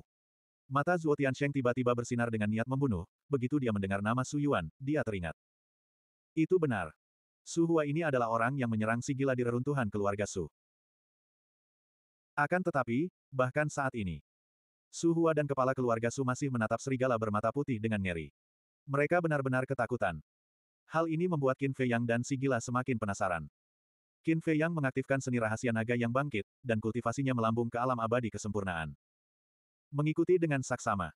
Mata Zuo Tiansheng tiba-tiba bersinar dengan niat membunuh, begitu dia mendengar nama Su Yuan, dia teringat. Itu benar. Su Hua ini adalah orang yang menyerang si gila di reruntuhan keluarga Su. Akan tetapi, bahkan saat ini, Su Hua dan kepala keluarga Su masih menatap serigala bermata putih dengan ngeri. Mereka benar-benar ketakutan. Hal ini membuat Qin Fei Yang dan si gila semakin penasaran. Qin Fei Yang mengaktifkan seni rahasia naga yang bangkit, dan kultivasinya melambung ke alam abadi kesempurnaan. Mengikuti dengan saksama.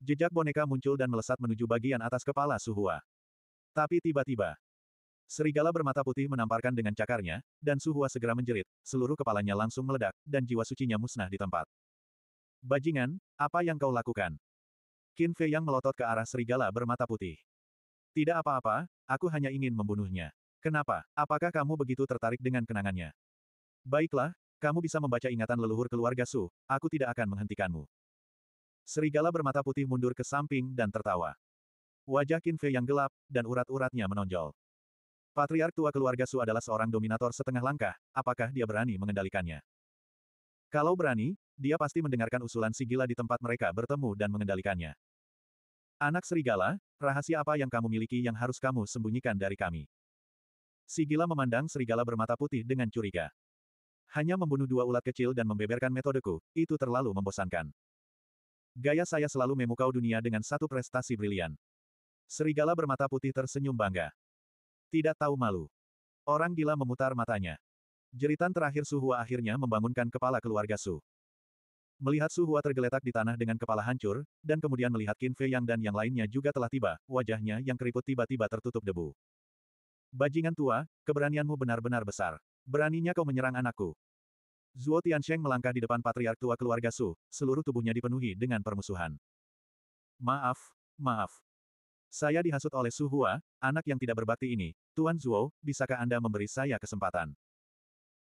Jejak boneka muncul dan melesat menuju bagian atas kepala Suhua. Tapi tiba-tiba, serigala bermata putih menamparkan dengan cakarnya, dan Suhua segera menjerit, seluruh kepalanya langsung meledak, dan jiwa sucinya musnah di tempat. Bajingan, apa yang kau lakukan? Qin Fei Yang melotot ke arah serigala bermata putih. Tidak apa-apa, aku hanya ingin membunuhnya. Kenapa? Apakah kamu begitu tertarik dengan kenangannya? Baiklah, kamu bisa membaca ingatan leluhur keluarga Su, aku tidak akan menghentikanmu. Serigala bermata putih mundur ke samping dan tertawa. Wajah Kinfe yang gelap, dan urat-uratnya menonjol. Patriark tua keluarga Su adalah seorang dominator setengah langkah, apakah dia berani mengendalikannya? Kalau berani, dia pasti mendengarkan usulan si di tempat mereka bertemu dan mengendalikannya. Anak serigala, rahasia apa yang kamu miliki yang harus kamu sembunyikan dari kami? Si gila memandang serigala bermata putih dengan curiga. Hanya membunuh dua ulat kecil dan membeberkan metodeku, itu terlalu membosankan. Gaya saya selalu memukau dunia dengan satu prestasi brilian. Serigala bermata putih tersenyum bangga. Tidak tahu malu. Orang gila memutar matanya. Jeritan terakhir Suhua akhirnya membangunkan kepala keluarga Su. Melihat Su Hua tergeletak di tanah dengan kepala hancur, dan kemudian melihat Qin Fei Yang dan yang lainnya juga telah tiba, wajahnya yang keriput tiba-tiba tertutup debu. Bajingan tua, keberanianmu benar-benar besar. Beraninya kau menyerang anakku. Zuo Tiansheng melangkah di depan patriark tua keluarga Su, seluruh tubuhnya dipenuhi dengan permusuhan. Maaf, maaf. Saya dihasut oleh Su Hua, anak yang tidak berbakti ini. Tuan Zuo, bisakah Anda memberi saya kesempatan?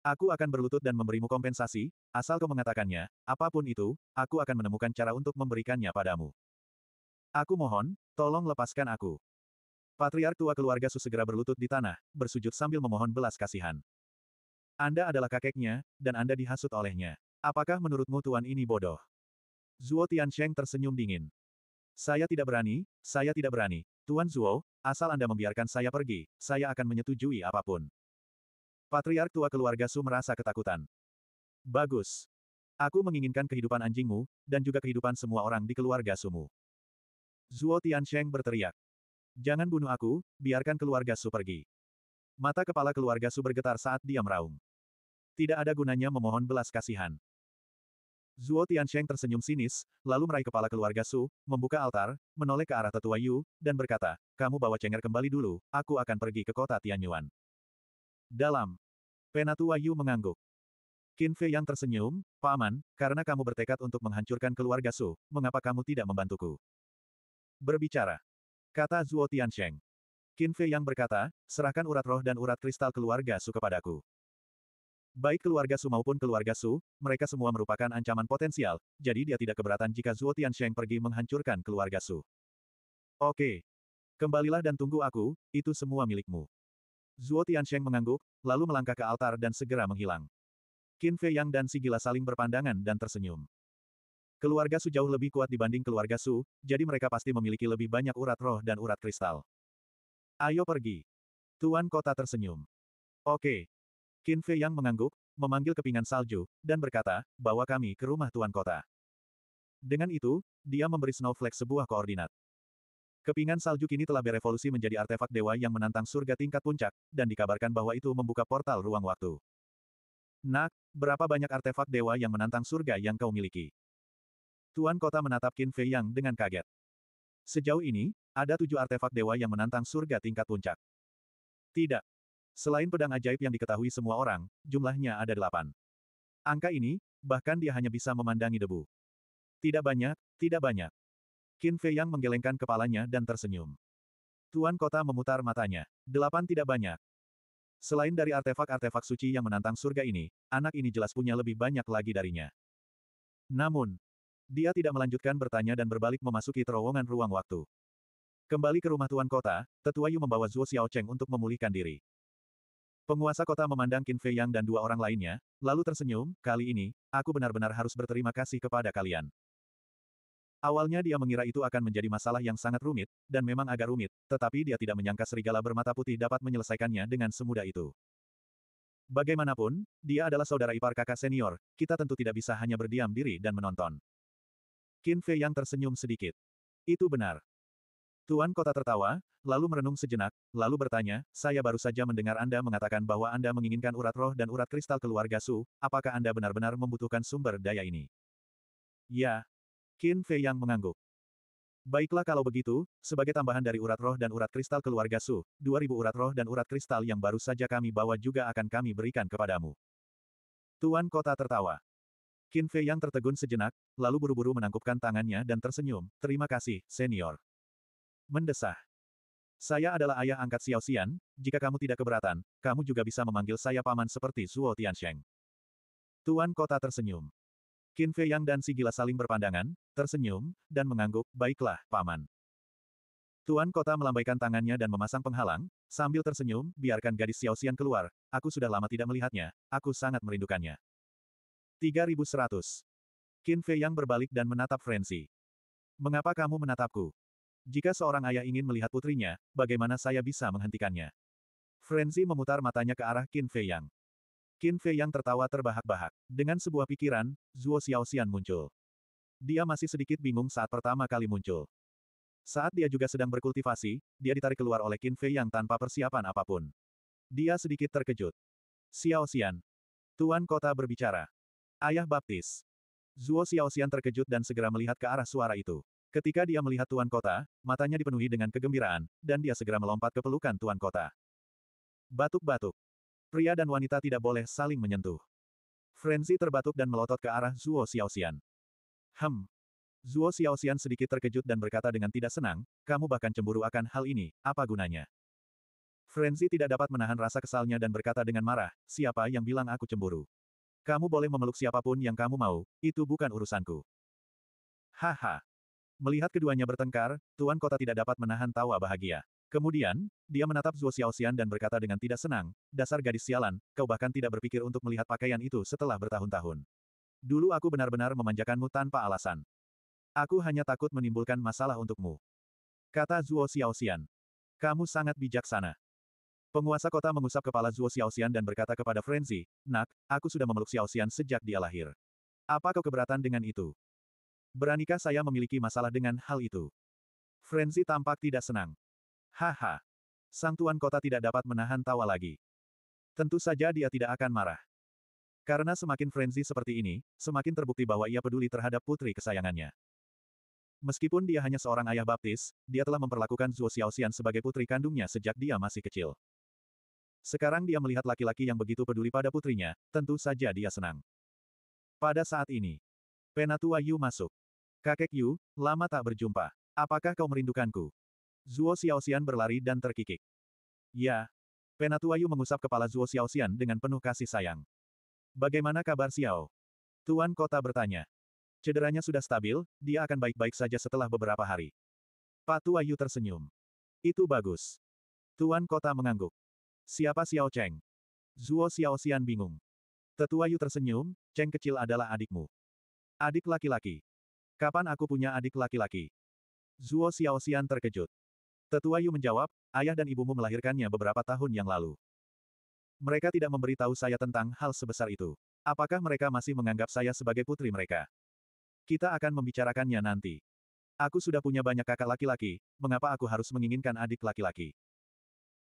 Aku akan berlutut dan memberimu kompensasi, asal kau mengatakannya, apapun itu, aku akan menemukan cara untuk memberikannya padamu. Aku mohon, tolong lepaskan aku. Patriark tua keluarga Su segera berlutut di tanah, bersujud sambil memohon belas kasihan. Anda adalah kakeknya, dan Anda dihasut olehnya. Apakah menurutmu tuan ini bodoh? Zuo Tiansheng tersenyum dingin. Saya tidak berani, saya tidak berani. Tuan Zuo, asal Anda membiarkan saya pergi, saya akan menyetujui apapun. Patriark tua keluarga Su merasa ketakutan. Bagus. Aku menginginkan kehidupan anjingmu, dan juga kehidupan semua orang di keluarga Sumu. Zuo Tiansheng berteriak. Jangan bunuh aku, biarkan keluarga Su pergi. Mata kepala keluarga Su bergetar saat dia meraung. Tidak ada gunanya memohon belas kasihan. Zuo Tiansheng tersenyum sinis, lalu meraih kepala keluarga Su, membuka altar, menoleh ke arah tetua Yu, dan berkata, kamu bawa Cenger kembali dulu, aku akan pergi ke kota Tianyuan. Dalam Penatua Yu mengangguk. Qin Fei yang tersenyum, Paman, karena kamu bertekad untuk menghancurkan keluarga Su, mengapa kamu tidak membantuku? Berbicara. Kata Zuo Tiansheng. Qin Fei yang berkata, serahkan urat roh dan urat kristal keluarga Su kepadaku. Baik keluarga Su maupun keluarga Su, mereka semua merupakan ancaman potensial, jadi dia tidak keberatan jika Zuo Tiansheng pergi menghancurkan keluarga Su. Oke. Kembalilah dan tunggu aku, itu semua milikmu. Zuo Tiansheng mengangguk, lalu melangkah ke altar dan segera menghilang. Qin Fei Yang dan si gila saling berpandangan dan tersenyum. Keluarga Su jauh lebih kuat dibanding keluarga Su, jadi mereka pasti memiliki lebih banyak urat roh dan urat kristal. Ayo pergi. Tuan kota tersenyum. Oke. Qin Fei Yang mengangguk, memanggil kepingan salju, dan berkata, bawa kami ke rumah tuan kota. Dengan itu, dia memberi Snowflake sebuah koordinat. Kepingan salju kini telah berevolusi menjadi artefak dewa yang menantang surga tingkat puncak, dan dikabarkan bahwa itu membuka portal ruang waktu. Nak, berapa banyak artefak dewa yang menantang surga yang kau miliki? Tuan kota menatap Qin Fei Yang dengan kaget. Sejauh ini, ada tujuh artefak dewa yang menantang surga tingkat puncak. Tidak. Selain pedang ajaib yang diketahui semua orang, jumlahnya ada delapan. Angka ini, bahkan dia hanya bisa memandangi debu. Tidak banyak, tidak banyak. Qin Fei Yang menggelengkan kepalanya dan tersenyum. Tuan kota memutar matanya. Delapan tidak banyak. Selain dari artefak-artefak suci yang menantang surga ini, anak ini jelas punya lebih banyak lagi darinya. Namun, dia tidak melanjutkan bertanya dan berbalik memasuki terowongan ruang waktu. Kembali ke rumah tuan kota, tetua Yu membawa Zhuo Cheng untuk memulihkan diri. Penguasa kota memandang Qin Fei Yang dan dua orang lainnya, lalu tersenyum, kali ini, aku benar-benar harus berterima kasih kepada kalian. Awalnya dia mengira itu akan menjadi masalah yang sangat rumit, dan memang agak rumit, tetapi dia tidak menyangka serigala bermata putih dapat menyelesaikannya dengan semudah itu. Bagaimanapun, dia adalah saudara ipar kakak senior, kita tentu tidak bisa hanya berdiam diri dan menonton. Qin Fei yang tersenyum sedikit. Itu benar. Tuan kota tertawa, lalu merenung sejenak, lalu bertanya, saya baru saja mendengar Anda mengatakan bahwa Anda menginginkan urat roh dan urat kristal keluarga Su, apakah Anda benar-benar membutuhkan sumber daya ini? Ya, Qin Fei yang mengangguk. Baiklah kalau begitu, sebagai tambahan dari urat roh dan urat kristal keluarga Su, 2000 urat roh dan urat kristal yang baru saja kami bawa juga akan kami berikan kepadamu. Tuan kota tertawa. Qin Fei yang tertegun sejenak, lalu buru-buru menangkupkan tangannya dan tersenyum, terima kasih, senior. Mendesah. Saya adalah ayah angkat Xiao Xian, jika kamu tidak keberatan, kamu juga bisa memanggil saya paman seperti Suo Tiansheng. Tuan kota tersenyum. Qin Fei Yang dan Si Sigila saling berpandangan, tersenyum, dan mengangguk, baiklah, paman. Tuan kota melambaikan tangannya dan memasang penghalang, sambil tersenyum, biarkan gadis Xiao Xiaoxian keluar, aku sudah lama tidak melihatnya, aku sangat merindukannya. 3100. Qin Fei Yang berbalik dan menatap Frenzy. Mengapa kamu menatapku? Jika seorang ayah ingin melihat putrinya, bagaimana saya bisa menghentikannya? Frenzy memutar matanya ke arah Qin Fei Yang. Qin Fei yang tertawa terbahak-bahak. Dengan sebuah pikiran, Zuo Xiaoxian muncul. Dia masih sedikit bingung saat pertama kali muncul. Saat dia juga sedang berkultivasi, dia ditarik keluar oleh Qin Fei yang tanpa persiapan apapun. Dia sedikit terkejut. Xiaoxian. Tuan kota berbicara. Ayah baptis. Zuo Xiaoxian terkejut dan segera melihat ke arah suara itu. Ketika dia melihat tuan kota, matanya dipenuhi dengan kegembiraan, dan dia segera melompat ke pelukan tuan kota. Batuk-batuk. Pria dan wanita tidak boleh saling menyentuh. Frenzy terbatuk dan melotot ke arah Zuo Xiaoxian. Hem. Zuo Xiaoxian sedikit terkejut dan berkata dengan tidak senang, kamu bahkan cemburu akan hal ini, apa gunanya? Frenzy tidak dapat menahan rasa kesalnya dan berkata dengan marah, siapa yang bilang aku cemburu? Kamu boleh memeluk siapapun yang kamu mau, itu bukan urusanku. Haha. Melihat keduanya bertengkar, Tuan Kota tidak dapat menahan tawa bahagia. Kemudian, dia menatap Zuo Xiaoxian dan berkata dengan tidak senang, dasar gadis sialan, kau bahkan tidak berpikir untuk melihat pakaian itu setelah bertahun-tahun. Dulu aku benar-benar memanjakanmu tanpa alasan. Aku hanya takut menimbulkan masalah untukmu. Kata Zuo Xiaoxian. Kamu sangat bijaksana. Penguasa kota mengusap kepala Zuo Xiaoxian dan berkata kepada Frenzy, Nak, aku sudah memeluk Xiaoxian sejak dia lahir. Apa kau keberatan dengan itu? Beranikah saya memiliki masalah dengan hal itu? Frenzy tampak tidak senang. Haha. Sang tuan kota tidak dapat menahan tawa lagi. Tentu saja dia tidak akan marah. Karena semakin frenzi seperti ini, semakin terbukti bahwa ia peduli terhadap putri kesayangannya. Meskipun dia hanya seorang ayah baptis, dia telah memperlakukan Zhuo Xiaoxian sebagai putri kandungnya sejak dia masih kecil. Sekarang dia melihat laki-laki yang begitu peduli pada putrinya, tentu saja dia senang. Pada saat ini, Penatua Yu masuk. Kakek Yu, lama tak berjumpa. Apakah kau merindukanku? Zuo Xiaoxian berlari dan terkikik. Ya. Penatuayu mengusap kepala Zuo Xiaoxian dengan penuh kasih sayang. Bagaimana kabar Xiao? Tuan kota bertanya. Cederanya sudah stabil, dia akan baik-baik saja setelah beberapa hari. Pak Tuayu tersenyum. Itu bagus. Tuan kota mengangguk. Siapa Xiao Cheng? Zuo Xiaoxian bingung. Tetua tersenyum, Cheng kecil adalah adikmu. Adik laki-laki. Kapan aku punya adik laki-laki? Zuo Xiaoxian terkejut. Tetua Yu menjawab, ayah dan ibumu melahirkannya beberapa tahun yang lalu. Mereka tidak memberitahu saya tentang hal sebesar itu. Apakah mereka masih menganggap saya sebagai putri mereka? Kita akan membicarakannya nanti. Aku sudah punya banyak kakak laki-laki, mengapa aku harus menginginkan adik laki-laki?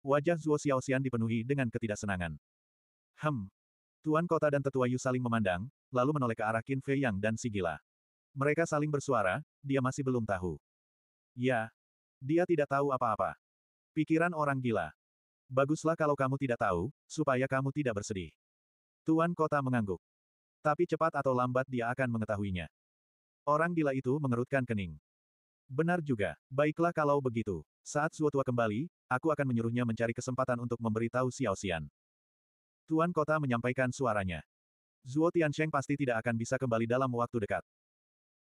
Wajah Zuo Xiaoxian dipenuhi dengan ketidaksenangan. Hem. Tuan kota dan tetua Yu saling memandang, lalu menoleh ke arah Qin Fei Yang dan Sigila. Mereka saling bersuara, dia masih belum tahu. Ya, dia tidak tahu apa-apa. Pikiran orang gila. Baguslah kalau kamu tidak tahu, supaya kamu tidak bersedih. Tuan kota mengangguk. Tapi cepat atau lambat dia akan mengetahuinya. Orang gila itu mengerutkan kening. Benar juga, baiklah kalau begitu. Saat suatu kembali, aku akan menyuruhnya mencari kesempatan untuk memberitahu Xiao Xian. Tuan kota menyampaikan suaranya. Zuo Tiansheng pasti tidak akan bisa kembali dalam waktu dekat.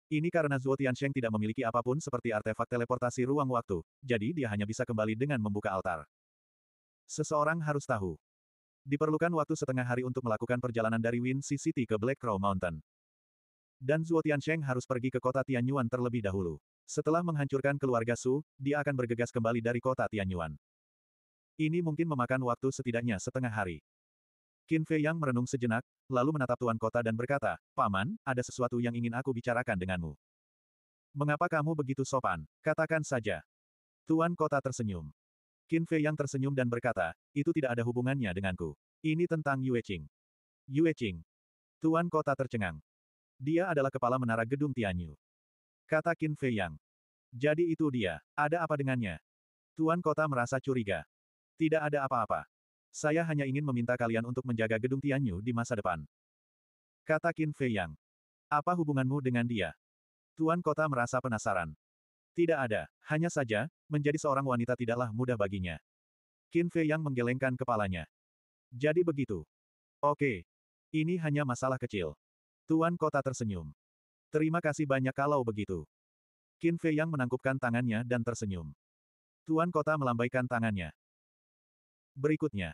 Ini karena Zuo Tiansheng tidak memiliki apapun seperti artefak teleportasi ruang waktu, jadi dia hanya bisa kembali dengan membuka altar. Seseorang harus tahu. Diperlukan waktu setengah hari untuk melakukan perjalanan dari Win City ke Black Crow Mountain. Dan Zuo Tiansheng harus pergi ke kota Tianyuan terlebih dahulu. Setelah menghancurkan keluarga Su, dia akan bergegas kembali dari kota Tianyuan. Ini mungkin memakan waktu setidaknya setengah hari. Qin Fei Yang merenung sejenak, lalu menatap Tuan Kota dan berkata, Paman, ada sesuatu yang ingin aku bicarakan denganmu. Mengapa kamu begitu sopan? Katakan saja. Tuan Kota tersenyum. Qin Fei Yang tersenyum dan berkata, itu tidak ada hubungannya denganku. Ini tentang Yue Qing. Yue Qing. Tuan Kota tercengang. Dia adalah kepala menara gedung Tianyu. Kata Qin Fei Yang. Jadi itu dia, ada apa dengannya? Tuan Kota merasa curiga. Tidak ada apa-apa. Saya hanya ingin meminta kalian untuk menjaga gedung Tianyu di masa depan. Kata Qin Fei Yang. Apa hubunganmu dengan dia? Tuan kota merasa penasaran. Tidak ada, hanya saja, menjadi seorang wanita tidaklah mudah baginya. Qin Fei Yang menggelengkan kepalanya. Jadi begitu. Oke. Ini hanya masalah kecil. Tuan kota tersenyum. Terima kasih banyak kalau begitu. Qin Fei Yang menangkupkan tangannya dan tersenyum. Tuan kota melambaikan tangannya. Berikutnya.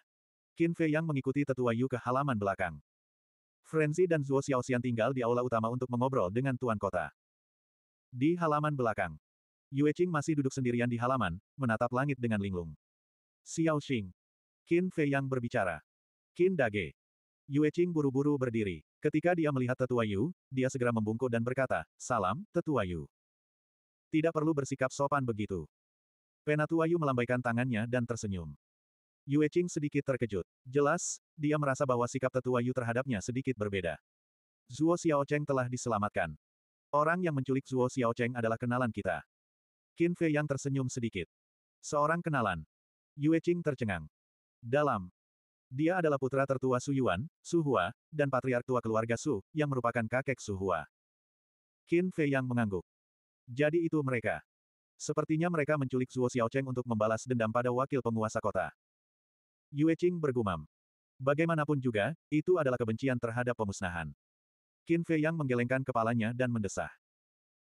Qin Fei yang mengikuti tetua Yu ke halaman belakang. Frenzy dan Zhuo Xiaoxian tinggal di aula utama untuk mengobrol dengan tuan kota. Di halaman belakang, Yue Qing masih duduk sendirian di halaman, menatap langit dengan linglung. Xiao Xing. Qin Fei yang berbicara. Qin Dage. Yue Qing buru-buru berdiri. Ketika dia melihat tetua Yu, dia segera membungkuk dan berkata, Salam, tetua Yu. Tidak perlu bersikap sopan begitu. Penatua Yu melambaikan tangannya dan tersenyum. Yue Qing sedikit terkejut. Jelas, dia merasa bahwa sikap tetua Yu terhadapnya sedikit berbeda. Zuo Cheng telah diselamatkan. Orang yang menculik Zuo Cheng adalah kenalan kita. Qin Fei yang tersenyum sedikit. Seorang kenalan. Yue Qing tercengang. Dalam. Dia adalah putra tertua Su Yuan, Su Hua, dan patriark tua keluarga Su, yang merupakan kakek Su Hua. Qin Fei yang mengangguk. Jadi itu mereka. Sepertinya mereka menculik Zuo Cheng untuk membalas dendam pada wakil penguasa kota. Yue Qing bergumam. Bagaimanapun juga, itu adalah kebencian terhadap pemusnahan. Qin Fei Yang menggelengkan kepalanya dan mendesah.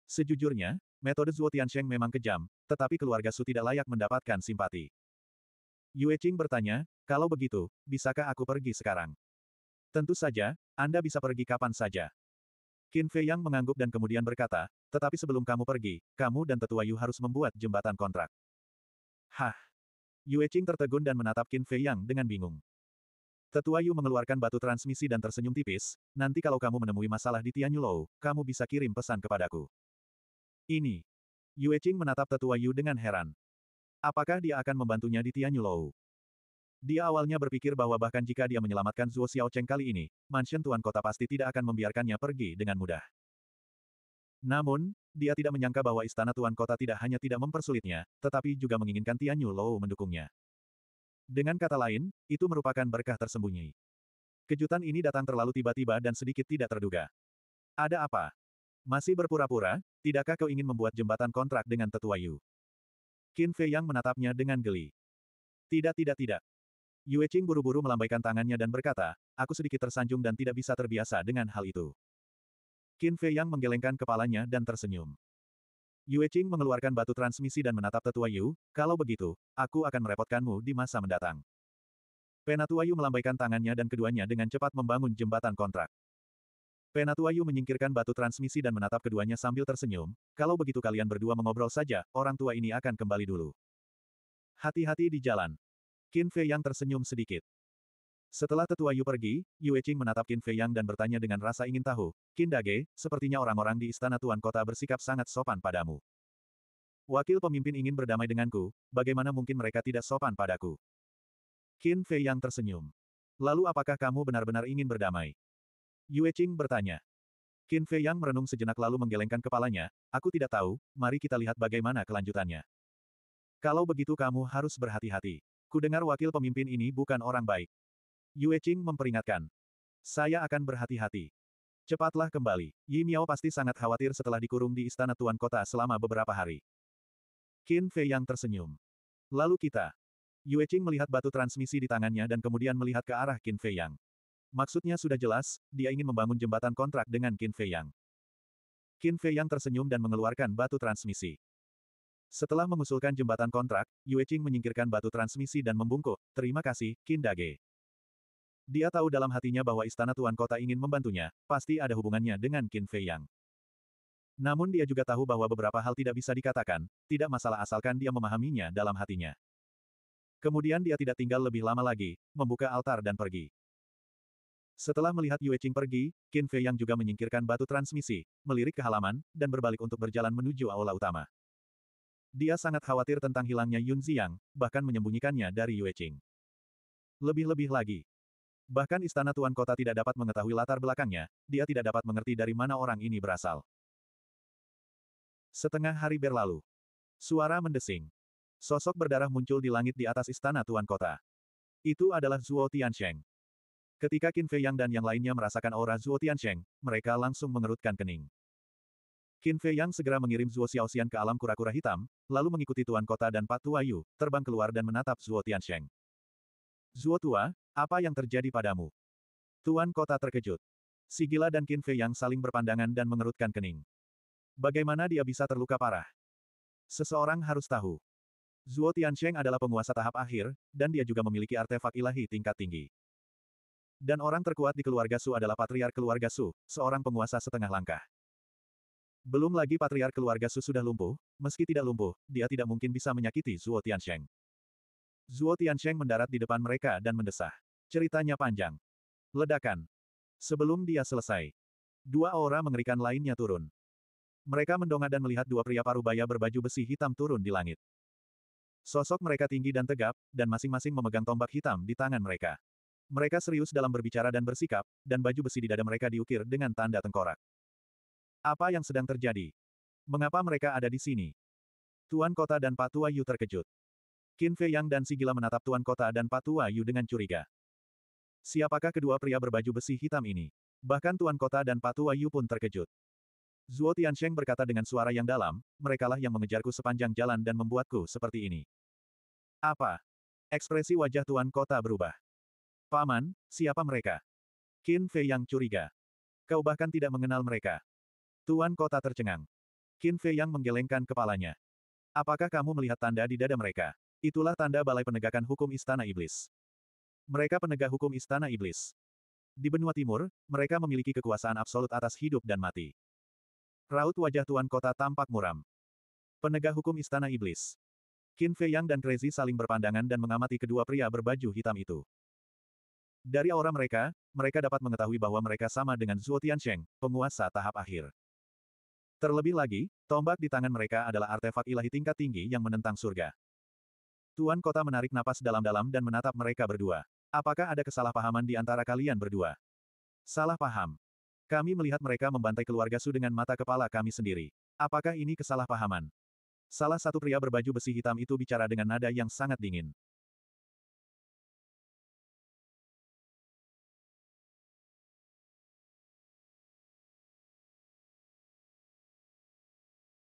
Sejujurnya, metode Zuo Tiansheng memang kejam, tetapi keluarga Su tidak layak mendapatkan simpati. Yue Qing bertanya, kalau begitu, bisakah aku pergi sekarang? Tentu saja, Anda bisa pergi kapan saja. Qin Fei Yang mengangguk dan kemudian berkata, tetapi sebelum kamu pergi, kamu dan tetua Yu harus membuat jembatan kontrak. Hah! Yue Qing tertegun dan menatap Qin Fei Yang dengan bingung. Tetua Yu mengeluarkan batu transmisi dan tersenyum tipis, nanti kalau kamu menemui masalah di Tianyulou, kamu bisa kirim pesan kepadaku. Ini. Yue Qing menatap tetua Yu dengan heran. Apakah dia akan membantunya di Tianyulou? Dia awalnya berpikir bahwa bahkan jika dia menyelamatkan Zhuo Xiaocheng kali ini, mansion tuan kota pasti tidak akan membiarkannya pergi dengan mudah. Namun, dia tidak menyangka bahwa istana tuan kota tidak hanya tidak mempersulitnya, tetapi juga menginginkan Tianyu Lou mendukungnya. Dengan kata lain, itu merupakan berkah tersembunyi. Kejutan ini datang terlalu tiba-tiba dan sedikit tidak terduga. Ada apa? Masih berpura-pura, tidakkah kau ingin membuat jembatan kontrak dengan tetua Yu? Qin Fei Yang menatapnya dengan geli. Tidak tidak tidak. Yue Qing buru-buru melambaikan tangannya dan berkata, aku sedikit tersanjung dan tidak bisa terbiasa dengan hal itu. Qin Fei Yang menggelengkan kepalanya dan tersenyum. Yue Qing mengeluarkan batu transmisi dan menatap tetua Yu, kalau begitu, aku akan merepotkanmu di masa mendatang. Penatua Yu melambaikan tangannya dan keduanya dengan cepat membangun jembatan kontrak. Penatua Yu menyingkirkan batu transmisi dan menatap keduanya sambil tersenyum, kalau begitu kalian berdua mengobrol saja, orang tua ini akan kembali dulu. Hati-hati di jalan. Qin Fei Yang tersenyum sedikit. Setelah tetua Yu pergi, Yue Qing menatap Qin Fei Yang dan bertanya dengan rasa ingin tahu, Qin Dage, sepertinya orang-orang di istana Tuan Kota bersikap sangat sopan padamu. Wakil pemimpin ingin berdamai denganku, bagaimana mungkin mereka tidak sopan padaku? Qin Fei Yang tersenyum. Lalu apakah kamu benar-benar ingin berdamai? Yue Qing bertanya. Qin Fei Yang merenung sejenak lalu menggelengkan kepalanya, aku tidak tahu, mari kita lihat bagaimana kelanjutannya. Kalau begitu kamu harus berhati-hati. Kudengar wakil pemimpin ini bukan orang baik. Yue Qing memperingatkan. Saya akan berhati-hati. Cepatlah kembali. Yi Miao pasti sangat khawatir setelah dikurung di istana tuan kota selama beberapa hari. Qin Fei yang tersenyum. Lalu kita. Yue Qing melihat batu transmisi di tangannya dan kemudian melihat ke arah Qin Fei Yang. Maksudnya sudah jelas, dia ingin membangun jembatan kontrak dengan Qin Fei Yang. Qin Fei Yang tersenyum dan mengeluarkan batu transmisi. Setelah mengusulkan jembatan kontrak, Yue Qing menyingkirkan batu transmisi dan membungkuk, terima kasih, Qin Dage. Dia tahu dalam hatinya bahwa istana tuan kota ingin membantunya, pasti ada hubungannya dengan Qin Fei Yang. Namun dia juga tahu bahwa beberapa hal tidak bisa dikatakan, tidak masalah asalkan dia memahaminya dalam hatinya. Kemudian dia tidak tinggal lebih lama lagi, membuka altar dan pergi. Setelah melihat Yue Qing pergi, Qin Fei Yang juga menyingkirkan batu transmisi, melirik ke halaman, dan berbalik untuk berjalan menuju aula utama. Dia sangat khawatir tentang hilangnya Yun Ziyang, bahkan menyembunyikannya dari Yue Qing. Lebih-lebih lagi, Bahkan istana tuan kota tidak dapat mengetahui latar belakangnya, dia tidak dapat mengerti dari mana orang ini berasal. Setengah hari berlalu. Suara mendesing. Sosok berdarah muncul di langit di atas istana tuan kota. Itu adalah Zuo Tiansheng. Ketika Qin Fei Yang dan yang lainnya merasakan aura Zuo Tiansheng, mereka langsung mengerutkan kening. Qin Fei Yang segera mengirim Zuo Xiaoxian ke alam kura-kura hitam, lalu mengikuti tuan kota dan Pak Tua Yu, terbang keluar dan menatap Zuo Tiansheng. Zuo Tua, apa yang terjadi padamu? Tuan kota terkejut. Sigila dan Kinfe yang saling berpandangan dan mengerutkan kening. Bagaimana dia bisa terluka parah? Seseorang harus tahu. Zuo Tiancheng adalah penguasa tahap akhir, dan dia juga memiliki artefak ilahi tingkat tinggi. Dan orang terkuat di keluarga Su adalah patriar keluarga Su, seorang penguasa setengah langkah. Belum lagi patriar keluarga Su sudah lumpuh, meski tidak lumpuh, dia tidak mungkin bisa menyakiti Zuo Tiancheng. Zuo Tiancheng mendarat di depan mereka dan mendesah. Ceritanya panjang. Ledakan. Sebelum dia selesai. Dua aura mengerikan lainnya turun. Mereka mendongak dan melihat dua pria parubaya berbaju besi hitam turun di langit. Sosok mereka tinggi dan tegap, dan masing-masing memegang tombak hitam di tangan mereka. Mereka serius dalam berbicara dan bersikap, dan baju besi di dada mereka diukir dengan tanda tengkorak. Apa yang sedang terjadi? Mengapa mereka ada di sini? Tuan Kota dan Patua Yu terkejut. Qin Fei Yang dan Sigila menatap Tuan Kota dan Patua Yu dengan curiga. Siapakah kedua pria berbaju besi hitam ini? Bahkan Tuan Kota dan Patu Yu pun terkejut. Zuo Tiansheng berkata dengan suara yang dalam, merekalah yang mengejarku sepanjang jalan dan membuatku seperti ini. Apa? Ekspresi wajah Tuan Kota berubah. Paman, siapa mereka? Qin Fei yang curiga. Kau bahkan tidak mengenal mereka. Tuan Kota tercengang. Qin Fei yang menggelengkan kepalanya. Apakah kamu melihat tanda di dada mereka? Itulah tanda Balai Penegakan Hukum Istana Iblis. Mereka penegak hukum Istana Iblis. Di benua timur, mereka memiliki kekuasaan absolut atas hidup dan mati. Raut wajah Tuan Kota tampak muram. Penegak hukum Istana Iblis. Qin Fei Yang dan Crazy saling berpandangan dan mengamati kedua pria berbaju hitam itu. Dari aura mereka, mereka dapat mengetahui bahwa mereka sama dengan Zhuo Tiancheng, penguasa tahap akhir. Terlebih lagi, tombak di tangan mereka adalah artefak ilahi tingkat tinggi yang menentang surga. Tuan kota menarik napas dalam-dalam dan menatap mereka berdua. Apakah ada kesalahpahaman di antara kalian berdua? Salah paham. Kami melihat mereka membantai keluarga Su dengan mata kepala kami sendiri. Apakah ini kesalahpahaman? Salah satu pria berbaju besi hitam itu bicara dengan nada yang sangat dingin.